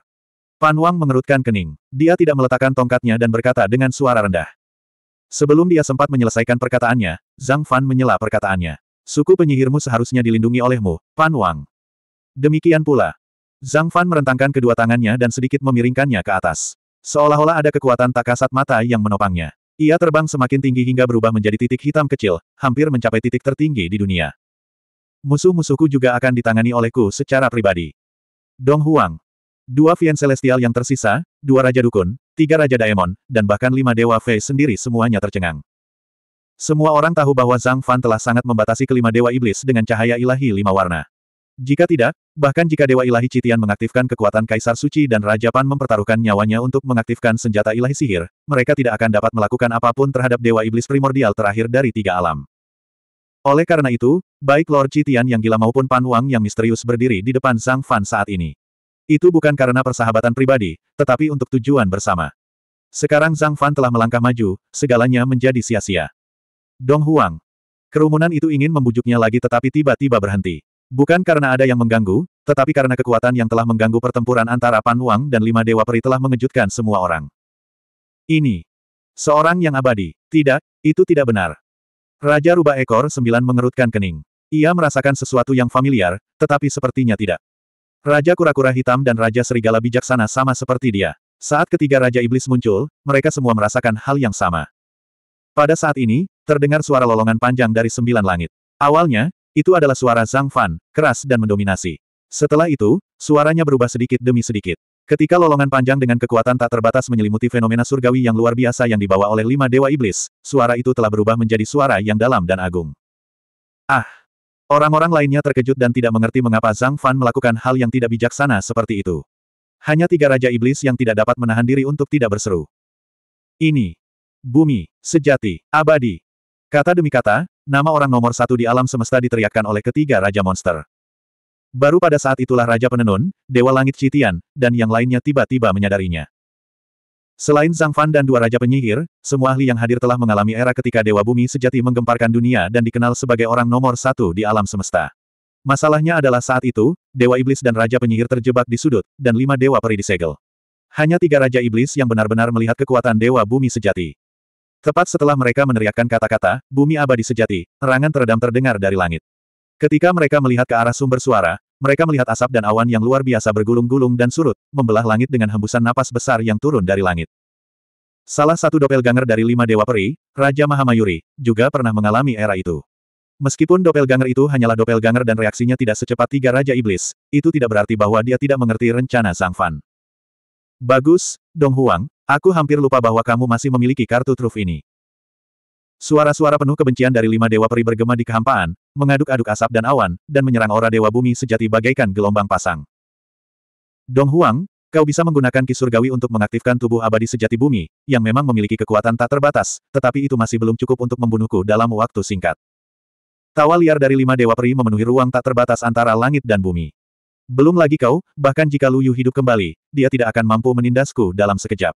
Pan Wang mengerutkan kening. Dia tidak meletakkan tongkatnya dan berkata dengan suara rendah. Sebelum dia sempat menyelesaikan perkataannya, Zhang Fan menyela perkataannya. Suku penyihirmu seharusnya dilindungi olehmu, Pan Wang. Demikian pula. Zhang Fan merentangkan kedua tangannya dan sedikit memiringkannya ke atas. Seolah-olah ada kekuatan tak kasat mata yang menopangnya. Ia terbang semakin tinggi hingga berubah menjadi titik hitam kecil, hampir mencapai titik tertinggi di dunia. Musuh-musuhku juga akan ditangani olehku secara pribadi. Dong Huang. Dua Vian Celestial yang tersisa, dua Raja Dukun, tiga Raja Daemon, dan bahkan lima Dewa Fei sendiri semuanya tercengang. Semua orang tahu bahwa Zhang Fan telah sangat membatasi kelima Dewa Iblis dengan cahaya ilahi lima warna. Jika tidak, bahkan jika Dewa Ilahi Citian mengaktifkan kekuatan Kaisar Suci dan Raja Pan mempertaruhkan nyawanya untuk mengaktifkan senjata ilahi sihir, mereka tidak akan dapat melakukan apapun terhadap Dewa Iblis Primordial terakhir dari tiga alam. Oleh karena itu, baik Lord Citian yang gila maupun Pan Wang yang misterius berdiri di depan Sang Fan saat ini. Itu bukan karena persahabatan pribadi, tetapi untuk tujuan bersama. Sekarang Zhang Fan telah melangkah maju, segalanya menjadi sia-sia. Dong Huang. Kerumunan itu ingin membujuknya lagi tetapi tiba-tiba berhenti. Bukan karena ada yang mengganggu, tetapi karena kekuatan yang telah mengganggu pertempuran antara Pan Wang dan lima Dewa Peri telah mengejutkan semua orang. Ini. Seorang yang abadi. Tidak, itu tidak benar. Raja Rubah Ekor Sembilan mengerutkan kening. Ia merasakan sesuatu yang familiar, tetapi sepertinya tidak. Raja Kura-Kura Hitam dan Raja Serigala Bijaksana sama seperti dia. Saat ketiga Raja Iblis muncul, mereka semua merasakan hal yang sama. Pada saat ini, terdengar suara lolongan panjang dari sembilan langit. Awalnya, itu adalah suara Zhang Fan, keras dan mendominasi. Setelah itu, suaranya berubah sedikit demi sedikit. Ketika lolongan panjang dengan kekuatan tak terbatas menyelimuti fenomena surgawi yang luar biasa yang dibawa oleh lima dewa iblis, suara itu telah berubah menjadi suara yang dalam dan agung. Ah! Orang-orang lainnya terkejut dan tidak mengerti mengapa Zhang Fan melakukan hal yang tidak bijaksana seperti itu. Hanya tiga raja iblis yang tidak dapat menahan diri untuk tidak berseru. Ini. Bumi, sejati, abadi, Kata demi kata, nama orang nomor satu di alam semesta diteriakkan oleh ketiga Raja Monster. Baru pada saat itulah Raja Penenun, Dewa Langit Citian, dan yang lainnya tiba-tiba menyadarinya. Selain Zhang Fan dan dua Raja Penyihir, semua ahli yang hadir telah mengalami era ketika Dewa Bumi sejati menggemparkan dunia dan dikenal sebagai orang nomor satu di alam semesta. Masalahnya adalah saat itu, Dewa Iblis dan Raja Penyihir terjebak di sudut, dan lima Dewa Peri disegel. Hanya tiga Raja Iblis yang benar-benar melihat kekuatan Dewa Bumi sejati. Tepat setelah mereka meneriakkan kata-kata, bumi abadi sejati, terangan teredam terdengar dari langit. Ketika mereka melihat ke arah sumber suara, mereka melihat asap dan awan yang luar biasa bergulung-gulung dan surut, membelah langit dengan hembusan napas besar yang turun dari langit. Salah satu doppelganger dari lima dewa peri, Raja Mahamayuri, juga pernah mengalami era itu. Meskipun doppelganger itu hanyalah doppelganger dan reaksinya tidak secepat tiga Raja Iblis, itu tidak berarti bahwa dia tidak mengerti rencana Sang Fan. Bagus, Dong Huang, aku hampir lupa bahwa kamu masih memiliki kartu truf ini. Suara-suara penuh kebencian dari lima dewa peri bergema di kehampaan, mengaduk-aduk asap dan awan, dan menyerang aura dewa bumi sejati bagaikan gelombang pasang. Dong Huang, kau bisa menggunakan kisurgawi untuk mengaktifkan tubuh abadi sejati bumi, yang memang memiliki kekuatan tak terbatas, tetapi itu masih belum cukup untuk membunuhku dalam waktu singkat. Tawa liar dari lima dewa peri memenuhi ruang tak terbatas antara langit dan bumi. Belum lagi kau, bahkan jika Lu Yu hidup kembali, dia tidak akan mampu menindasku dalam sekejap.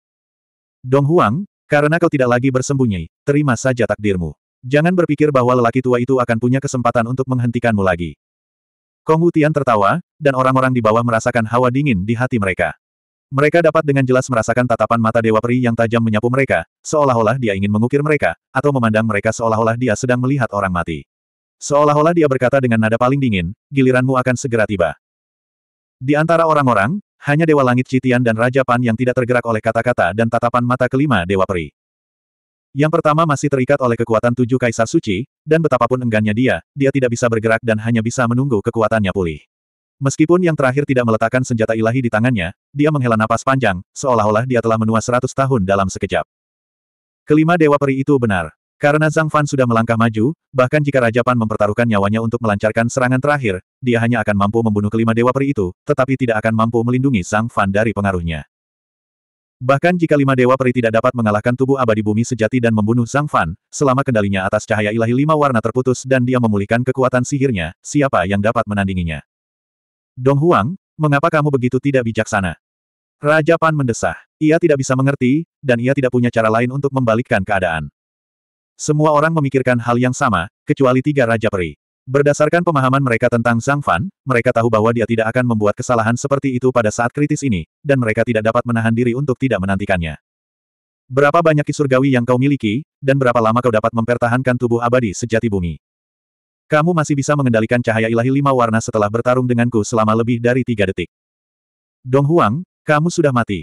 Dong Huang, karena kau tidak lagi bersembunyi, terima saja takdirmu. Jangan berpikir bahwa lelaki tua itu akan punya kesempatan untuk menghentikanmu lagi. Kong Wutian tertawa, dan orang-orang di bawah merasakan hawa dingin di hati mereka. Mereka dapat dengan jelas merasakan tatapan mata Dewa Peri yang tajam menyapu mereka, seolah-olah dia ingin mengukir mereka, atau memandang mereka seolah-olah dia sedang melihat orang mati. Seolah-olah dia berkata dengan nada paling dingin, giliranmu akan segera tiba. Di antara orang-orang, hanya Dewa Langit Citian dan Raja Pan yang tidak tergerak oleh kata-kata dan tatapan mata kelima Dewa Peri. Yang pertama masih terikat oleh kekuatan tujuh kaisar suci, dan betapapun enggannya dia, dia tidak bisa bergerak dan hanya bisa menunggu kekuatannya pulih. Meskipun yang terakhir tidak meletakkan senjata ilahi di tangannya, dia menghela napas panjang, seolah-olah dia telah menua seratus tahun dalam sekejap. Kelima Dewa Peri itu benar. Karena Zhang Fan sudah melangkah maju, bahkan jika Raja Pan mempertaruhkan nyawanya untuk melancarkan serangan terakhir, dia hanya akan mampu membunuh kelima dewa peri itu, tetapi tidak akan mampu melindungi Zhang Fan dari pengaruhnya. Bahkan jika lima dewa peri tidak dapat mengalahkan tubuh abadi bumi sejati dan membunuh Zhang Fan, selama kendalinya atas cahaya ilahi lima warna terputus dan dia memulihkan kekuatan sihirnya, siapa yang dapat menandinginya? Dong Huang, mengapa kamu begitu tidak bijaksana? Raja Pan mendesah. Ia tidak bisa mengerti, dan ia tidak punya cara lain untuk membalikkan keadaan. Semua orang memikirkan hal yang sama, kecuali tiga Raja Peri. Berdasarkan pemahaman mereka tentang Zhang Fan, mereka tahu bahwa dia tidak akan membuat kesalahan seperti itu pada saat kritis ini, dan mereka tidak dapat menahan diri untuk tidak menantikannya. Berapa banyak kisurgawi yang kau miliki, dan berapa lama kau dapat mempertahankan tubuh abadi sejati bumi? Kamu masih bisa mengendalikan cahaya ilahi lima warna setelah bertarung denganku selama lebih dari tiga detik. Dong Huang, kamu sudah mati.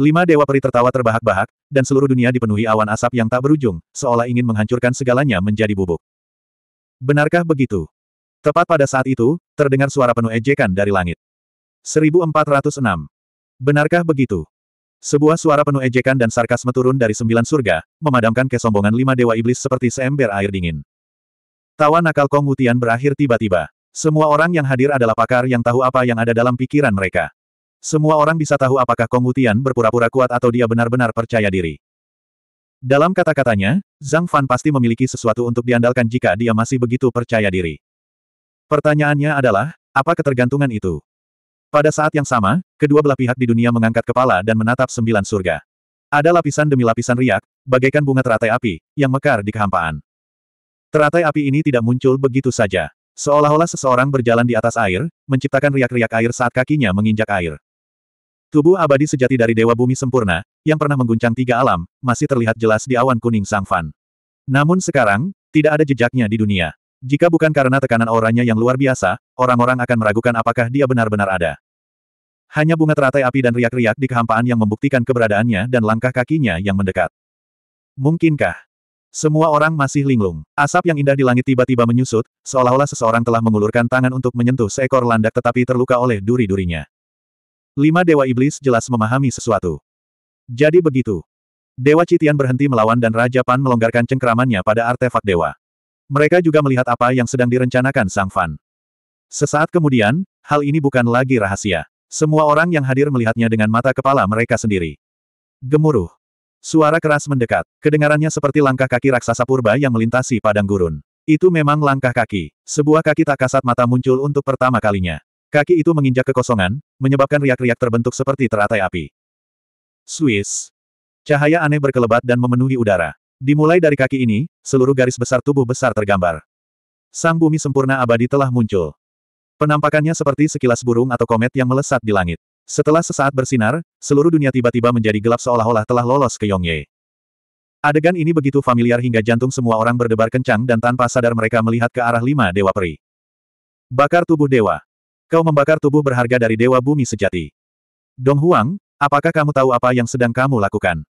Lima dewa peri tertawa terbahak-bahak, dan seluruh dunia dipenuhi awan asap yang tak berujung, seolah ingin menghancurkan segalanya menjadi bubuk. Benarkah begitu? Tepat pada saat itu, terdengar suara penuh ejekan dari langit. 1406. Benarkah begitu? Sebuah suara penuh ejekan dan sarkasme turun dari sembilan surga, memadamkan kesombongan lima dewa iblis seperti seember air dingin. Tawa nakal Kong Wutian berakhir tiba-tiba. Semua orang yang hadir adalah pakar yang tahu apa yang ada dalam pikiran mereka. Semua orang bisa tahu apakah Kong Wutian berpura-pura kuat atau dia benar-benar percaya diri. Dalam kata-katanya, Zhang Fan pasti memiliki sesuatu untuk diandalkan jika dia masih begitu percaya diri. Pertanyaannya adalah, apa ketergantungan itu? Pada saat yang sama, kedua belah pihak di dunia mengangkat kepala dan menatap sembilan surga. Ada lapisan demi lapisan riak, bagaikan bunga teratai api, yang mekar di kehampaan. Teratai api ini tidak muncul begitu saja. Seolah-olah seseorang berjalan di atas air, menciptakan riak-riak air saat kakinya menginjak air. Tubuh abadi sejati dari Dewa Bumi Sempurna, yang pernah mengguncang tiga alam, masih terlihat jelas di awan kuning Sang Fan. Namun sekarang, tidak ada jejaknya di dunia. Jika bukan karena tekanan auranya yang luar biasa, orang-orang akan meragukan apakah dia benar-benar ada. Hanya bunga teratai api dan riak-riak di kehampaan yang membuktikan keberadaannya dan langkah kakinya yang mendekat. Mungkinkah? Semua orang masih linglung. Asap yang indah di langit tiba-tiba menyusut, seolah-olah seseorang telah mengulurkan tangan untuk menyentuh seekor landak tetapi terluka oleh duri-durinya. Lima Dewa Iblis jelas memahami sesuatu. Jadi begitu. Dewa Citian berhenti melawan dan Raja Pan melonggarkan cengkeramannya pada artefak dewa. Mereka juga melihat apa yang sedang direncanakan Sang Fan. Sesaat kemudian, hal ini bukan lagi rahasia. Semua orang yang hadir melihatnya dengan mata kepala mereka sendiri. Gemuruh. Suara keras mendekat, kedengarannya seperti langkah kaki raksasa purba yang melintasi padang gurun. Itu memang langkah kaki. Sebuah kaki tak kasat mata muncul untuk pertama kalinya. Kaki itu menginjak kekosongan, menyebabkan riak-riak terbentuk seperti teratai api. Swiss. Cahaya aneh berkelebat dan memenuhi udara. Dimulai dari kaki ini, seluruh garis besar tubuh besar tergambar. Sang bumi sempurna abadi telah muncul. Penampakannya seperti sekilas burung atau komet yang melesat di langit. Setelah sesaat bersinar, seluruh dunia tiba-tiba menjadi gelap seolah-olah telah lolos ke Yongye. Adegan ini begitu familiar hingga jantung semua orang berdebar kencang dan tanpa sadar mereka melihat ke arah lima dewa peri. Bakar tubuh dewa. Kau membakar tubuh berharga dari Dewa Bumi Sejati. Dong Huang, apakah kamu tahu apa yang sedang kamu lakukan?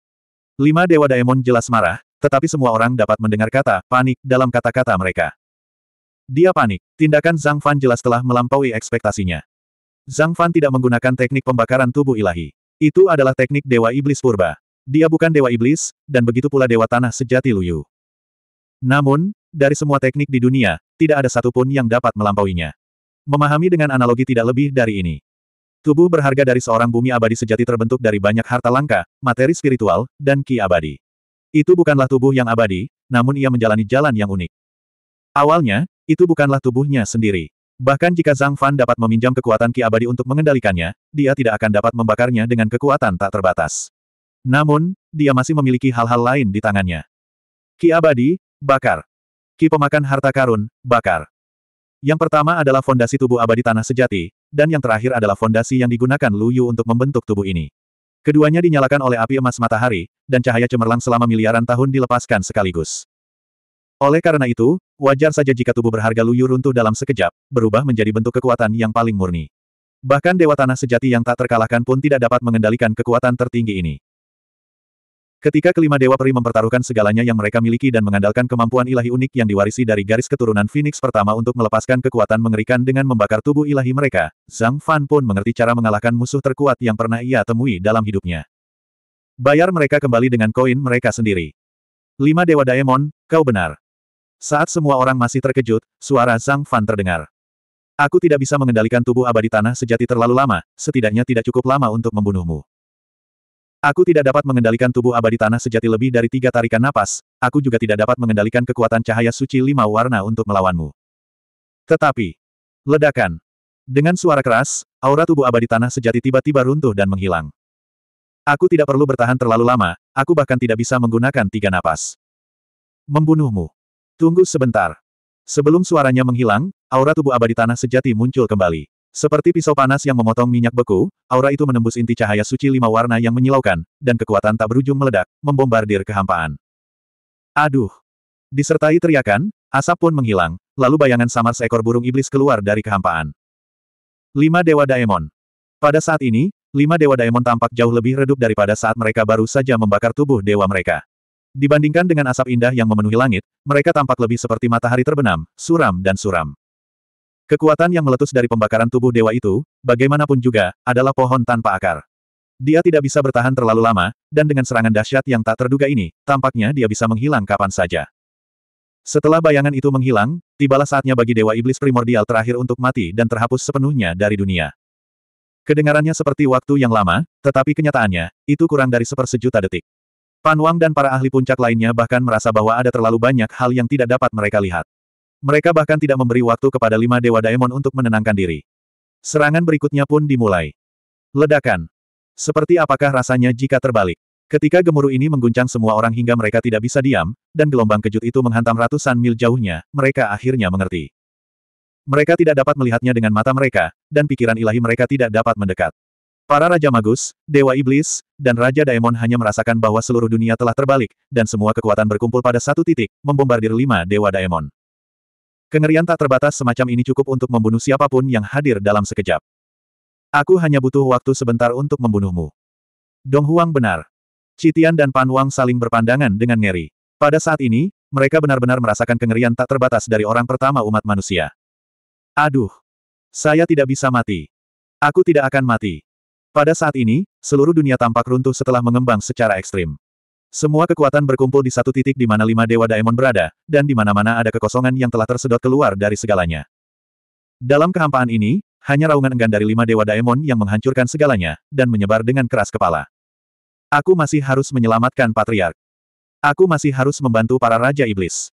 Lima Dewa Daemon jelas marah, tetapi semua orang dapat mendengar kata panik dalam kata-kata mereka. Dia panik, tindakan Zhang Fan jelas telah melampaui ekspektasinya. Zhang Fan tidak menggunakan teknik pembakaran tubuh ilahi. Itu adalah teknik Dewa Iblis Purba. Dia bukan Dewa Iblis, dan begitu pula Dewa Tanah Sejati Luyu. Namun, dari semua teknik di dunia, tidak ada satupun yang dapat melampauinya. Memahami dengan analogi tidak lebih dari ini. Tubuh berharga dari seorang bumi abadi sejati terbentuk dari banyak harta langka, materi spiritual, dan ki abadi. Itu bukanlah tubuh yang abadi, namun ia menjalani jalan yang unik. Awalnya, itu bukanlah tubuhnya sendiri. Bahkan jika Zhang Fan dapat meminjam kekuatan ki abadi untuk mengendalikannya, dia tidak akan dapat membakarnya dengan kekuatan tak terbatas. Namun, dia masih memiliki hal-hal lain di tangannya. Ki abadi, bakar. Ki pemakan harta karun, bakar. Yang pertama adalah fondasi tubuh abadi tanah sejati, dan yang terakhir adalah fondasi yang digunakan Lu Yu untuk membentuk tubuh ini. Keduanya dinyalakan oleh api emas matahari, dan cahaya cemerlang selama miliaran tahun dilepaskan sekaligus. Oleh karena itu, wajar saja jika tubuh berharga Lu Yu runtuh dalam sekejap, berubah menjadi bentuk kekuatan yang paling murni. Bahkan Dewa Tanah Sejati yang tak terkalahkan pun tidak dapat mengendalikan kekuatan tertinggi ini. Ketika kelima Dewa Peri mempertaruhkan segalanya yang mereka miliki dan mengandalkan kemampuan ilahi unik yang diwarisi dari garis keturunan Phoenix pertama untuk melepaskan kekuatan mengerikan dengan membakar tubuh ilahi mereka, Zhang Fan pun mengerti cara mengalahkan musuh terkuat yang pernah ia temui dalam hidupnya. Bayar mereka kembali dengan koin mereka sendiri. Lima Dewa Daemon, kau benar. Saat semua orang masih terkejut, suara Zhang Fan terdengar. Aku tidak bisa mengendalikan tubuh abadi tanah sejati terlalu lama, setidaknya tidak cukup lama untuk membunuhmu. Aku tidak dapat mengendalikan tubuh abadi tanah sejati lebih dari tiga tarikan napas, aku juga tidak dapat mengendalikan kekuatan cahaya suci lima warna untuk melawanmu. Tetapi, ledakan. Dengan suara keras, aura tubuh abadi tanah sejati tiba-tiba runtuh dan menghilang. Aku tidak perlu bertahan terlalu lama, aku bahkan tidak bisa menggunakan tiga napas. Membunuhmu. Tunggu sebentar. Sebelum suaranya menghilang, aura tubuh abadi tanah sejati muncul kembali. Seperti pisau panas yang memotong minyak beku, aura itu menembus inti cahaya suci lima warna yang menyilaukan, dan kekuatan tak berujung meledak, membombardir kehampaan. Aduh! Disertai teriakan, asap pun menghilang, lalu bayangan samar seekor burung iblis keluar dari kehampaan. Lima Dewa Daemon Pada saat ini, lima Dewa Daemon tampak jauh lebih redup daripada saat mereka baru saja membakar tubuh dewa mereka. Dibandingkan dengan asap indah yang memenuhi langit, mereka tampak lebih seperti matahari terbenam, suram dan suram. Kekuatan yang meletus dari pembakaran tubuh dewa itu, bagaimanapun juga, adalah pohon tanpa akar. Dia tidak bisa bertahan terlalu lama, dan dengan serangan dahsyat yang tak terduga ini, tampaknya dia bisa menghilang kapan saja. Setelah bayangan itu menghilang, tibalah saatnya bagi Dewa Iblis Primordial terakhir untuk mati dan terhapus sepenuhnya dari dunia. Kedengarannya seperti waktu yang lama, tetapi kenyataannya, itu kurang dari sepersejuta detik. Pan Wang dan para ahli puncak lainnya bahkan merasa bahwa ada terlalu banyak hal yang tidak dapat mereka lihat. Mereka bahkan tidak memberi waktu kepada lima dewa daemon untuk menenangkan diri. Serangan berikutnya pun dimulai. Ledakan. Seperti apakah rasanya jika terbalik? Ketika gemuruh ini mengguncang semua orang hingga mereka tidak bisa diam, dan gelombang kejut itu menghantam ratusan mil jauhnya, mereka akhirnya mengerti. Mereka tidak dapat melihatnya dengan mata mereka, dan pikiran ilahi mereka tidak dapat mendekat. Para Raja Magus, Dewa Iblis, dan Raja Daemon hanya merasakan bahwa seluruh dunia telah terbalik, dan semua kekuatan berkumpul pada satu titik, membombardir lima Dewa Daemon. Kengerian tak terbatas semacam ini cukup untuk membunuh siapapun yang hadir dalam sekejap. Aku hanya butuh waktu sebentar untuk membunuhmu. Dong Huang benar. Citian dan Pan Wang saling berpandangan dengan ngeri. Pada saat ini, mereka benar-benar merasakan kengerian tak terbatas dari orang pertama umat manusia. Aduh. Saya tidak bisa mati. Aku tidak akan mati. Pada saat ini, seluruh dunia tampak runtuh setelah mengembang secara ekstrim. Semua kekuatan berkumpul di satu titik di mana lima dewa daemon berada, dan di mana-mana ada kekosongan yang telah tersedot keluar dari segalanya. Dalam kehampaan ini, hanya raungan enggan dari lima dewa daemon yang menghancurkan segalanya, dan menyebar dengan keras kepala. Aku masih harus menyelamatkan patriark. Aku masih harus membantu para raja iblis.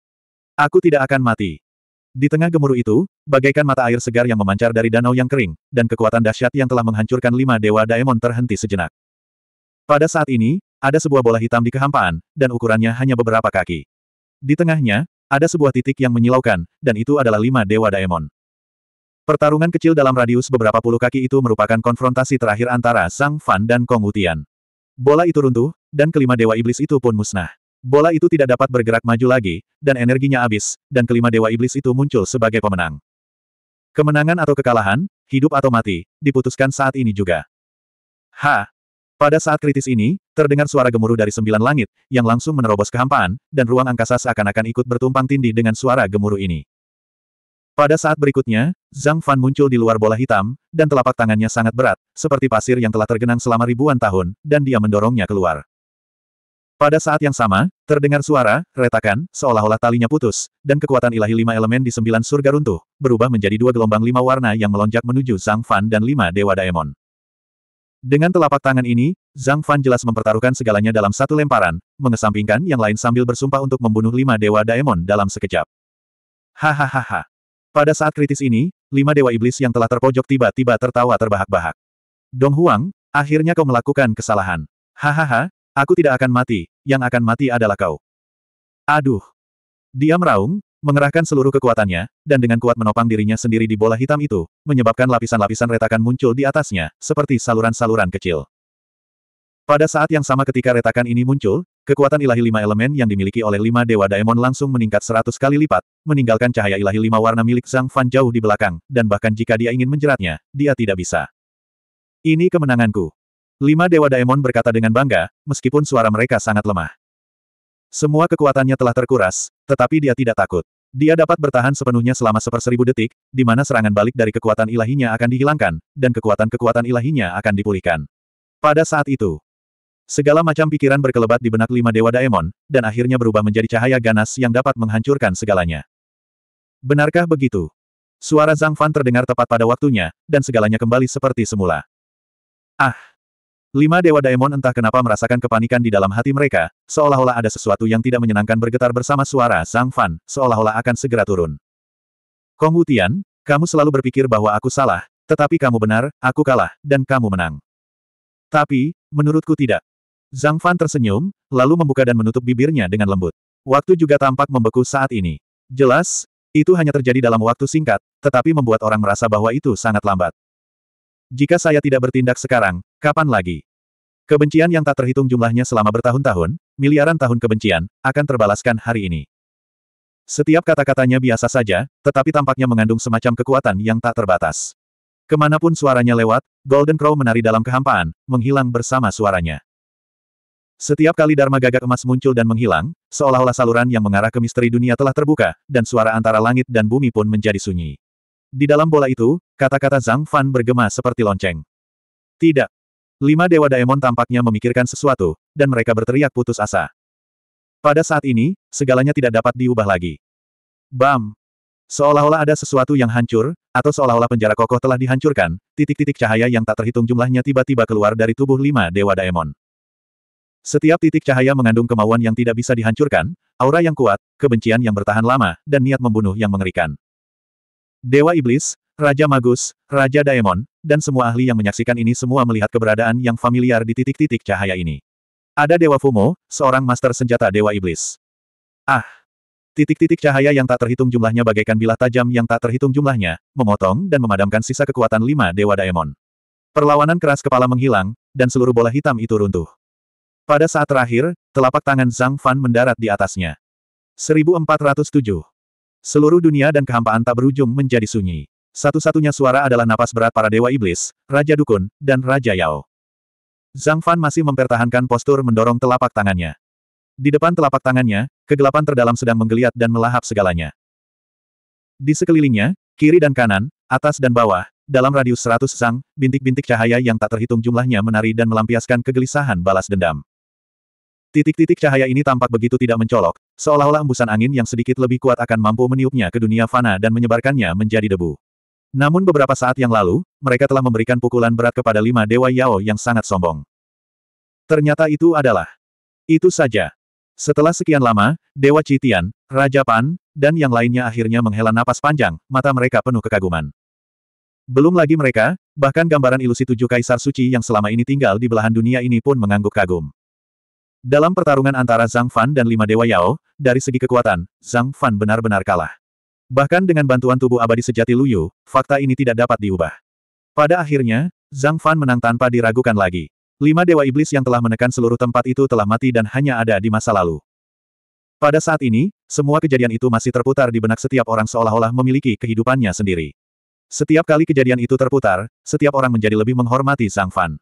Aku tidak akan mati. Di tengah gemuruh itu, bagaikan mata air segar yang memancar dari danau yang kering, dan kekuatan dahsyat yang telah menghancurkan lima dewa daemon terhenti sejenak. Pada saat ini, ada sebuah bola hitam di kehampaan, dan ukurannya hanya beberapa kaki. Di tengahnya, ada sebuah titik yang menyilaukan, dan itu adalah lima Dewa Daemon. Pertarungan kecil dalam radius beberapa puluh kaki itu merupakan konfrontasi terakhir antara Sang Fan dan Kong Wutian. Bola itu runtuh, dan kelima Dewa Iblis itu pun musnah. Bola itu tidak dapat bergerak maju lagi, dan energinya habis, dan kelima Dewa Iblis itu muncul sebagai pemenang. Kemenangan atau kekalahan, hidup atau mati, diputuskan saat ini juga. Ha! Pada saat kritis ini, terdengar suara gemuruh dari sembilan langit, yang langsung menerobos kehampaan, dan ruang angkasa seakan-akan ikut bertumpang tindih dengan suara gemuruh ini. Pada saat berikutnya, Zhang Fan muncul di luar bola hitam, dan telapak tangannya sangat berat, seperti pasir yang telah tergenang selama ribuan tahun, dan dia mendorongnya keluar. Pada saat yang sama, terdengar suara, retakan, seolah-olah talinya putus, dan kekuatan ilahi lima elemen di sembilan surga runtuh, berubah menjadi dua gelombang lima warna yang melonjak menuju Zhang Fan dan lima dewa daemon. Dengan telapak tangan ini, Zhang Fan jelas mempertaruhkan segalanya dalam satu lemparan, mengesampingkan yang lain sambil bersumpah untuk membunuh lima dewa daemon dalam sekejap. Hahaha. Pada saat kritis ini, lima dewa iblis yang telah terpojok tiba-tiba tertawa terbahak-bahak. Dong Huang, akhirnya kau melakukan kesalahan. Hahaha, aku tidak akan mati, yang akan mati adalah kau. Aduh. Dia meraung, Mengerahkan seluruh kekuatannya, dan dengan kuat menopang dirinya sendiri di bola hitam itu, menyebabkan lapisan-lapisan retakan muncul di atasnya, seperti saluran-saluran kecil. Pada saat yang sama ketika retakan ini muncul, kekuatan ilahi lima elemen yang dimiliki oleh lima dewa daemon langsung meningkat seratus kali lipat, meninggalkan cahaya ilahi lima warna milik Zhang Fan jauh di belakang, dan bahkan jika dia ingin menjeratnya, dia tidak bisa. Ini kemenanganku. Lima dewa daemon berkata dengan bangga, meskipun suara mereka sangat lemah. Semua kekuatannya telah terkuras, tetapi dia tidak takut. Dia dapat bertahan sepenuhnya selama seperseribu detik, di mana serangan balik dari kekuatan ilahinya akan dihilangkan, dan kekuatan-kekuatan ilahinya akan dipulihkan. Pada saat itu, segala macam pikiran berkelebat di benak lima dewa Daemon, dan akhirnya berubah menjadi cahaya ganas yang dapat menghancurkan segalanya. Benarkah begitu? Suara Zhang Fan terdengar tepat pada waktunya, dan segalanya kembali seperti semula. Ah! Lima Dewa Daemon entah kenapa merasakan kepanikan di dalam hati mereka, seolah-olah ada sesuatu yang tidak menyenangkan bergetar bersama suara Zhang Fan, seolah-olah akan segera turun. Kong Wutian, kamu selalu berpikir bahwa aku salah, tetapi kamu benar, aku kalah, dan kamu menang. Tapi, menurutku tidak. Zhang Fan tersenyum, lalu membuka dan menutup bibirnya dengan lembut. Waktu juga tampak membeku saat ini. Jelas, itu hanya terjadi dalam waktu singkat, tetapi membuat orang merasa bahwa itu sangat lambat. Jika saya tidak bertindak sekarang, kapan lagi? Kebencian yang tak terhitung jumlahnya selama bertahun-tahun, miliaran tahun kebencian, akan terbalaskan hari ini. Setiap kata-katanya biasa saja, tetapi tampaknya mengandung semacam kekuatan yang tak terbatas. Kemanapun suaranya lewat, Golden Crow menari dalam kehampaan, menghilang bersama suaranya. Setiap kali Dharma gagak emas muncul dan menghilang, seolah-olah saluran yang mengarah ke misteri dunia telah terbuka, dan suara antara langit dan bumi pun menjadi sunyi. Di dalam bola itu, kata-kata Zhang Fan bergema seperti lonceng. Tidak. Lima Dewa Daemon tampaknya memikirkan sesuatu, dan mereka berteriak putus asa. Pada saat ini, segalanya tidak dapat diubah lagi. Bam! Seolah-olah ada sesuatu yang hancur, atau seolah-olah penjara kokoh telah dihancurkan, titik-titik cahaya yang tak terhitung jumlahnya tiba-tiba keluar dari tubuh lima Dewa Daemon. Setiap titik cahaya mengandung kemauan yang tidak bisa dihancurkan, aura yang kuat, kebencian yang bertahan lama, dan niat membunuh yang mengerikan. Dewa Iblis, Raja Magus, Raja Daemon, dan semua ahli yang menyaksikan ini semua melihat keberadaan yang familiar di titik-titik cahaya ini. Ada Dewa Fumo, seorang master senjata Dewa Iblis. Ah! Titik-titik cahaya yang tak terhitung jumlahnya bagaikan bilah tajam yang tak terhitung jumlahnya, memotong dan memadamkan sisa kekuatan lima Dewa Daemon. Perlawanan keras kepala menghilang, dan seluruh bola hitam itu runtuh. Pada saat terakhir, telapak tangan Zhang Fan mendarat di atasnya. 1407 Seluruh dunia dan kehampaan tak berujung menjadi sunyi. Satu-satunya suara adalah napas berat para dewa iblis, Raja Dukun, dan Raja Yao. Zhang Fan masih mempertahankan postur mendorong telapak tangannya. Di depan telapak tangannya, kegelapan terdalam sedang menggeliat dan melahap segalanya. Di sekelilingnya, kiri dan kanan, atas dan bawah, dalam radius 100 sang, bintik-bintik cahaya yang tak terhitung jumlahnya menari dan melampiaskan kegelisahan balas dendam. Titik-titik cahaya ini tampak begitu tidak mencolok, seolah-olah embusan angin yang sedikit lebih kuat akan mampu meniupnya ke dunia fana dan menyebarkannya menjadi debu. Namun beberapa saat yang lalu, mereka telah memberikan pukulan berat kepada lima dewa Yao yang sangat sombong. Ternyata itu adalah. Itu saja. Setelah sekian lama, Dewa Citian, Raja Pan, dan yang lainnya akhirnya menghela napas panjang, mata mereka penuh kekaguman. Belum lagi mereka, bahkan gambaran ilusi tujuh kaisar suci yang selama ini tinggal di belahan dunia ini pun mengangguk kagum. Dalam pertarungan antara Zhang Fan dan lima Dewa Yao, dari segi kekuatan, Zhang Fan benar-benar kalah. Bahkan dengan bantuan tubuh abadi sejati Lu Yu, fakta ini tidak dapat diubah. Pada akhirnya, Zhang Fan menang tanpa diragukan lagi. Lima Dewa Iblis yang telah menekan seluruh tempat itu telah mati dan hanya ada di masa lalu. Pada saat ini, semua kejadian itu masih terputar di benak setiap orang seolah-olah memiliki kehidupannya sendiri. Setiap kali kejadian itu terputar, setiap orang menjadi lebih menghormati Zhang Fan.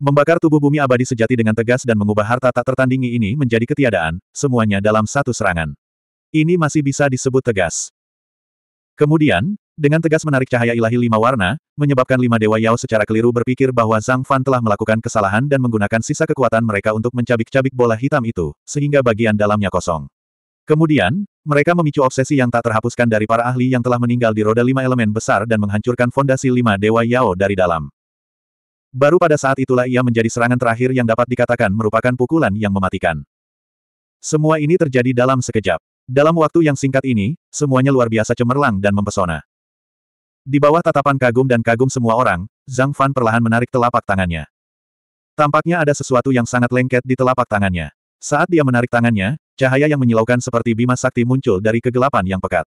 Membakar tubuh bumi abadi sejati dengan tegas dan mengubah harta tak tertandingi ini menjadi ketiadaan, semuanya dalam satu serangan. Ini masih bisa disebut tegas. Kemudian, dengan tegas menarik cahaya ilahi lima warna, menyebabkan lima dewa Yao secara keliru berpikir bahwa Zhang Fan telah melakukan kesalahan dan menggunakan sisa kekuatan mereka untuk mencabik-cabik bola hitam itu, sehingga bagian dalamnya kosong. Kemudian, mereka memicu obsesi yang tak terhapuskan dari para ahli yang telah meninggal di roda lima elemen besar dan menghancurkan fondasi lima dewa Yao dari dalam. Baru pada saat itulah ia menjadi serangan terakhir yang dapat dikatakan merupakan pukulan yang mematikan. Semua ini terjadi dalam sekejap. Dalam waktu yang singkat ini, semuanya luar biasa cemerlang dan mempesona. Di bawah tatapan kagum dan kagum semua orang, Zhang Fan perlahan menarik telapak tangannya. Tampaknya ada sesuatu yang sangat lengket di telapak tangannya. Saat dia menarik tangannya, cahaya yang menyilaukan seperti bima sakti muncul dari kegelapan yang pekat.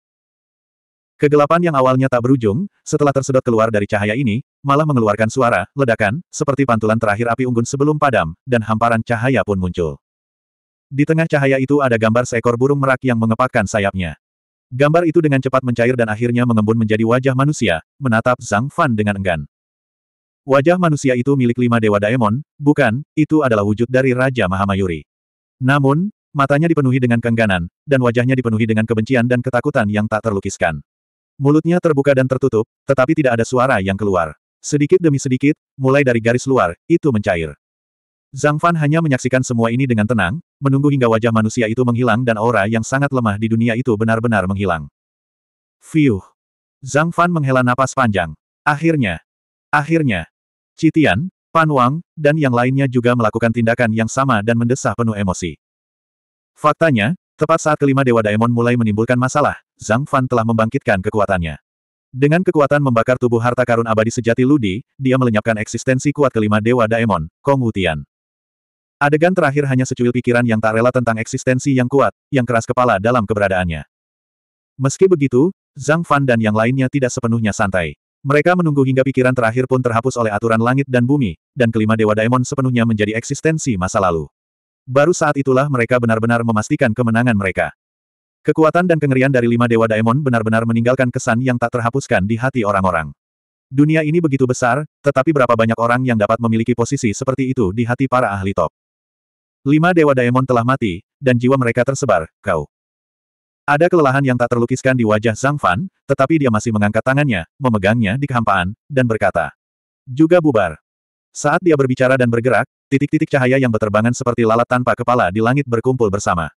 Kegelapan yang awalnya tak berujung, setelah tersedot keluar dari cahaya ini, malah mengeluarkan suara, ledakan, seperti pantulan terakhir api unggun sebelum padam, dan hamparan cahaya pun muncul. Di tengah cahaya itu ada gambar seekor burung merak yang mengepakkan sayapnya. Gambar itu dengan cepat mencair dan akhirnya mengembun menjadi wajah manusia, menatap Zhang Fan dengan enggan. Wajah manusia itu milik lima dewa Daemon, bukan, itu adalah wujud dari Raja Mahamayuri. Namun, matanya dipenuhi dengan kengganan, dan wajahnya dipenuhi dengan kebencian dan ketakutan yang tak terlukiskan. Mulutnya terbuka dan tertutup, tetapi tidak ada suara yang keluar. Sedikit demi sedikit, mulai dari garis luar, itu mencair. Zhang Fan hanya menyaksikan semua ini dengan tenang, menunggu hingga wajah manusia itu menghilang dan aura yang sangat lemah di dunia itu benar-benar menghilang. Fiuh! Zhang Fan menghela napas panjang. Akhirnya! Akhirnya! Citian, Pan Wang, dan yang lainnya juga melakukan tindakan yang sama dan mendesah penuh emosi. Faktanya, tepat saat kelima Dewa Daemon mulai menimbulkan masalah, Zhang Fan telah membangkitkan kekuatannya. Dengan kekuatan membakar tubuh harta karun abadi sejati Ludi, dia melenyapkan eksistensi kuat kelima Dewa Daemon, Kong Wutian. Adegan terakhir hanya secuil pikiran yang tak rela tentang eksistensi yang kuat, yang keras kepala dalam keberadaannya. Meski begitu, Zhang Fan dan yang lainnya tidak sepenuhnya santai. Mereka menunggu hingga pikiran terakhir pun terhapus oleh aturan langit dan bumi, dan kelima Dewa Daemon sepenuhnya menjadi eksistensi masa lalu. Baru saat itulah mereka benar-benar memastikan kemenangan mereka. Kekuatan dan kengerian dari lima dewa daemon benar-benar meninggalkan kesan yang tak terhapuskan di hati orang-orang. Dunia ini begitu besar, tetapi berapa banyak orang yang dapat memiliki posisi seperti itu di hati para ahli top. Lima dewa daemon telah mati, dan jiwa mereka tersebar, kau. Ada kelelahan yang tak terlukiskan di wajah Zhang Fan, tetapi dia masih mengangkat tangannya, memegangnya di kehampaan, dan berkata. Juga bubar. Saat dia berbicara dan bergerak, titik-titik cahaya yang berterbangan seperti lalat tanpa kepala di langit berkumpul bersama.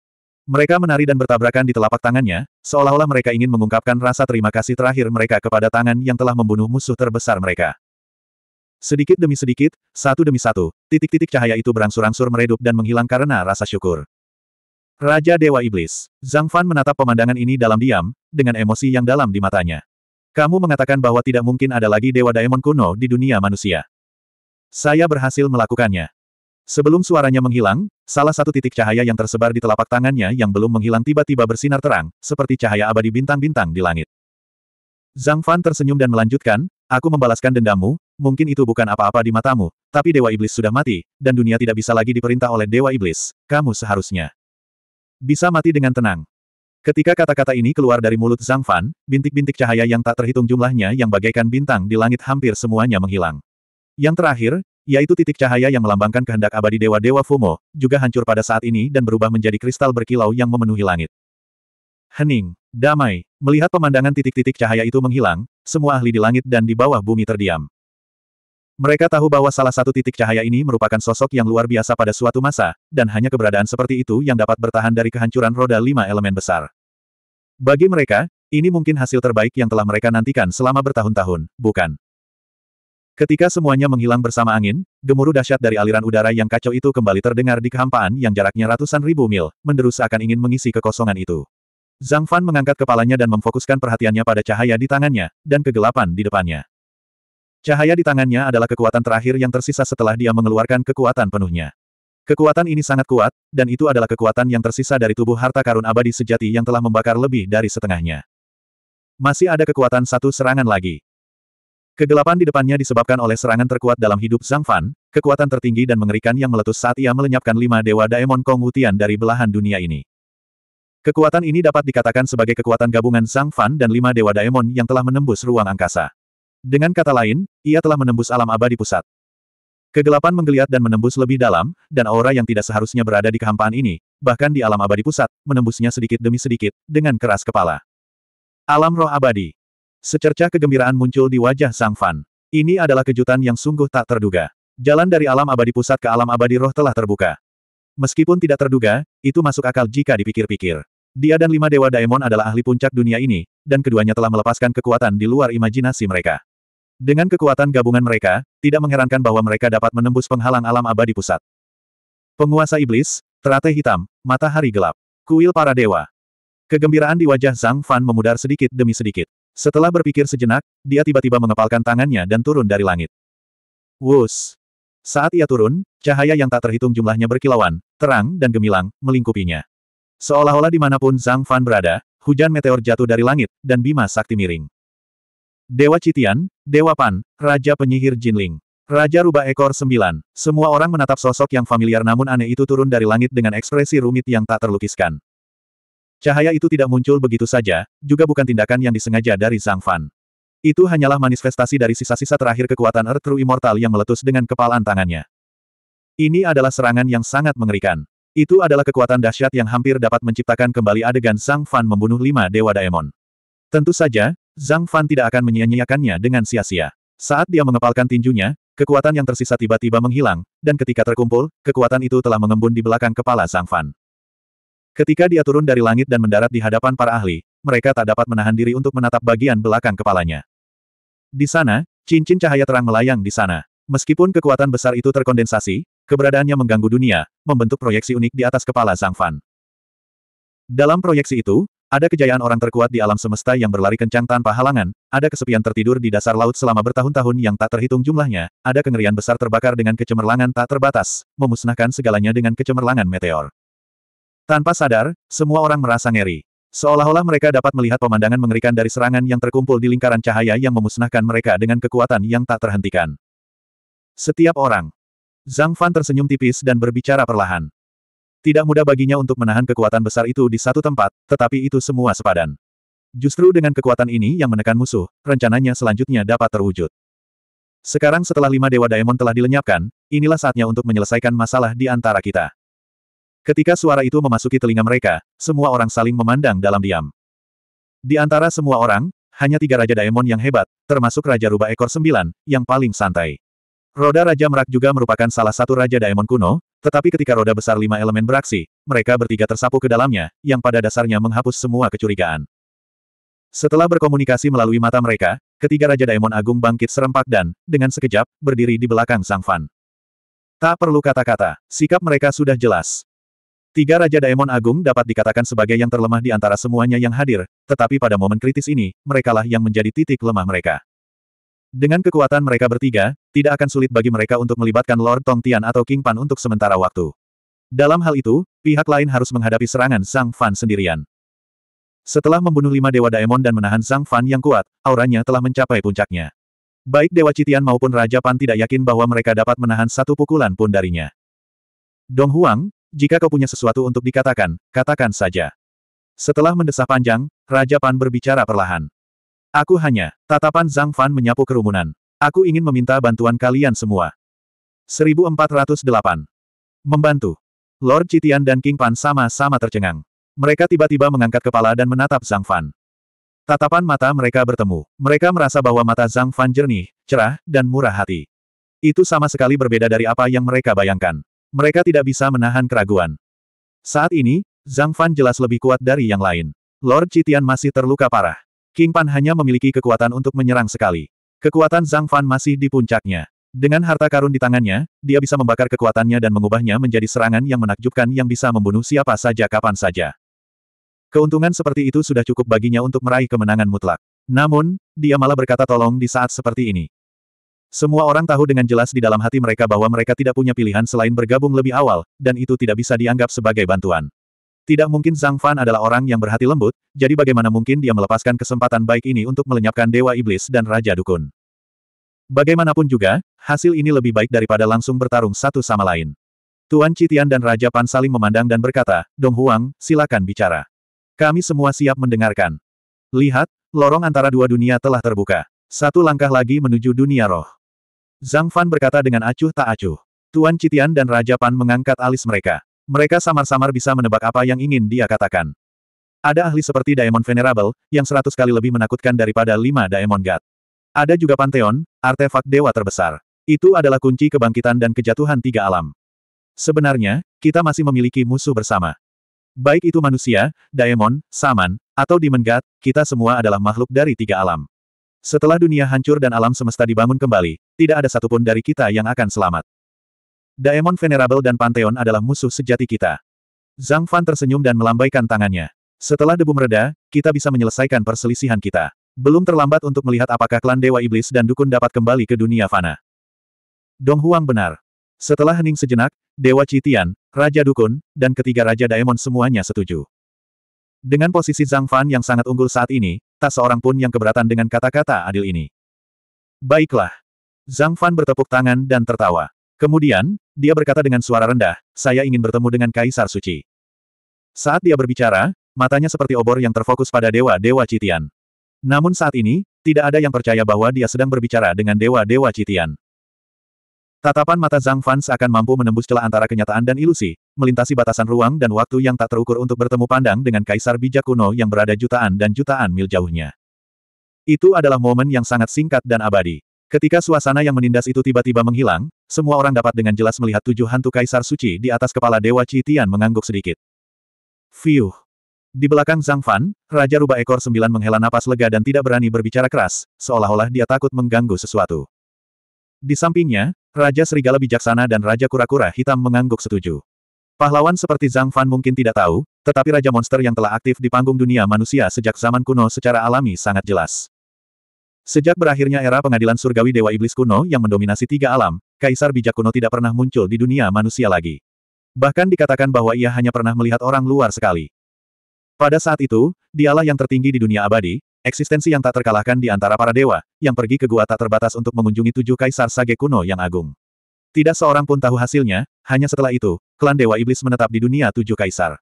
Mereka menari dan bertabrakan di telapak tangannya, seolah-olah mereka ingin mengungkapkan rasa terima kasih terakhir mereka kepada tangan yang telah membunuh musuh terbesar mereka. Sedikit demi sedikit, satu demi satu, titik-titik cahaya itu berangsur-angsur meredup dan menghilang karena rasa syukur. Raja Dewa Iblis, Zhang Fan menatap pemandangan ini dalam diam, dengan emosi yang dalam di matanya. Kamu mengatakan bahwa tidak mungkin ada lagi Dewa Daemon kuno di dunia manusia. Saya berhasil melakukannya. Sebelum suaranya menghilang, salah satu titik cahaya yang tersebar di telapak tangannya yang belum menghilang tiba-tiba bersinar terang, seperti cahaya abadi bintang-bintang di langit. Zhang Fan tersenyum dan melanjutkan, aku membalaskan dendammu. mungkin itu bukan apa-apa di matamu, tapi Dewa Iblis sudah mati, dan dunia tidak bisa lagi diperintah oleh Dewa Iblis, kamu seharusnya bisa mati dengan tenang. Ketika kata-kata ini keluar dari mulut Zhang Fan, bintik-bintik cahaya yang tak terhitung jumlahnya yang bagaikan bintang di langit hampir semuanya menghilang. Yang terakhir, yaitu titik cahaya yang melambangkan kehendak abadi dewa-dewa Fumo, juga hancur pada saat ini dan berubah menjadi kristal berkilau yang memenuhi langit. Hening, damai, melihat pemandangan titik-titik cahaya itu menghilang, semua ahli di langit dan di bawah bumi terdiam. Mereka tahu bahwa salah satu titik cahaya ini merupakan sosok yang luar biasa pada suatu masa, dan hanya keberadaan seperti itu yang dapat bertahan dari kehancuran roda lima elemen besar. Bagi mereka, ini mungkin hasil terbaik yang telah mereka nantikan selama bertahun-tahun, bukan? Ketika semuanya menghilang bersama angin, gemuruh dahsyat dari aliran udara yang kacau itu kembali terdengar di kehampaan yang jaraknya ratusan ribu mil, menderu seakan ingin mengisi kekosongan itu. Zhang Fan mengangkat kepalanya dan memfokuskan perhatiannya pada cahaya di tangannya, dan kegelapan di depannya. Cahaya di tangannya adalah kekuatan terakhir yang tersisa setelah dia mengeluarkan kekuatan penuhnya. Kekuatan ini sangat kuat, dan itu adalah kekuatan yang tersisa dari tubuh harta karun abadi sejati yang telah membakar lebih dari setengahnya. Masih ada kekuatan satu serangan lagi. Kegelapan di depannya disebabkan oleh serangan terkuat dalam hidup Zhang Fan, kekuatan tertinggi dan mengerikan yang meletus saat ia melenyapkan lima dewa Daemon Kong Wutian dari belahan dunia ini. Kekuatan ini dapat dikatakan sebagai kekuatan gabungan Zhang Fan dan lima dewa Daemon yang telah menembus ruang angkasa. Dengan kata lain, ia telah menembus alam abadi pusat. Kegelapan menggeliat dan menembus lebih dalam, dan aura yang tidak seharusnya berada di kehampaan ini, bahkan di alam abadi pusat, menembusnya sedikit demi sedikit, dengan keras kepala. Alam roh abadi Secercah kegembiraan muncul di wajah Sang Fan. Ini adalah kejutan yang sungguh tak terduga. Jalan dari alam abadi pusat ke alam abadi roh telah terbuka. Meskipun tidak terduga, itu masuk akal jika dipikir-pikir. Dia dan lima dewa daemon adalah ahli puncak dunia ini, dan keduanya telah melepaskan kekuatan di luar imajinasi mereka. Dengan kekuatan gabungan mereka, tidak mengherankan bahwa mereka dapat menembus penghalang alam abadi pusat. Penguasa iblis, teratai hitam, matahari gelap, kuil para dewa. Kegembiraan di wajah Zhang Fan memudar sedikit demi sedikit. Setelah berpikir sejenak, dia tiba-tiba mengepalkan tangannya dan turun dari langit. Wus! Saat ia turun, cahaya yang tak terhitung jumlahnya berkilauan, terang dan gemilang, melingkupinya. Seolah-olah dimanapun Zhang Fan berada, hujan meteor jatuh dari langit, dan bima sakti miring. Dewa Citian, Dewa Pan, Raja Penyihir Jinling. Raja Rubah Ekor Sembilan. Semua orang menatap sosok yang familiar namun aneh itu turun dari langit dengan ekspresi rumit yang tak terlukiskan. Cahaya itu tidak muncul begitu saja, juga bukan tindakan yang disengaja dari Zhang Fan. Itu hanyalah manifestasi dari sisa-sisa terakhir kekuatan Earth True Immortal yang meletus dengan kepalan tangannya. Ini adalah serangan yang sangat mengerikan. Itu adalah kekuatan dahsyat yang hampir dapat menciptakan kembali adegan Zhang Fan membunuh lima Dewa Daemon. Tentu saja, Zhang Fan tidak akan menyia-nyiakannya dengan sia-sia. Saat dia mengepalkan tinjunya, kekuatan yang tersisa tiba-tiba menghilang, dan ketika terkumpul, kekuatan itu telah mengembun di belakang kepala Zhang Fan. Ketika dia turun dari langit dan mendarat di hadapan para ahli, mereka tak dapat menahan diri untuk menatap bagian belakang kepalanya. Di sana, cincin cahaya terang melayang di sana. Meskipun kekuatan besar itu terkondensasi, keberadaannya mengganggu dunia, membentuk proyeksi unik di atas kepala Zhang Fan. Dalam proyeksi itu, ada kejayaan orang terkuat di alam semesta yang berlari kencang tanpa halangan, ada kesepian tertidur di dasar laut selama bertahun-tahun yang tak terhitung jumlahnya, ada kengerian besar terbakar dengan kecemerlangan tak terbatas, memusnahkan segalanya dengan kecemerlangan meteor. Tanpa sadar, semua orang merasa ngeri. Seolah-olah mereka dapat melihat pemandangan mengerikan dari serangan yang terkumpul di lingkaran cahaya yang memusnahkan mereka dengan kekuatan yang tak terhentikan. Setiap orang. Zhang Fan tersenyum tipis dan berbicara perlahan. Tidak mudah baginya untuk menahan kekuatan besar itu di satu tempat, tetapi itu semua sepadan. Justru dengan kekuatan ini yang menekan musuh, rencananya selanjutnya dapat terwujud. Sekarang setelah lima Dewa Daemon telah dilenyapkan, inilah saatnya untuk menyelesaikan masalah di antara kita. Ketika suara itu memasuki telinga mereka, semua orang saling memandang dalam diam. Di antara semua orang, hanya tiga Raja Daemon yang hebat, termasuk Raja Rubah Ekor Sembilan, yang paling santai. Roda Raja Merak juga merupakan salah satu Raja Daemon kuno, tetapi ketika roda besar lima elemen beraksi, mereka bertiga tersapu ke dalamnya, yang pada dasarnya menghapus semua kecurigaan. Setelah berkomunikasi melalui mata mereka, ketiga Raja Daemon Agung bangkit serempak dan, dengan sekejap, berdiri di belakang Sang Fan. Tak perlu kata-kata, sikap mereka sudah jelas. Tiga Raja Daemon Agung dapat dikatakan sebagai yang terlemah di antara semuanya yang hadir, tetapi pada momen kritis ini, merekalah yang menjadi titik lemah mereka. Dengan kekuatan mereka bertiga, tidak akan sulit bagi mereka untuk melibatkan Lord Tong Tian atau King Pan untuk sementara waktu. Dalam hal itu, pihak lain harus menghadapi serangan Sang Fan sendirian. Setelah membunuh lima Dewa Daemon dan menahan Sang Fan yang kuat, auranya telah mencapai puncaknya. Baik Dewa Citian maupun Raja Pan tidak yakin bahwa mereka dapat menahan satu pukulan pun darinya. Dong Huang, jika kau punya sesuatu untuk dikatakan, katakan saja. Setelah mendesah panjang, Raja Pan berbicara perlahan. Aku hanya, tatapan Zhang Fan menyapu kerumunan. Aku ingin meminta bantuan kalian semua. 1408. Membantu. Lord Citian dan King Pan sama-sama tercengang. Mereka tiba-tiba mengangkat kepala dan menatap Zhang Fan. Tatapan mata mereka bertemu. Mereka merasa bahwa mata Zhang Fan jernih, cerah, dan murah hati. Itu sama sekali berbeda dari apa yang mereka bayangkan. Mereka tidak bisa menahan keraguan. Saat ini, Zhang Fan jelas lebih kuat dari yang lain. Lord Citian masih terluka parah. King Pan hanya memiliki kekuatan untuk menyerang sekali. Kekuatan Zhang Fan masih di puncaknya. Dengan harta karun di tangannya, dia bisa membakar kekuatannya dan mengubahnya menjadi serangan yang menakjubkan yang bisa membunuh siapa saja kapan saja. Keuntungan seperti itu sudah cukup baginya untuk meraih kemenangan mutlak. Namun, dia malah berkata tolong di saat seperti ini. Semua orang tahu dengan jelas di dalam hati mereka bahwa mereka tidak punya pilihan selain bergabung lebih awal, dan itu tidak bisa dianggap sebagai bantuan. Tidak mungkin Zhang Fan adalah orang yang berhati lembut, jadi bagaimana mungkin dia melepaskan kesempatan baik ini untuk melenyapkan Dewa Iblis dan Raja Dukun. Bagaimanapun juga, hasil ini lebih baik daripada langsung bertarung satu sama lain. Tuan Citian dan Raja Pan saling memandang dan berkata, Dong Huang, silakan bicara. Kami semua siap mendengarkan. Lihat, lorong antara dua dunia telah terbuka. Satu langkah lagi menuju dunia roh. Zhang Fan berkata dengan acuh tak acuh. Tuan Citian dan Raja Pan mengangkat alis mereka. Mereka samar-samar bisa menebak apa yang ingin dia katakan. Ada ahli seperti Daemon Venerable, yang seratus kali lebih menakutkan daripada lima Daemon God. Ada juga Pantheon, artefak dewa terbesar. Itu adalah kunci kebangkitan dan kejatuhan tiga alam. Sebenarnya, kita masih memiliki musuh bersama. Baik itu manusia, daemon, saman, atau demon god, kita semua adalah makhluk dari tiga alam. Setelah dunia hancur dan alam semesta dibangun kembali, tidak ada satupun dari kita yang akan selamat. Daemon Venerable dan Pantheon adalah musuh sejati kita. Zhang Fan tersenyum dan melambaikan tangannya. Setelah debu mereda, kita bisa menyelesaikan perselisihan kita. Belum terlambat untuk melihat apakah klan Dewa Iblis dan Dukun dapat kembali ke dunia fana. Dong Huang benar. Setelah hening sejenak, Dewa Citian, Raja Dukun, dan ketiga Raja Daemon semuanya setuju. Dengan posisi Zhang Fan yang sangat unggul saat ini, tak seorang pun yang keberatan dengan kata-kata adil ini. Baiklah. Zhang Fan bertepuk tangan dan tertawa. Kemudian, dia berkata dengan suara rendah, saya ingin bertemu dengan Kaisar Suci. Saat dia berbicara, matanya seperti obor yang terfokus pada Dewa-Dewa Citian. Namun saat ini, tidak ada yang percaya bahwa dia sedang berbicara dengan Dewa-Dewa Citian. Tatapan mata Zhang Fan seakan mampu menembus celah antara kenyataan dan ilusi, melintasi batasan ruang dan waktu yang tak terukur untuk bertemu pandang dengan kaisar bijak kuno yang berada jutaan dan jutaan mil jauhnya. Itu adalah momen yang sangat singkat dan abadi. Ketika suasana yang menindas itu tiba-tiba menghilang, semua orang dapat dengan jelas melihat tujuh hantu kaisar suci di atas kepala Dewa Citian mengangguk sedikit. Fiuh! Di belakang Zhang Fan, Raja Rubah Ekor Sembilan menghela napas lega dan tidak berani berbicara keras, seolah-olah dia takut mengganggu sesuatu. Di sampingnya, Raja Serigala Bijaksana dan Raja Kura-Kura Hitam mengangguk setuju. Pahlawan seperti Zhang Fan mungkin tidak tahu, tetapi Raja Monster yang telah aktif di panggung dunia manusia sejak zaman kuno secara alami sangat jelas. Sejak berakhirnya era pengadilan surgawi Dewa Iblis kuno yang mendominasi tiga alam, Kaisar Bijak kuno tidak pernah muncul di dunia manusia lagi. Bahkan dikatakan bahwa ia hanya pernah melihat orang luar sekali. Pada saat itu, dialah yang tertinggi di dunia abadi, Eksistensi yang tak terkalahkan di antara para dewa, yang pergi ke gua tak terbatas untuk mengunjungi tujuh kaisar sage kuno yang agung. Tidak seorang pun tahu hasilnya, hanya setelah itu, klan Dewa Iblis menetap di dunia tujuh kaisar.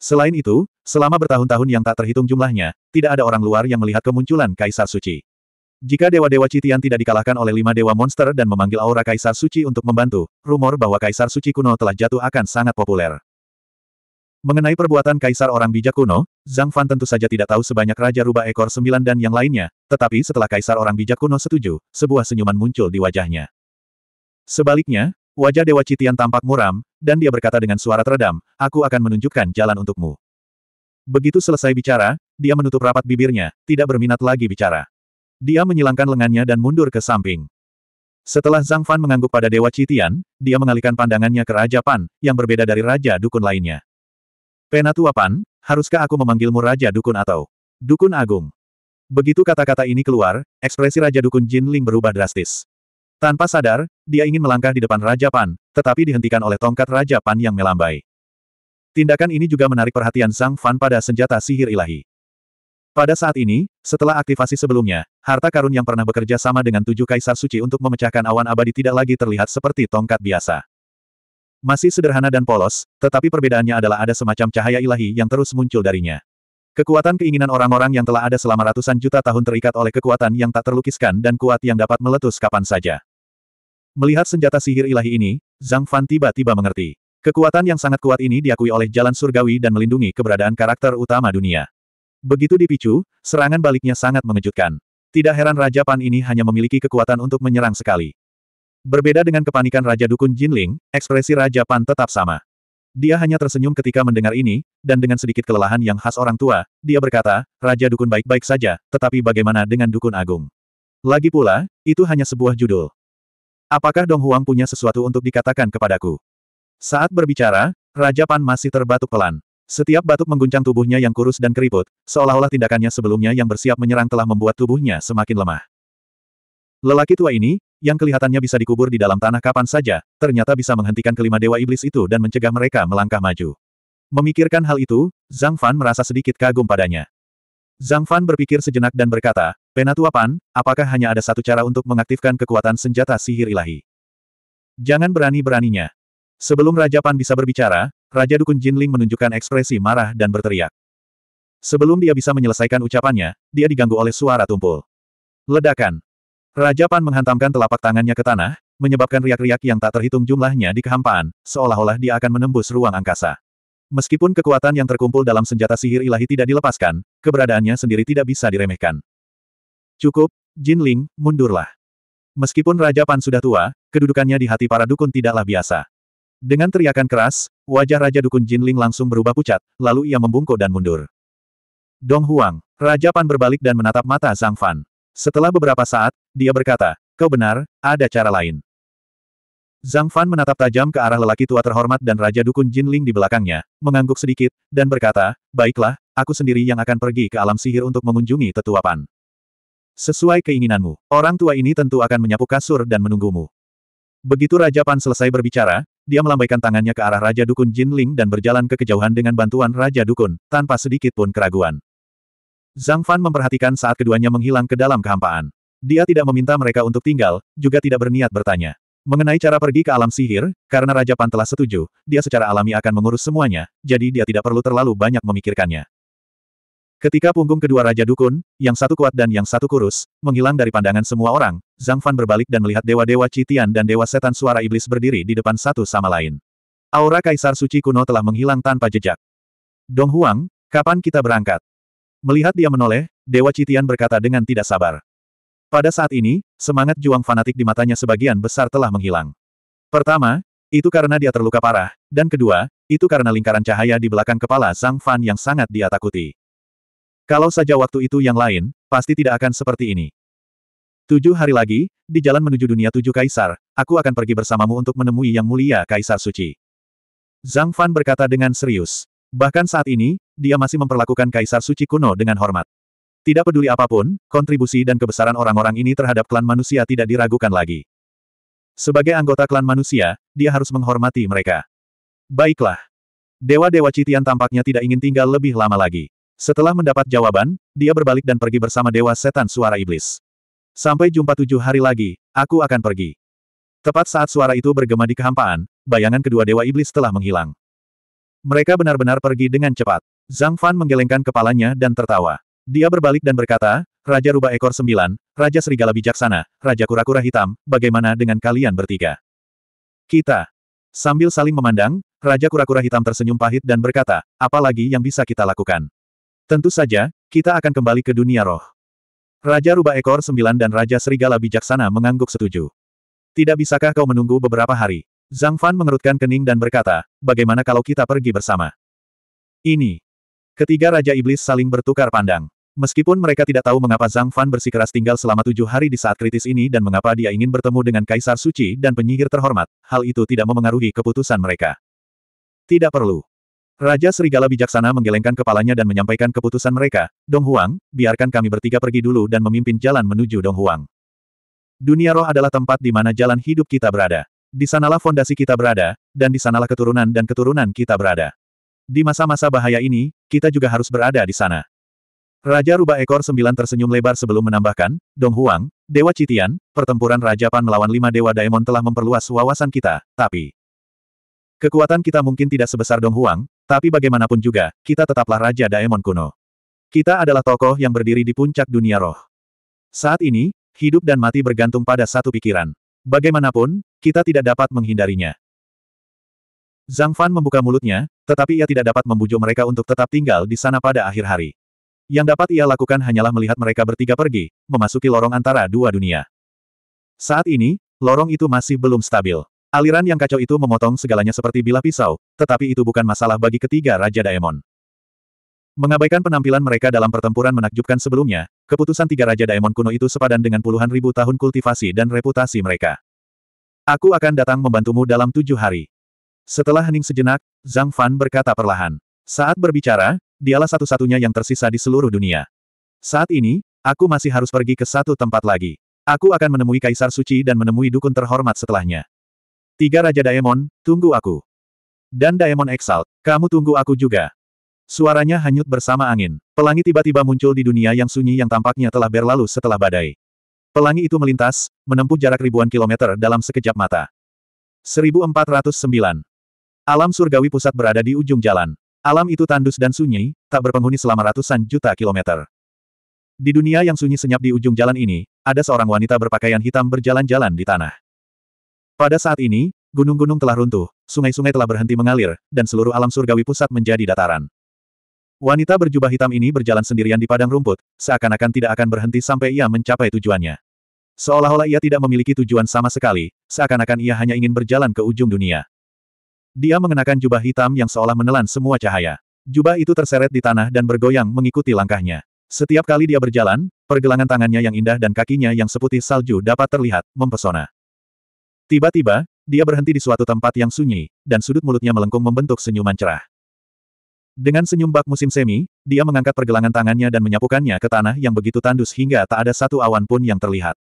Selain itu, selama bertahun-tahun yang tak terhitung jumlahnya, tidak ada orang luar yang melihat kemunculan kaisar suci. Jika Dewa-Dewa Citian tidak dikalahkan oleh lima dewa monster dan memanggil aura kaisar suci untuk membantu, rumor bahwa kaisar suci kuno telah jatuh akan sangat populer. Mengenai perbuatan kaisar orang bijak kuno, Zhang Fan tentu saja tidak tahu sebanyak Raja Rubah Ekor Sembilan dan yang lainnya, tetapi setelah kaisar orang bijak kuno setuju, sebuah senyuman muncul di wajahnya. Sebaliknya, wajah Dewa Citian tampak muram, dan dia berkata dengan suara teredam, aku akan menunjukkan jalan untukmu. Begitu selesai bicara, dia menutup rapat bibirnya, tidak berminat lagi bicara. Dia menyilangkan lengannya dan mundur ke samping. Setelah Zhang Fan mengangguk pada Dewa Citian, dia mengalihkan pandangannya ke Raja Pan, yang berbeda dari Raja Dukun lainnya. Penatua Pan, haruskah aku memanggilmu Raja Dukun atau Dukun Agung? Begitu kata-kata ini keluar, ekspresi Raja Dukun Jin Ling berubah drastis. Tanpa sadar, dia ingin melangkah di depan Raja Pan, tetapi dihentikan oleh tongkat Raja Pan yang melambai. Tindakan ini juga menarik perhatian Sang Fan pada senjata sihir ilahi. Pada saat ini, setelah aktivasi sebelumnya, harta karun yang pernah bekerja sama dengan tujuh kaisar suci untuk memecahkan awan abadi tidak lagi terlihat seperti tongkat biasa. Masih sederhana dan polos, tetapi perbedaannya adalah ada semacam cahaya ilahi yang terus muncul darinya. Kekuatan keinginan orang-orang yang telah ada selama ratusan juta tahun terikat oleh kekuatan yang tak terlukiskan dan kuat yang dapat meletus kapan saja. Melihat senjata sihir ilahi ini, Zhang Fan tiba-tiba mengerti. Kekuatan yang sangat kuat ini diakui oleh jalan surgawi dan melindungi keberadaan karakter utama dunia. Begitu dipicu, serangan baliknya sangat mengejutkan. Tidak heran Raja Pan ini hanya memiliki kekuatan untuk menyerang sekali. Berbeda dengan kepanikan Raja Dukun Jinling, ekspresi Raja Pan tetap sama. Dia hanya tersenyum ketika mendengar ini, dan dengan sedikit kelelahan yang khas orang tua, dia berkata, Raja Dukun baik-baik saja, tetapi bagaimana dengan Dukun Agung? Lagi pula, itu hanya sebuah judul. Apakah Dong Huang punya sesuatu untuk dikatakan kepadaku? Saat berbicara, Raja Pan masih terbatuk pelan. Setiap batuk mengguncang tubuhnya yang kurus dan keriput, seolah-olah tindakannya sebelumnya yang bersiap menyerang telah membuat tubuhnya semakin lemah. Lelaki tua ini, yang kelihatannya bisa dikubur di dalam tanah kapan saja, ternyata bisa menghentikan kelima dewa iblis itu dan mencegah mereka melangkah maju. Memikirkan hal itu, Zhang Fan merasa sedikit kagum padanya. Zhang Fan berpikir sejenak dan berkata, Penatua Pan, apakah hanya ada satu cara untuk mengaktifkan kekuatan senjata sihir ilahi? Jangan berani-beraninya. Sebelum Raja Pan bisa berbicara, Raja Dukun Jinling menunjukkan ekspresi marah dan berteriak. Sebelum dia bisa menyelesaikan ucapannya, dia diganggu oleh suara tumpul. Ledakan. Raja Pan menghantamkan telapak tangannya ke tanah, menyebabkan riak-riak yang tak terhitung jumlahnya di kehampaan, seolah-olah dia akan menembus ruang angkasa. Meskipun kekuatan yang terkumpul dalam senjata sihir ilahi tidak dilepaskan, keberadaannya sendiri tidak bisa diremehkan. Cukup, Jin Ling, mundurlah. Meskipun Raja Pan sudah tua, kedudukannya di hati para dukun tidaklah biasa. Dengan teriakan keras, wajah Raja Dukun Jin Ling langsung berubah pucat, lalu ia membungkuk dan mundur. Dong Huang, Raja Pan berbalik dan menatap mata Zhang Fan. Setelah beberapa saat, dia berkata, kau benar, ada cara lain. Zhang Fan menatap tajam ke arah lelaki tua terhormat dan Raja Dukun Jinling di belakangnya, mengangguk sedikit, dan berkata, baiklah, aku sendiri yang akan pergi ke alam sihir untuk mengunjungi tetua Pan. Sesuai keinginanmu, orang tua ini tentu akan menyapu kasur dan menunggumu. Begitu Raja Pan selesai berbicara, dia melambaikan tangannya ke arah Raja Dukun Jinling dan berjalan ke kejauhan dengan bantuan Raja Dukun, tanpa sedikit pun keraguan. Zhang Fan memperhatikan saat keduanya menghilang ke dalam kehampaan. Dia tidak meminta mereka untuk tinggal, juga tidak berniat bertanya. Mengenai cara pergi ke alam sihir, karena Raja Pan telah setuju, dia secara alami akan mengurus semuanya, jadi dia tidak perlu terlalu banyak memikirkannya. Ketika punggung kedua Raja Dukun, yang satu kuat dan yang satu kurus, menghilang dari pandangan semua orang, Zhang Fan berbalik dan melihat dewa-dewa Citian dan dewa setan suara iblis berdiri di depan satu sama lain. Aura Kaisar Suci kuno telah menghilang tanpa jejak. Dong Huang, kapan kita berangkat? Melihat dia menoleh, Dewa Citian berkata dengan tidak sabar. Pada saat ini, semangat juang fanatik di matanya sebagian besar telah menghilang. Pertama, itu karena dia terluka parah, dan kedua, itu karena lingkaran cahaya di belakang kepala Zhang Fan yang sangat dia takuti. Kalau saja waktu itu yang lain, pasti tidak akan seperti ini. Tujuh hari lagi, di jalan menuju dunia tujuh kaisar, aku akan pergi bersamamu untuk menemui Yang Mulia Kaisar Suci. Zhang Fan berkata dengan serius. Bahkan saat ini, dia masih memperlakukan Kaisar Suci kuno dengan hormat. Tidak peduli apapun, kontribusi dan kebesaran orang-orang ini terhadap klan manusia tidak diragukan lagi. Sebagai anggota klan manusia, dia harus menghormati mereka. Baiklah. Dewa-dewa Citian tampaknya tidak ingin tinggal lebih lama lagi. Setelah mendapat jawaban, dia berbalik dan pergi bersama Dewa Setan Suara Iblis. Sampai jumpa tujuh hari lagi, aku akan pergi. Tepat saat suara itu bergema di kehampaan, bayangan kedua Dewa Iblis telah menghilang. Mereka benar-benar pergi dengan cepat. Zhang Fan menggelengkan kepalanya dan tertawa. Dia berbalik dan berkata, Raja Rubah Ekor Sembilan, Raja Serigala Bijaksana, Raja Kura-Kura Hitam, bagaimana dengan kalian bertiga? Kita. Sambil saling memandang, Raja Kura-Kura Hitam tersenyum pahit dan berkata, apalagi yang bisa kita lakukan? Tentu saja, kita akan kembali ke dunia roh. Raja Rubah Ekor Sembilan dan Raja Serigala Bijaksana mengangguk setuju. Tidak bisakah kau menunggu beberapa hari? Zhang Fan mengerutkan kening dan berkata, bagaimana kalau kita pergi bersama? Ini. Ketiga Raja Iblis saling bertukar pandang. Meskipun mereka tidak tahu mengapa Zhang Fan bersikeras tinggal selama tujuh hari di saat kritis ini dan mengapa dia ingin bertemu dengan Kaisar Suci dan penyihir terhormat, hal itu tidak memengaruhi keputusan mereka. Tidak perlu. Raja Serigala Bijaksana menggelengkan kepalanya dan menyampaikan keputusan mereka, Dong Huang, biarkan kami bertiga pergi dulu dan memimpin jalan menuju Dong Huang. Dunia roh adalah tempat di mana jalan hidup kita berada. Di sanalah fondasi kita berada, dan di sanalah keturunan dan keturunan kita berada. Di masa-masa bahaya ini, kita juga harus berada di sana. Raja Rubah Ekor Sembilan tersenyum lebar sebelum menambahkan, Dong Huang, Dewa Citian, pertempuran Raja Pan melawan lima Dewa Daemon telah memperluas wawasan kita, tapi... Kekuatan kita mungkin tidak sebesar Dong Huang, tapi bagaimanapun juga, kita tetaplah Raja Daemon kuno. Kita adalah tokoh yang berdiri di puncak dunia roh. Saat ini, hidup dan mati bergantung pada satu pikiran. Bagaimanapun, kita tidak dapat menghindarinya. Zhang Fan membuka mulutnya, tetapi ia tidak dapat membujuk mereka untuk tetap tinggal di sana pada akhir hari. Yang dapat ia lakukan hanyalah melihat mereka bertiga pergi, memasuki lorong antara dua dunia. Saat ini, lorong itu masih belum stabil. Aliran yang kacau itu memotong segalanya seperti bilah pisau, tetapi itu bukan masalah bagi ketiga Raja Daemon. Mengabaikan penampilan mereka dalam pertempuran menakjubkan sebelumnya, keputusan tiga Raja Daemon kuno itu sepadan dengan puluhan ribu tahun kultivasi dan reputasi mereka. Aku akan datang membantumu dalam tujuh hari. Setelah hening sejenak, Zhang Fan berkata perlahan. Saat berbicara, dialah satu-satunya yang tersisa di seluruh dunia. Saat ini, aku masih harus pergi ke satu tempat lagi. Aku akan menemui Kaisar Suci dan menemui dukun terhormat setelahnya. Tiga Raja Daemon, tunggu aku. Dan Daemon Exalt, kamu tunggu aku juga. Suaranya hanyut bersama angin. Pelangi tiba-tiba muncul di dunia yang sunyi yang tampaknya telah berlalu setelah badai. Pelangi itu melintas, menempuh jarak ribuan kilometer dalam sekejap mata. 1409. Alam surgawi pusat berada di ujung jalan. Alam itu tandus dan sunyi, tak berpenghuni selama ratusan juta kilometer. Di dunia yang sunyi senyap di ujung jalan ini, ada seorang wanita berpakaian hitam berjalan-jalan di tanah. Pada saat ini, gunung-gunung telah runtuh, sungai-sungai telah berhenti mengalir, dan seluruh alam surgawi pusat menjadi dataran. Wanita berjubah hitam ini berjalan sendirian di padang rumput, seakan-akan tidak akan berhenti sampai ia mencapai tujuannya. Seolah-olah ia tidak memiliki tujuan sama sekali, seakan-akan ia hanya ingin berjalan ke ujung dunia. Dia mengenakan jubah hitam yang seolah menelan semua cahaya. Jubah itu terseret di tanah dan bergoyang mengikuti langkahnya. Setiap kali dia berjalan, pergelangan tangannya yang indah dan kakinya yang seputih salju dapat terlihat, mempesona. Tiba-tiba, dia berhenti di suatu tempat yang sunyi, dan sudut mulutnya melengkung membentuk senyuman cerah. Dengan senyum bak musim semi, dia mengangkat pergelangan tangannya dan menyapukannya ke tanah yang begitu tandus hingga tak ada satu awan pun yang terlihat.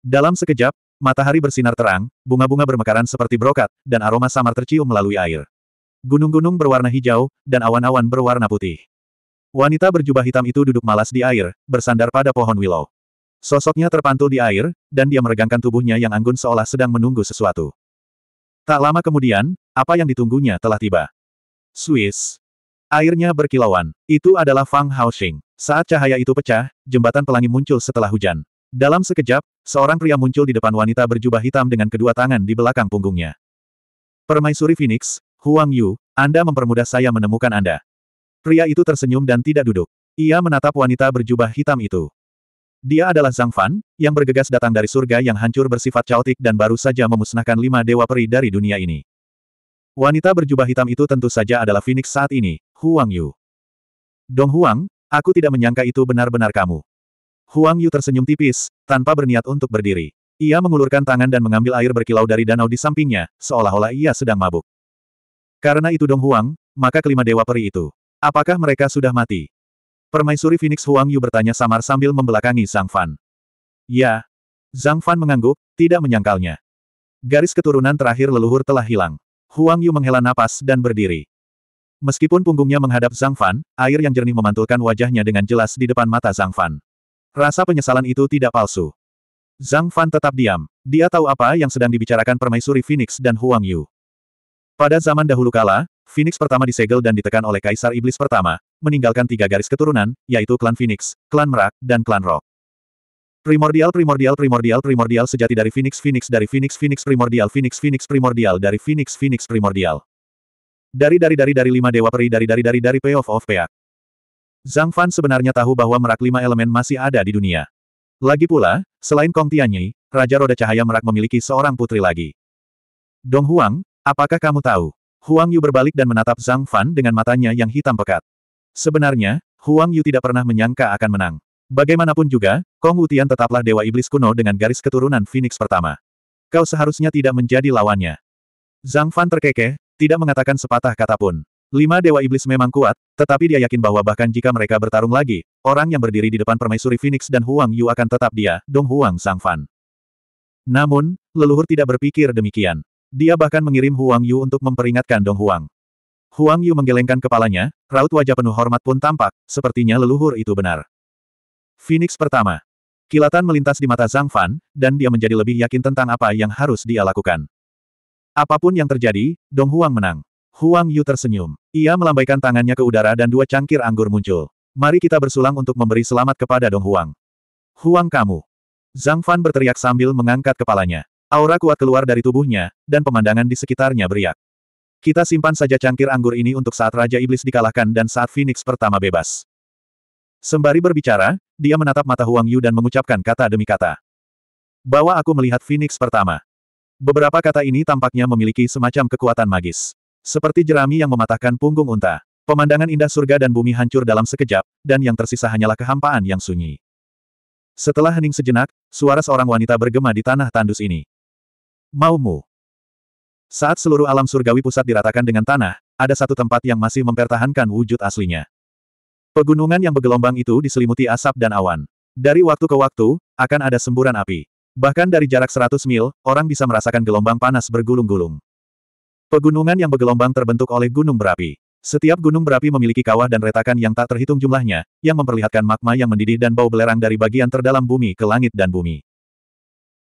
Dalam sekejap, matahari bersinar terang, bunga-bunga bermekaran seperti brokat, dan aroma samar tercium melalui air. Gunung-gunung berwarna hijau, dan awan-awan berwarna putih. Wanita berjubah hitam itu duduk malas di air, bersandar pada pohon willow. Sosoknya terpantul di air, dan dia meregangkan tubuhnya yang anggun seolah sedang menunggu sesuatu. Tak lama kemudian, apa yang ditunggunya telah tiba. Swiss. Airnya berkilauan. Itu adalah Fang Haoxing. Saat cahaya itu pecah, jembatan pelangi muncul setelah hujan. Dalam sekejap, seorang pria muncul di depan wanita berjubah hitam dengan kedua tangan di belakang punggungnya. Permaisuri Phoenix, Huang Yu, Anda mempermudah saya menemukan Anda. Pria itu tersenyum dan tidak duduk. Ia menatap wanita berjubah hitam itu. Dia adalah Zhang Fan, yang bergegas datang dari surga yang hancur bersifat caotik dan baru saja memusnahkan lima dewa peri dari dunia ini. Wanita berjubah hitam itu tentu saja adalah Phoenix saat ini, Huang Yu. Dong Huang, aku tidak menyangka itu benar-benar kamu. Huang Yu tersenyum tipis, tanpa berniat untuk berdiri. Ia mengulurkan tangan dan mengambil air berkilau dari danau di sampingnya, seolah-olah ia sedang mabuk. Karena itu Dong Huang, maka kelima dewa peri itu. Apakah mereka sudah mati? Permaisuri Phoenix Huang Yu bertanya samar sambil membelakangi Zhang Fan. Ya. Zhang Fan mengangguk, tidak menyangkalnya. Garis keturunan terakhir leluhur telah hilang. Huang Yu menghela napas dan berdiri. Meskipun punggungnya menghadap Zhang Fan, air yang jernih memantulkan wajahnya dengan jelas di depan mata Zhang Fan. Rasa penyesalan itu tidak palsu. Zhang Fan tetap diam. Dia tahu apa yang sedang dibicarakan permaisuri Phoenix dan Huang Yu. Pada zaman dahulu kala, Phoenix pertama disegel dan ditekan oleh Kaisar Iblis pertama, meninggalkan tiga garis keturunan, yaitu klan Phoenix, klan Merak, dan klan Rock. Primordial primordial primordial primordial sejati dari Phoenix Phoenix dari Phoenix Phoenix primordial Phoenix Phoenix primordial dari Phoenix Phoenix primordial. Dari dari dari dari lima dewa peri dari dari dari dari payoff of peak. Zhang Fan sebenarnya tahu bahwa merak lima elemen masih ada di dunia. Lagi pula, selain Kong Tianyi, Raja Roda Cahaya merak memiliki seorang putri lagi. Dong Huang, apakah kamu tahu? Huang Yu berbalik dan menatap Zhang Fan dengan matanya yang hitam pekat. Sebenarnya, Huang Yu tidak pernah menyangka akan menang. Bagaimanapun juga, Kong Tian tetaplah dewa iblis kuno dengan garis keturunan Phoenix pertama. Kau seharusnya tidak menjadi lawannya. Zhang Fan terkekeh, tidak mengatakan sepatah kata pun. Lima Dewa Iblis memang kuat, tetapi dia yakin bahwa bahkan jika mereka bertarung lagi, orang yang berdiri di depan permaisuri Phoenix dan Huang Yu akan tetap dia, Dong Huang Sang Fan. Namun, leluhur tidak berpikir demikian. Dia bahkan mengirim Huang Yu untuk memperingatkan Dong Huang. Huang Yu menggelengkan kepalanya, raut wajah penuh hormat pun tampak, sepertinya leluhur itu benar. Phoenix pertama. Kilatan melintas di mata Zhang Fan, dan dia menjadi lebih yakin tentang apa yang harus dia lakukan. Apapun yang terjadi, Dong Huang menang. Huang Yu tersenyum. Ia melambaikan tangannya ke udara dan dua cangkir anggur muncul. Mari kita bersulang untuk memberi selamat kepada Dong Huang. Huang kamu. Zhang Fan berteriak sambil mengangkat kepalanya. Aura kuat keluar dari tubuhnya, dan pemandangan di sekitarnya beriak. Kita simpan saja cangkir anggur ini untuk saat Raja Iblis dikalahkan dan saat Phoenix pertama bebas. Sembari berbicara, dia menatap mata Huang Yu dan mengucapkan kata demi kata. Bawa aku melihat Phoenix pertama. Beberapa kata ini tampaknya memiliki semacam kekuatan magis. Seperti jerami yang mematahkan punggung unta. Pemandangan indah surga dan bumi hancur dalam sekejap, dan yang tersisa hanyalah kehampaan yang sunyi. Setelah hening sejenak, suara seorang wanita bergema di tanah tandus ini. Maumu. Saat seluruh alam surgawi pusat diratakan dengan tanah, ada satu tempat yang masih mempertahankan wujud aslinya. Pegunungan yang bergelombang itu diselimuti asap dan awan. Dari waktu ke waktu, akan ada semburan api. Bahkan dari jarak 100 mil, orang bisa merasakan gelombang panas bergulung-gulung. Pegunungan yang bergelombang terbentuk oleh gunung berapi. Setiap gunung berapi memiliki kawah dan retakan yang tak terhitung jumlahnya, yang memperlihatkan magma yang mendidih dan bau belerang dari bagian terdalam bumi ke langit dan bumi.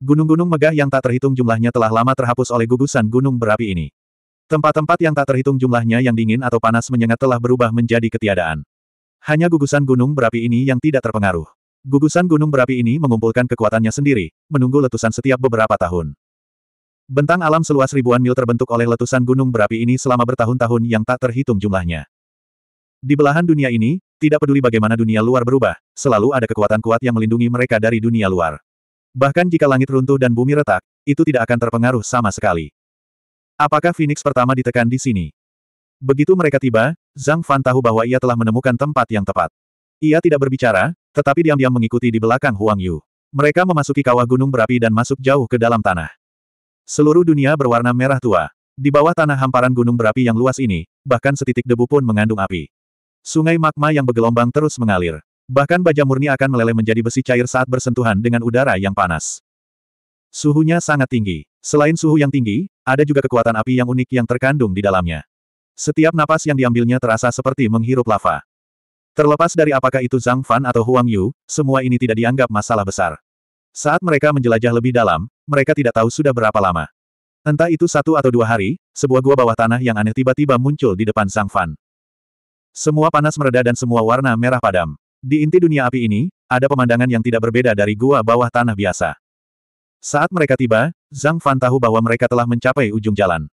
Gunung-gunung megah yang tak terhitung jumlahnya telah lama terhapus oleh gugusan gunung berapi ini. Tempat-tempat yang tak terhitung jumlahnya yang dingin atau panas menyengat telah berubah menjadi ketiadaan. Hanya gugusan gunung berapi ini yang tidak terpengaruh. Gugusan gunung berapi ini mengumpulkan kekuatannya sendiri, menunggu letusan setiap beberapa tahun. Bentang alam seluas ribuan mil terbentuk oleh letusan gunung berapi ini selama bertahun-tahun yang tak terhitung jumlahnya. Di belahan dunia ini, tidak peduli bagaimana dunia luar berubah, selalu ada kekuatan kuat yang melindungi mereka dari dunia luar. Bahkan jika langit runtuh dan bumi retak, itu tidak akan terpengaruh sama sekali. Apakah Phoenix pertama ditekan di sini? Begitu mereka tiba, Zhang Fan tahu bahwa ia telah menemukan tempat yang tepat. Ia tidak berbicara, tetapi diam-diam mengikuti di belakang Huang Yu. Mereka memasuki kawah gunung berapi dan masuk jauh ke dalam tanah. Seluruh dunia berwarna merah tua. Di bawah tanah hamparan gunung berapi yang luas ini, bahkan setitik debu pun mengandung api. Sungai magma yang bergelombang terus mengalir. Bahkan baja murni akan meleleh menjadi besi cair saat bersentuhan dengan udara yang panas. Suhunya sangat tinggi. Selain suhu yang tinggi, ada juga kekuatan api yang unik yang terkandung di dalamnya. Setiap napas yang diambilnya terasa seperti menghirup lava. Terlepas dari apakah itu Zhang Fan atau Huang Yu, semua ini tidak dianggap masalah besar. Saat mereka menjelajah lebih dalam, mereka tidak tahu sudah berapa lama. Entah itu satu atau dua hari, sebuah gua bawah tanah yang aneh tiba-tiba muncul di depan Zhang Fan. Semua panas mereda dan semua warna merah padam. Di inti dunia api ini, ada pemandangan yang tidak berbeda dari gua bawah tanah biasa. Saat mereka tiba, Zhang Fan tahu bahwa mereka telah mencapai ujung jalan.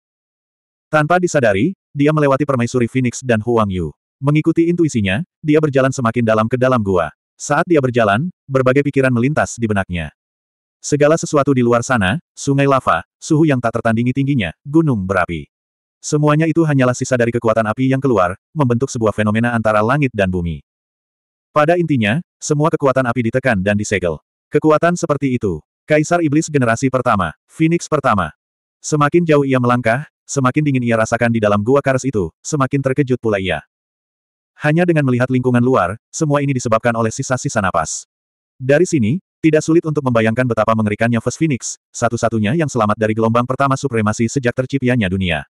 Tanpa disadari, dia melewati permaisuri Phoenix dan Huang Yu. Mengikuti intuisinya, dia berjalan semakin dalam ke dalam gua. Saat dia berjalan, berbagai pikiran melintas di benaknya. Segala sesuatu di luar sana, sungai lava, suhu yang tak tertandingi tingginya, gunung berapi. Semuanya itu hanyalah sisa dari kekuatan api yang keluar, membentuk sebuah fenomena antara langit dan bumi. Pada intinya, semua kekuatan api ditekan dan disegel. Kekuatan seperti itu. Kaisar Iblis generasi pertama, Phoenix pertama. Semakin jauh ia melangkah, semakin dingin ia rasakan di dalam gua karas itu, semakin terkejut pula ia. Hanya dengan melihat lingkungan luar, semua ini disebabkan oleh sisa-sisa napas. Dari sini, tidak sulit untuk membayangkan betapa mengerikannya First Phoenix, satu-satunya yang selamat dari gelombang pertama supremasi sejak terciptanya dunia.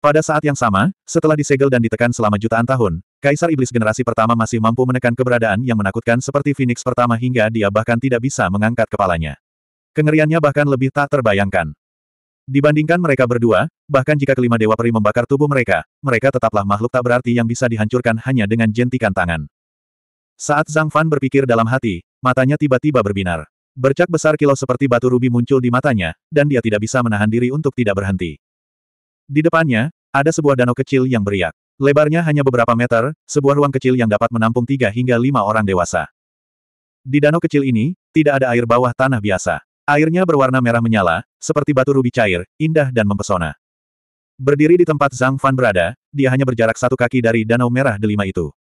Pada saat yang sama, setelah disegel dan ditekan selama jutaan tahun, Kaisar Iblis generasi pertama masih mampu menekan keberadaan yang menakutkan seperti Phoenix pertama hingga dia bahkan tidak bisa mengangkat kepalanya. Kengeriannya bahkan lebih tak terbayangkan. Dibandingkan mereka berdua, bahkan jika kelima Dewa Peri membakar tubuh mereka, mereka tetaplah makhluk tak berarti yang bisa dihancurkan hanya dengan jentikan tangan. Saat Zhang Fan berpikir dalam hati, matanya tiba-tiba berbinar. Bercak besar kilau seperti batu rubi muncul di matanya, dan dia tidak bisa menahan diri untuk tidak berhenti. Di depannya, ada sebuah danau kecil yang beriak. Lebarnya hanya beberapa meter, sebuah ruang kecil yang dapat menampung tiga hingga lima orang dewasa. Di danau kecil ini, tidak ada air bawah tanah biasa. Airnya berwarna merah menyala, seperti batu rubi cair, indah dan mempesona. Berdiri di tempat Zhang Fan berada, dia hanya berjarak satu kaki dari danau merah delima itu.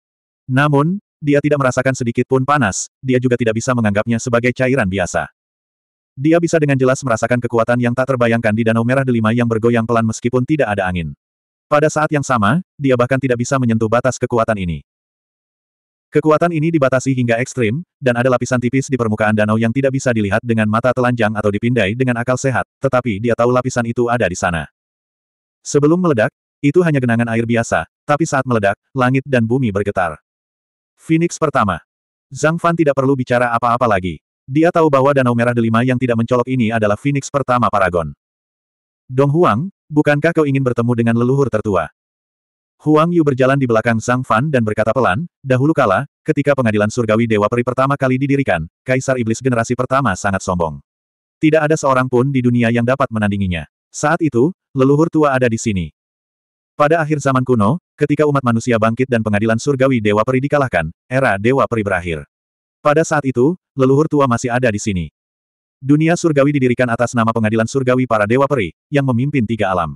Namun, dia tidak merasakan sedikit pun panas, dia juga tidak bisa menganggapnya sebagai cairan biasa. Dia bisa dengan jelas merasakan kekuatan yang tak terbayangkan di danau merah delima yang bergoyang pelan meskipun tidak ada angin. Pada saat yang sama, dia bahkan tidak bisa menyentuh batas kekuatan ini. Kekuatan ini dibatasi hingga ekstrim, dan ada lapisan tipis di permukaan danau yang tidak bisa dilihat dengan mata telanjang atau dipindai dengan akal sehat, tetapi dia tahu lapisan itu ada di sana. Sebelum meledak, itu hanya genangan air biasa, tapi saat meledak, langit dan bumi bergetar. Phoenix pertama. Zhang Fan tidak perlu bicara apa-apa lagi. Dia tahu bahwa Danau Merah Delima yang tidak mencolok ini adalah Phoenix pertama Paragon. Dong Huang, bukankah kau ingin bertemu dengan leluhur tertua? Huang Yu berjalan di belakang Sang Fan dan berkata pelan, dahulu kala, ketika pengadilan surgawi Dewa Peri pertama kali didirikan, Kaisar Iblis generasi pertama sangat sombong. Tidak ada seorang pun di dunia yang dapat menandinginya. Saat itu, leluhur tua ada di sini. Pada akhir zaman kuno, ketika umat manusia bangkit dan pengadilan surgawi Dewa Peri dikalahkan, era Dewa Peri berakhir. Pada saat itu, leluhur tua masih ada di sini. Dunia surgawi didirikan atas nama pengadilan surgawi para Dewa Peri, yang memimpin tiga alam.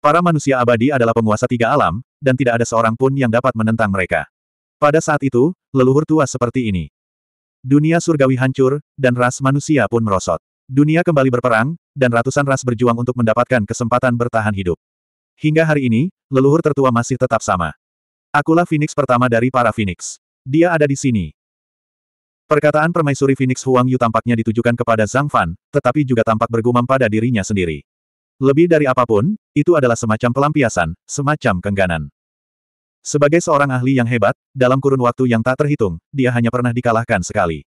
Para manusia abadi adalah penguasa tiga alam, dan tidak ada seorang pun yang dapat menentang mereka. Pada saat itu, leluhur tua seperti ini. Dunia surgawi hancur, dan ras manusia pun merosot. Dunia kembali berperang, dan ratusan ras berjuang untuk mendapatkan kesempatan bertahan hidup. Hingga hari ini, leluhur tertua masih tetap sama. Akulah Phoenix pertama dari para Phoenix. Dia ada di sini. Perkataan permaisuri Phoenix Huang Yu tampaknya ditujukan kepada Zhang Fan, tetapi juga tampak bergumam pada dirinya sendiri. Lebih dari apapun, itu adalah semacam pelampiasan, semacam kengganan. Sebagai seorang ahli yang hebat, dalam kurun waktu yang tak terhitung, dia hanya pernah dikalahkan sekali.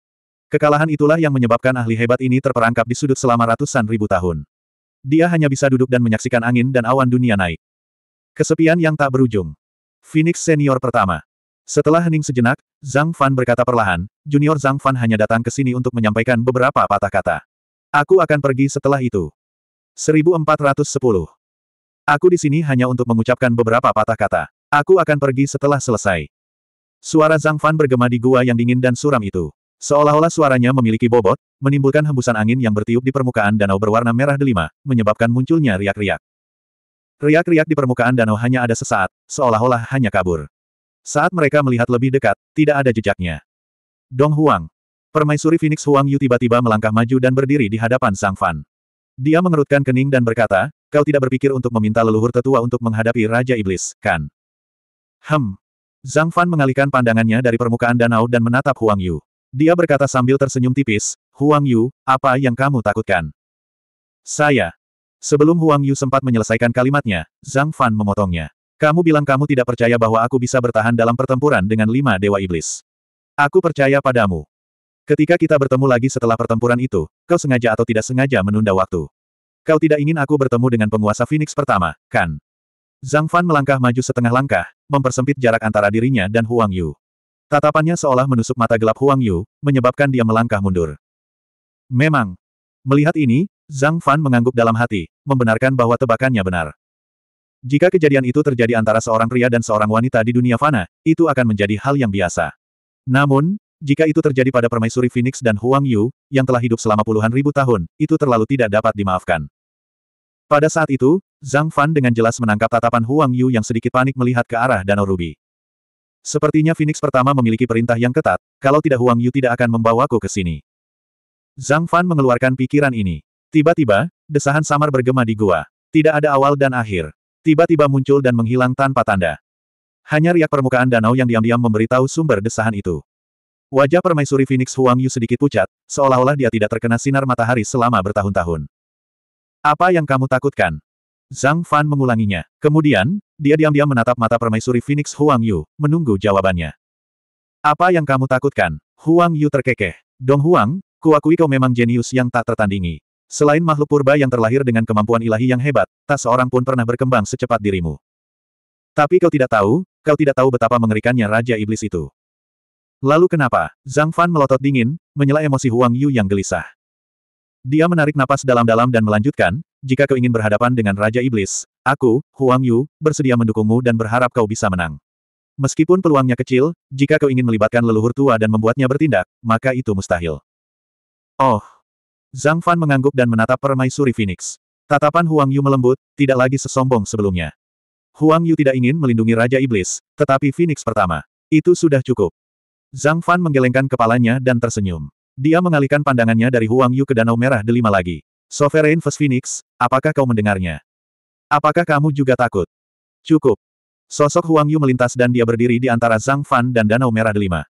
Kekalahan itulah yang menyebabkan ahli hebat ini terperangkap di sudut selama ratusan ribu tahun. Dia hanya bisa duduk dan menyaksikan angin dan awan dunia naik. Kesepian yang tak berujung. Phoenix senior pertama. Setelah hening sejenak, Zhang Fan berkata perlahan, junior Zhang Fan hanya datang ke sini untuk menyampaikan beberapa patah kata. Aku akan pergi setelah itu. 1410. Aku di sini hanya untuk mengucapkan beberapa patah kata. Aku akan pergi setelah selesai. Suara Zhang Fan bergema di gua yang dingin dan suram itu. Seolah-olah suaranya memiliki bobot, menimbulkan hembusan angin yang bertiup di permukaan danau berwarna merah delima, menyebabkan munculnya riak-riak. Riak-riak di permukaan danau hanya ada sesaat, seolah-olah hanya kabur. Saat mereka melihat lebih dekat, tidak ada jejaknya. Dong Huang. Permaisuri Phoenix Huang Yu tiba-tiba melangkah maju dan berdiri di hadapan Zhang Fan. Dia mengerutkan kening dan berkata, kau tidak berpikir untuk meminta leluhur tetua untuk menghadapi Raja Iblis, kan? Hem. Zhang Fan mengalihkan pandangannya dari permukaan danau dan menatap Huang Yu. Dia berkata sambil tersenyum tipis, Huang Yu, apa yang kamu takutkan? Saya. Sebelum Huang Yu sempat menyelesaikan kalimatnya, Zhang Fan memotongnya. Kamu bilang kamu tidak percaya bahwa aku bisa bertahan dalam pertempuran dengan lima dewa iblis. Aku percaya padamu. Ketika kita bertemu lagi setelah pertempuran itu, kau sengaja atau tidak sengaja menunda waktu. Kau tidak ingin aku bertemu dengan penguasa Phoenix pertama, kan? Zhang Fan melangkah maju setengah langkah, mempersempit jarak antara dirinya dan Huang Yu. Tatapannya seolah menusuk mata gelap Huang Yu, menyebabkan dia melangkah mundur. Memang. Melihat ini, Zhang Fan mengangguk dalam hati, membenarkan bahwa tebakannya benar. Jika kejadian itu terjadi antara seorang pria dan seorang wanita di dunia fana, itu akan menjadi hal yang biasa. Namun, jika itu terjadi pada permaisuri Phoenix dan Huang Yu, yang telah hidup selama puluhan ribu tahun, itu terlalu tidak dapat dimaafkan. Pada saat itu, Zhang Fan dengan jelas menangkap tatapan Huang Yu yang sedikit panik melihat ke arah Danau Ruby. Sepertinya Phoenix pertama memiliki perintah yang ketat, kalau tidak Huang Yu tidak akan membawaku ke sini. Zhang Fan mengeluarkan pikiran ini. Tiba-tiba, desahan samar bergema di gua. Tidak ada awal dan akhir. Tiba-tiba muncul dan menghilang tanpa tanda. Hanya riak permukaan danau yang diam-diam memberitahu sumber desahan itu. Wajah permaisuri Phoenix Huang Yu sedikit pucat, seolah-olah dia tidak terkena sinar matahari selama bertahun-tahun. Apa yang kamu takutkan? Zhang Fan mengulanginya. Kemudian, dia diam-diam menatap mata permaisuri Phoenix Huang Yu, menunggu jawabannya. Apa yang kamu takutkan? Huang Yu terkekeh. Dong Huang, kuakui kau memang jenius yang tak tertandingi. Selain makhluk purba yang terlahir dengan kemampuan ilahi yang hebat, tak seorang pun pernah berkembang secepat dirimu. Tapi kau tidak tahu, kau tidak tahu betapa mengerikannya Raja Iblis itu. Lalu kenapa? Zhang Fan melotot dingin, menyela emosi Huang Yu yang gelisah. Dia menarik napas dalam-dalam dan melanjutkan, jika kau ingin berhadapan dengan Raja Iblis, aku, Huang Yu, bersedia mendukungmu dan berharap kau bisa menang. Meskipun peluangnya kecil, jika kau ingin melibatkan leluhur tua dan membuatnya bertindak, maka itu mustahil. Oh. Zhang Fan mengangguk dan menatap permaisuri Phoenix. Tatapan Huang Yu melembut, tidak lagi sesombong sebelumnya. Huang Yu tidak ingin melindungi Raja Iblis, tetapi Phoenix pertama. Itu sudah cukup. Zhang Fan menggelengkan kepalanya dan tersenyum. Dia mengalihkan pandangannya dari Huang Yu ke Danau Merah Delima lagi. Sovereign First Phoenix, apakah kau mendengarnya? Apakah kamu juga takut? Cukup. Sosok Huang Yu melintas dan dia berdiri di antara Zhang Fan dan Danau Merah Delima.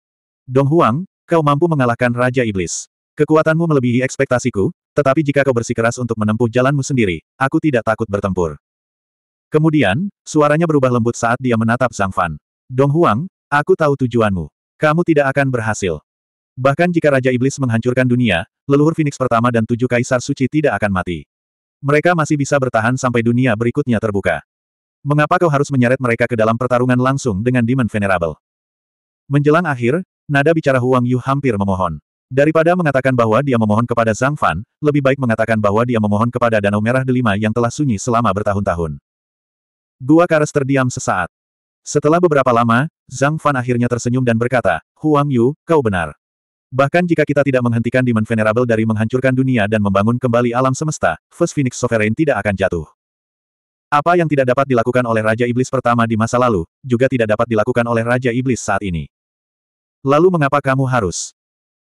Dong Huang, kau mampu mengalahkan Raja Iblis. Kekuatanmu melebihi ekspektasiku, tetapi jika kau bersikeras untuk menempuh jalanmu sendiri, aku tidak takut bertempur. Kemudian, suaranya berubah lembut saat dia menatap Zhang Fan. Dong Huang, aku tahu tujuanmu. Kamu tidak akan berhasil. Bahkan jika Raja Iblis menghancurkan dunia, leluhur Phoenix pertama dan tujuh kaisar suci tidak akan mati. Mereka masih bisa bertahan sampai dunia berikutnya terbuka. Mengapa kau harus menyeret mereka ke dalam pertarungan langsung dengan Demon Venerable? Menjelang akhir, nada bicara Huang Yu hampir memohon. Daripada mengatakan bahwa dia memohon kepada Zhang Fan, lebih baik mengatakan bahwa dia memohon kepada Danau Merah Delima yang telah sunyi selama bertahun-tahun. Gua Kares terdiam sesaat. Setelah beberapa lama, Zhang Fan akhirnya tersenyum dan berkata, Huang Yu, kau benar. Bahkan jika kita tidak menghentikan Demon Venerable dari menghancurkan dunia dan membangun kembali alam semesta, First Phoenix Sovereign tidak akan jatuh. Apa yang tidak dapat dilakukan oleh Raja Iblis pertama di masa lalu, juga tidak dapat dilakukan oleh Raja Iblis saat ini. Lalu mengapa kamu harus?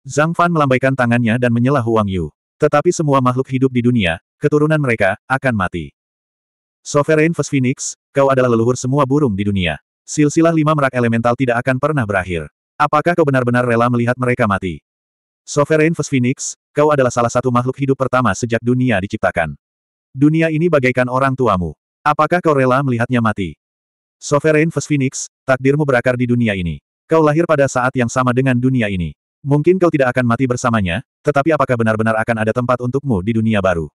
Zhang Fan melambaikan tangannya dan menyela Huang Yu. Tetapi semua makhluk hidup di dunia, keturunan mereka, akan mati. Sovereign First Phoenix, kau adalah leluhur semua burung di dunia. Silsilah lima merak elemental tidak akan pernah berakhir. Apakah kau benar-benar rela melihat mereka mati? Sovereign First Phoenix, kau adalah salah satu makhluk hidup pertama sejak dunia diciptakan. Dunia ini bagaikan orang tuamu. Apakah kau rela melihatnya mati? Sovereign First Phoenix, takdirmu berakar di dunia ini. Kau lahir pada saat yang sama dengan dunia ini. Mungkin kau tidak akan mati bersamanya, tetapi apakah benar-benar akan ada tempat untukmu di dunia baru?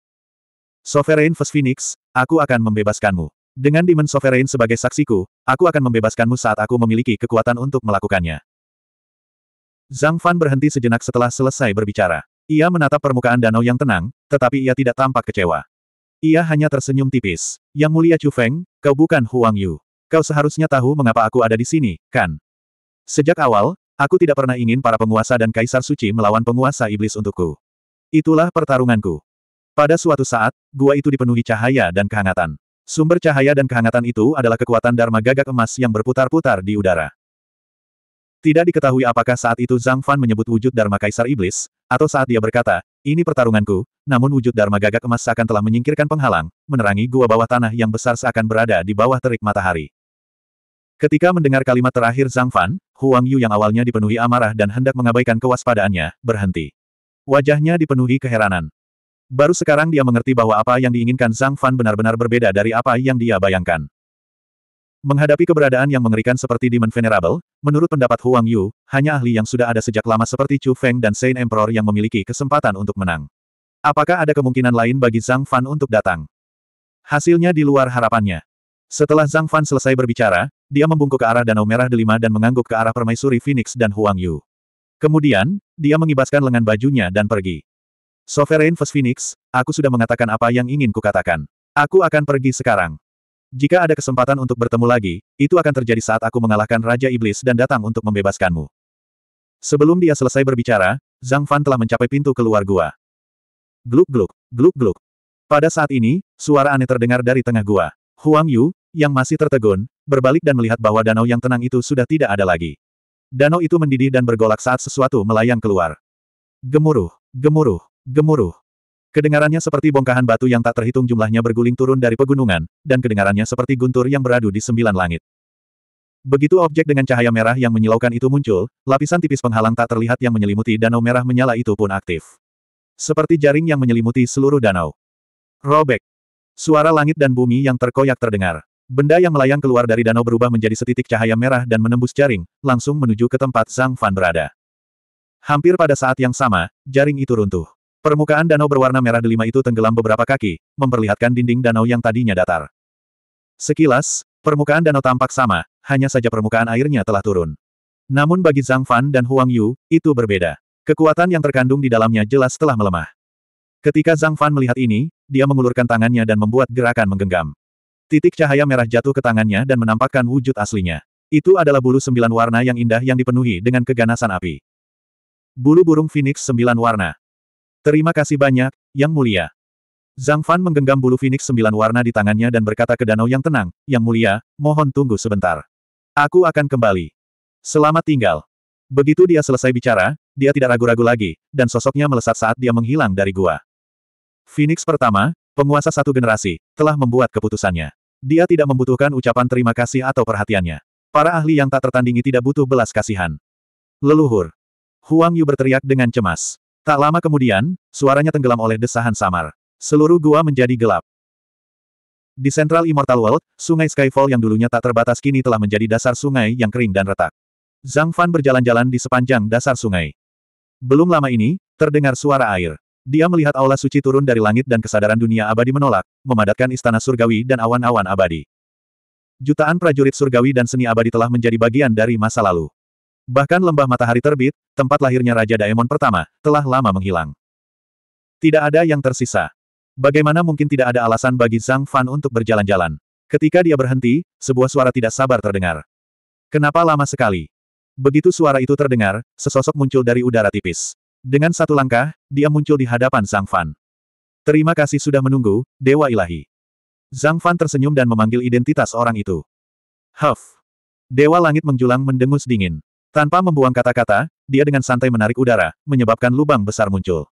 Sovereign First Phoenix, aku akan membebaskanmu. Dengan Demon Sovereign sebagai saksiku, aku akan membebaskanmu saat aku memiliki kekuatan untuk melakukannya. Zhang Fan berhenti sejenak setelah selesai berbicara. Ia menatap permukaan danau yang tenang, tetapi ia tidak tampak kecewa. Ia hanya tersenyum tipis. Yang mulia Chu Feng, kau bukan Huang Yu. Kau seharusnya tahu mengapa aku ada di sini, kan? Sejak awal, aku tidak pernah ingin para penguasa dan kaisar suci melawan penguasa iblis untukku. Itulah pertarunganku. Pada suatu saat, gua itu dipenuhi cahaya dan kehangatan. Sumber cahaya dan kehangatan itu adalah kekuatan Dharma gagak emas yang berputar-putar di udara. Tidak diketahui apakah saat itu Zhang Fan menyebut wujud Dharma Kaisar Iblis, atau saat dia berkata, ini pertarunganku, namun wujud Dharma gagak emas akan telah menyingkirkan penghalang, menerangi gua bawah tanah yang besar seakan berada di bawah terik matahari. Ketika mendengar kalimat terakhir Zhang Fan, Huang Yu yang awalnya dipenuhi amarah dan hendak mengabaikan kewaspadaannya, berhenti. Wajahnya dipenuhi keheranan. Baru sekarang dia mengerti bahwa apa yang diinginkan Zhang Fan benar-benar berbeda dari apa yang dia bayangkan. Menghadapi keberadaan yang mengerikan seperti Demon Venerable, menurut pendapat Huang Yu, hanya ahli yang sudah ada sejak lama seperti Chu Feng dan Saint Emperor yang memiliki kesempatan untuk menang. Apakah ada kemungkinan lain bagi Zhang Fan untuk datang? Hasilnya di luar harapannya. Setelah Zhang Fan selesai berbicara, dia membungkuk ke arah Danau Merah Delima dan mengangguk ke arah Permaisuri Phoenix dan Huang Yu. Kemudian, dia mengibaskan lengan bajunya dan pergi. Sovereign First Phoenix, aku sudah mengatakan apa yang ingin kukatakan. Aku akan pergi sekarang. Jika ada kesempatan untuk bertemu lagi, itu akan terjadi saat aku mengalahkan Raja Iblis dan datang untuk membebaskanmu. Sebelum dia selesai berbicara, Zhang Fan telah mencapai pintu keluar gua. Gluk-gluk, gluk-gluk. Pada saat ini, suara aneh terdengar dari tengah gua. Huang Yu, yang masih tertegun, berbalik dan melihat bahwa danau yang tenang itu sudah tidak ada lagi. Danau itu mendidih dan bergolak saat sesuatu melayang keluar. Gemuruh, gemuruh. Gemuruh. Kedengarannya seperti bongkahan batu yang tak terhitung jumlahnya berguling turun dari pegunungan, dan kedengarannya seperti guntur yang beradu di sembilan langit. Begitu objek dengan cahaya merah yang menyilaukan itu muncul, lapisan tipis penghalang tak terlihat yang menyelimuti danau merah menyala itu pun aktif. Seperti jaring yang menyelimuti seluruh danau. Robek. Suara langit dan bumi yang terkoyak terdengar. Benda yang melayang keluar dari danau berubah menjadi setitik cahaya merah dan menembus jaring, langsung menuju ke tempat Zhang Fan berada. Hampir pada saat yang sama, jaring itu runtuh. Permukaan danau berwarna merah delima itu tenggelam beberapa kaki, memperlihatkan dinding danau yang tadinya datar. Sekilas, permukaan danau tampak sama, hanya saja permukaan airnya telah turun. Namun bagi Zhang Fan dan Huang Yu, itu berbeda. Kekuatan yang terkandung di dalamnya jelas telah melemah. Ketika Zhang Fan melihat ini, dia mengulurkan tangannya dan membuat gerakan menggenggam. Titik cahaya merah jatuh ke tangannya dan menampakkan wujud aslinya. Itu adalah bulu sembilan warna yang indah yang dipenuhi dengan keganasan api. Bulu burung phoenix sembilan warna. Terima kasih banyak, Yang Mulia. Zhang Fan menggenggam bulu Phoenix sembilan warna di tangannya dan berkata ke danau yang tenang, Yang Mulia, mohon tunggu sebentar. Aku akan kembali. Selamat tinggal. Begitu dia selesai bicara, dia tidak ragu-ragu lagi, dan sosoknya melesat saat dia menghilang dari gua. Phoenix pertama, penguasa satu generasi, telah membuat keputusannya. Dia tidak membutuhkan ucapan terima kasih atau perhatiannya. Para ahli yang tak tertandingi tidak butuh belas kasihan. Leluhur. Huang Yu berteriak dengan cemas. Tak lama kemudian, suaranya tenggelam oleh desahan samar. Seluruh gua menjadi gelap. Di Central Immortal World, sungai Skyfall yang dulunya tak terbatas kini telah menjadi dasar sungai yang kering dan retak. Zhang Fan berjalan-jalan di sepanjang dasar sungai. Belum lama ini, terdengar suara air. Dia melihat aula suci turun dari langit dan kesadaran dunia abadi menolak, memadatkan istana surgawi dan awan-awan abadi. Jutaan prajurit surgawi dan seni abadi telah menjadi bagian dari masa lalu. Bahkan lembah matahari terbit, tempat lahirnya Raja Daemon pertama, telah lama menghilang. Tidak ada yang tersisa. Bagaimana mungkin tidak ada alasan bagi Zhang Fan untuk berjalan-jalan? Ketika dia berhenti, sebuah suara tidak sabar terdengar. Kenapa lama sekali? Begitu suara itu terdengar, sesosok muncul dari udara tipis. Dengan satu langkah, dia muncul di hadapan Zhang Fan. Terima kasih sudah menunggu, Dewa Ilahi. Zhang Fan tersenyum dan memanggil identitas orang itu. Huff. Dewa Langit Menjulang mendengus dingin. Tanpa membuang kata-kata, dia dengan santai menarik udara, menyebabkan lubang besar muncul.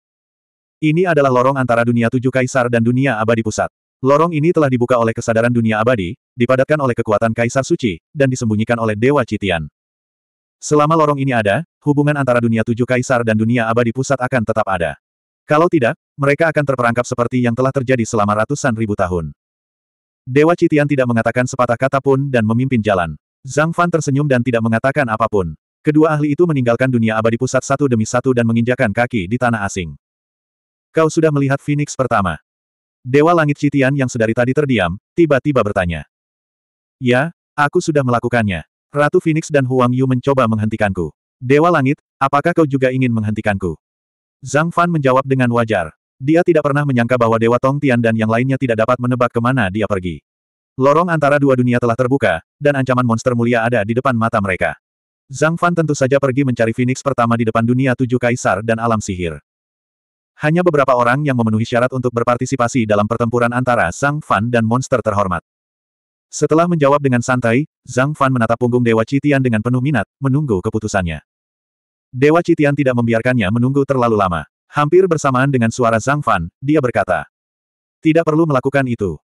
Ini adalah lorong antara dunia tujuh kaisar dan dunia abadi pusat. Lorong ini telah dibuka oleh kesadaran dunia abadi, dipadatkan oleh kekuatan kaisar suci, dan disembunyikan oleh Dewa Citian. Selama lorong ini ada, hubungan antara dunia tujuh kaisar dan dunia abadi pusat akan tetap ada. Kalau tidak, mereka akan terperangkap seperti yang telah terjadi selama ratusan ribu tahun. Dewa Citian tidak mengatakan sepatah kata pun dan memimpin jalan. Zhang Fan tersenyum dan tidak mengatakan apapun. Kedua ahli itu meninggalkan dunia abadi pusat satu demi satu dan menginjakan kaki di tanah asing. Kau sudah melihat Phoenix pertama. Dewa Langit Citian yang sedari tadi terdiam, tiba-tiba bertanya. Ya, aku sudah melakukannya. Ratu Phoenix dan Huang Yu mencoba menghentikanku. Dewa Langit, apakah kau juga ingin menghentikanku? Zhang Fan menjawab dengan wajar. Dia tidak pernah menyangka bahwa Dewa Tong Tian dan yang lainnya tidak dapat menebak kemana dia pergi. Lorong antara dua dunia telah terbuka, dan ancaman monster mulia ada di depan mata mereka. Zhang Fan tentu saja pergi mencari Phoenix pertama di depan dunia tujuh kaisar dan alam sihir. Hanya beberapa orang yang memenuhi syarat untuk berpartisipasi dalam pertempuran antara Zhang Fan dan monster terhormat. Setelah menjawab dengan santai, Zhang Fan menatap punggung Dewa Citian dengan penuh minat, menunggu keputusannya. Dewa Citian tidak membiarkannya menunggu terlalu lama. Hampir bersamaan dengan suara Zhang Fan, dia berkata, tidak perlu melakukan itu.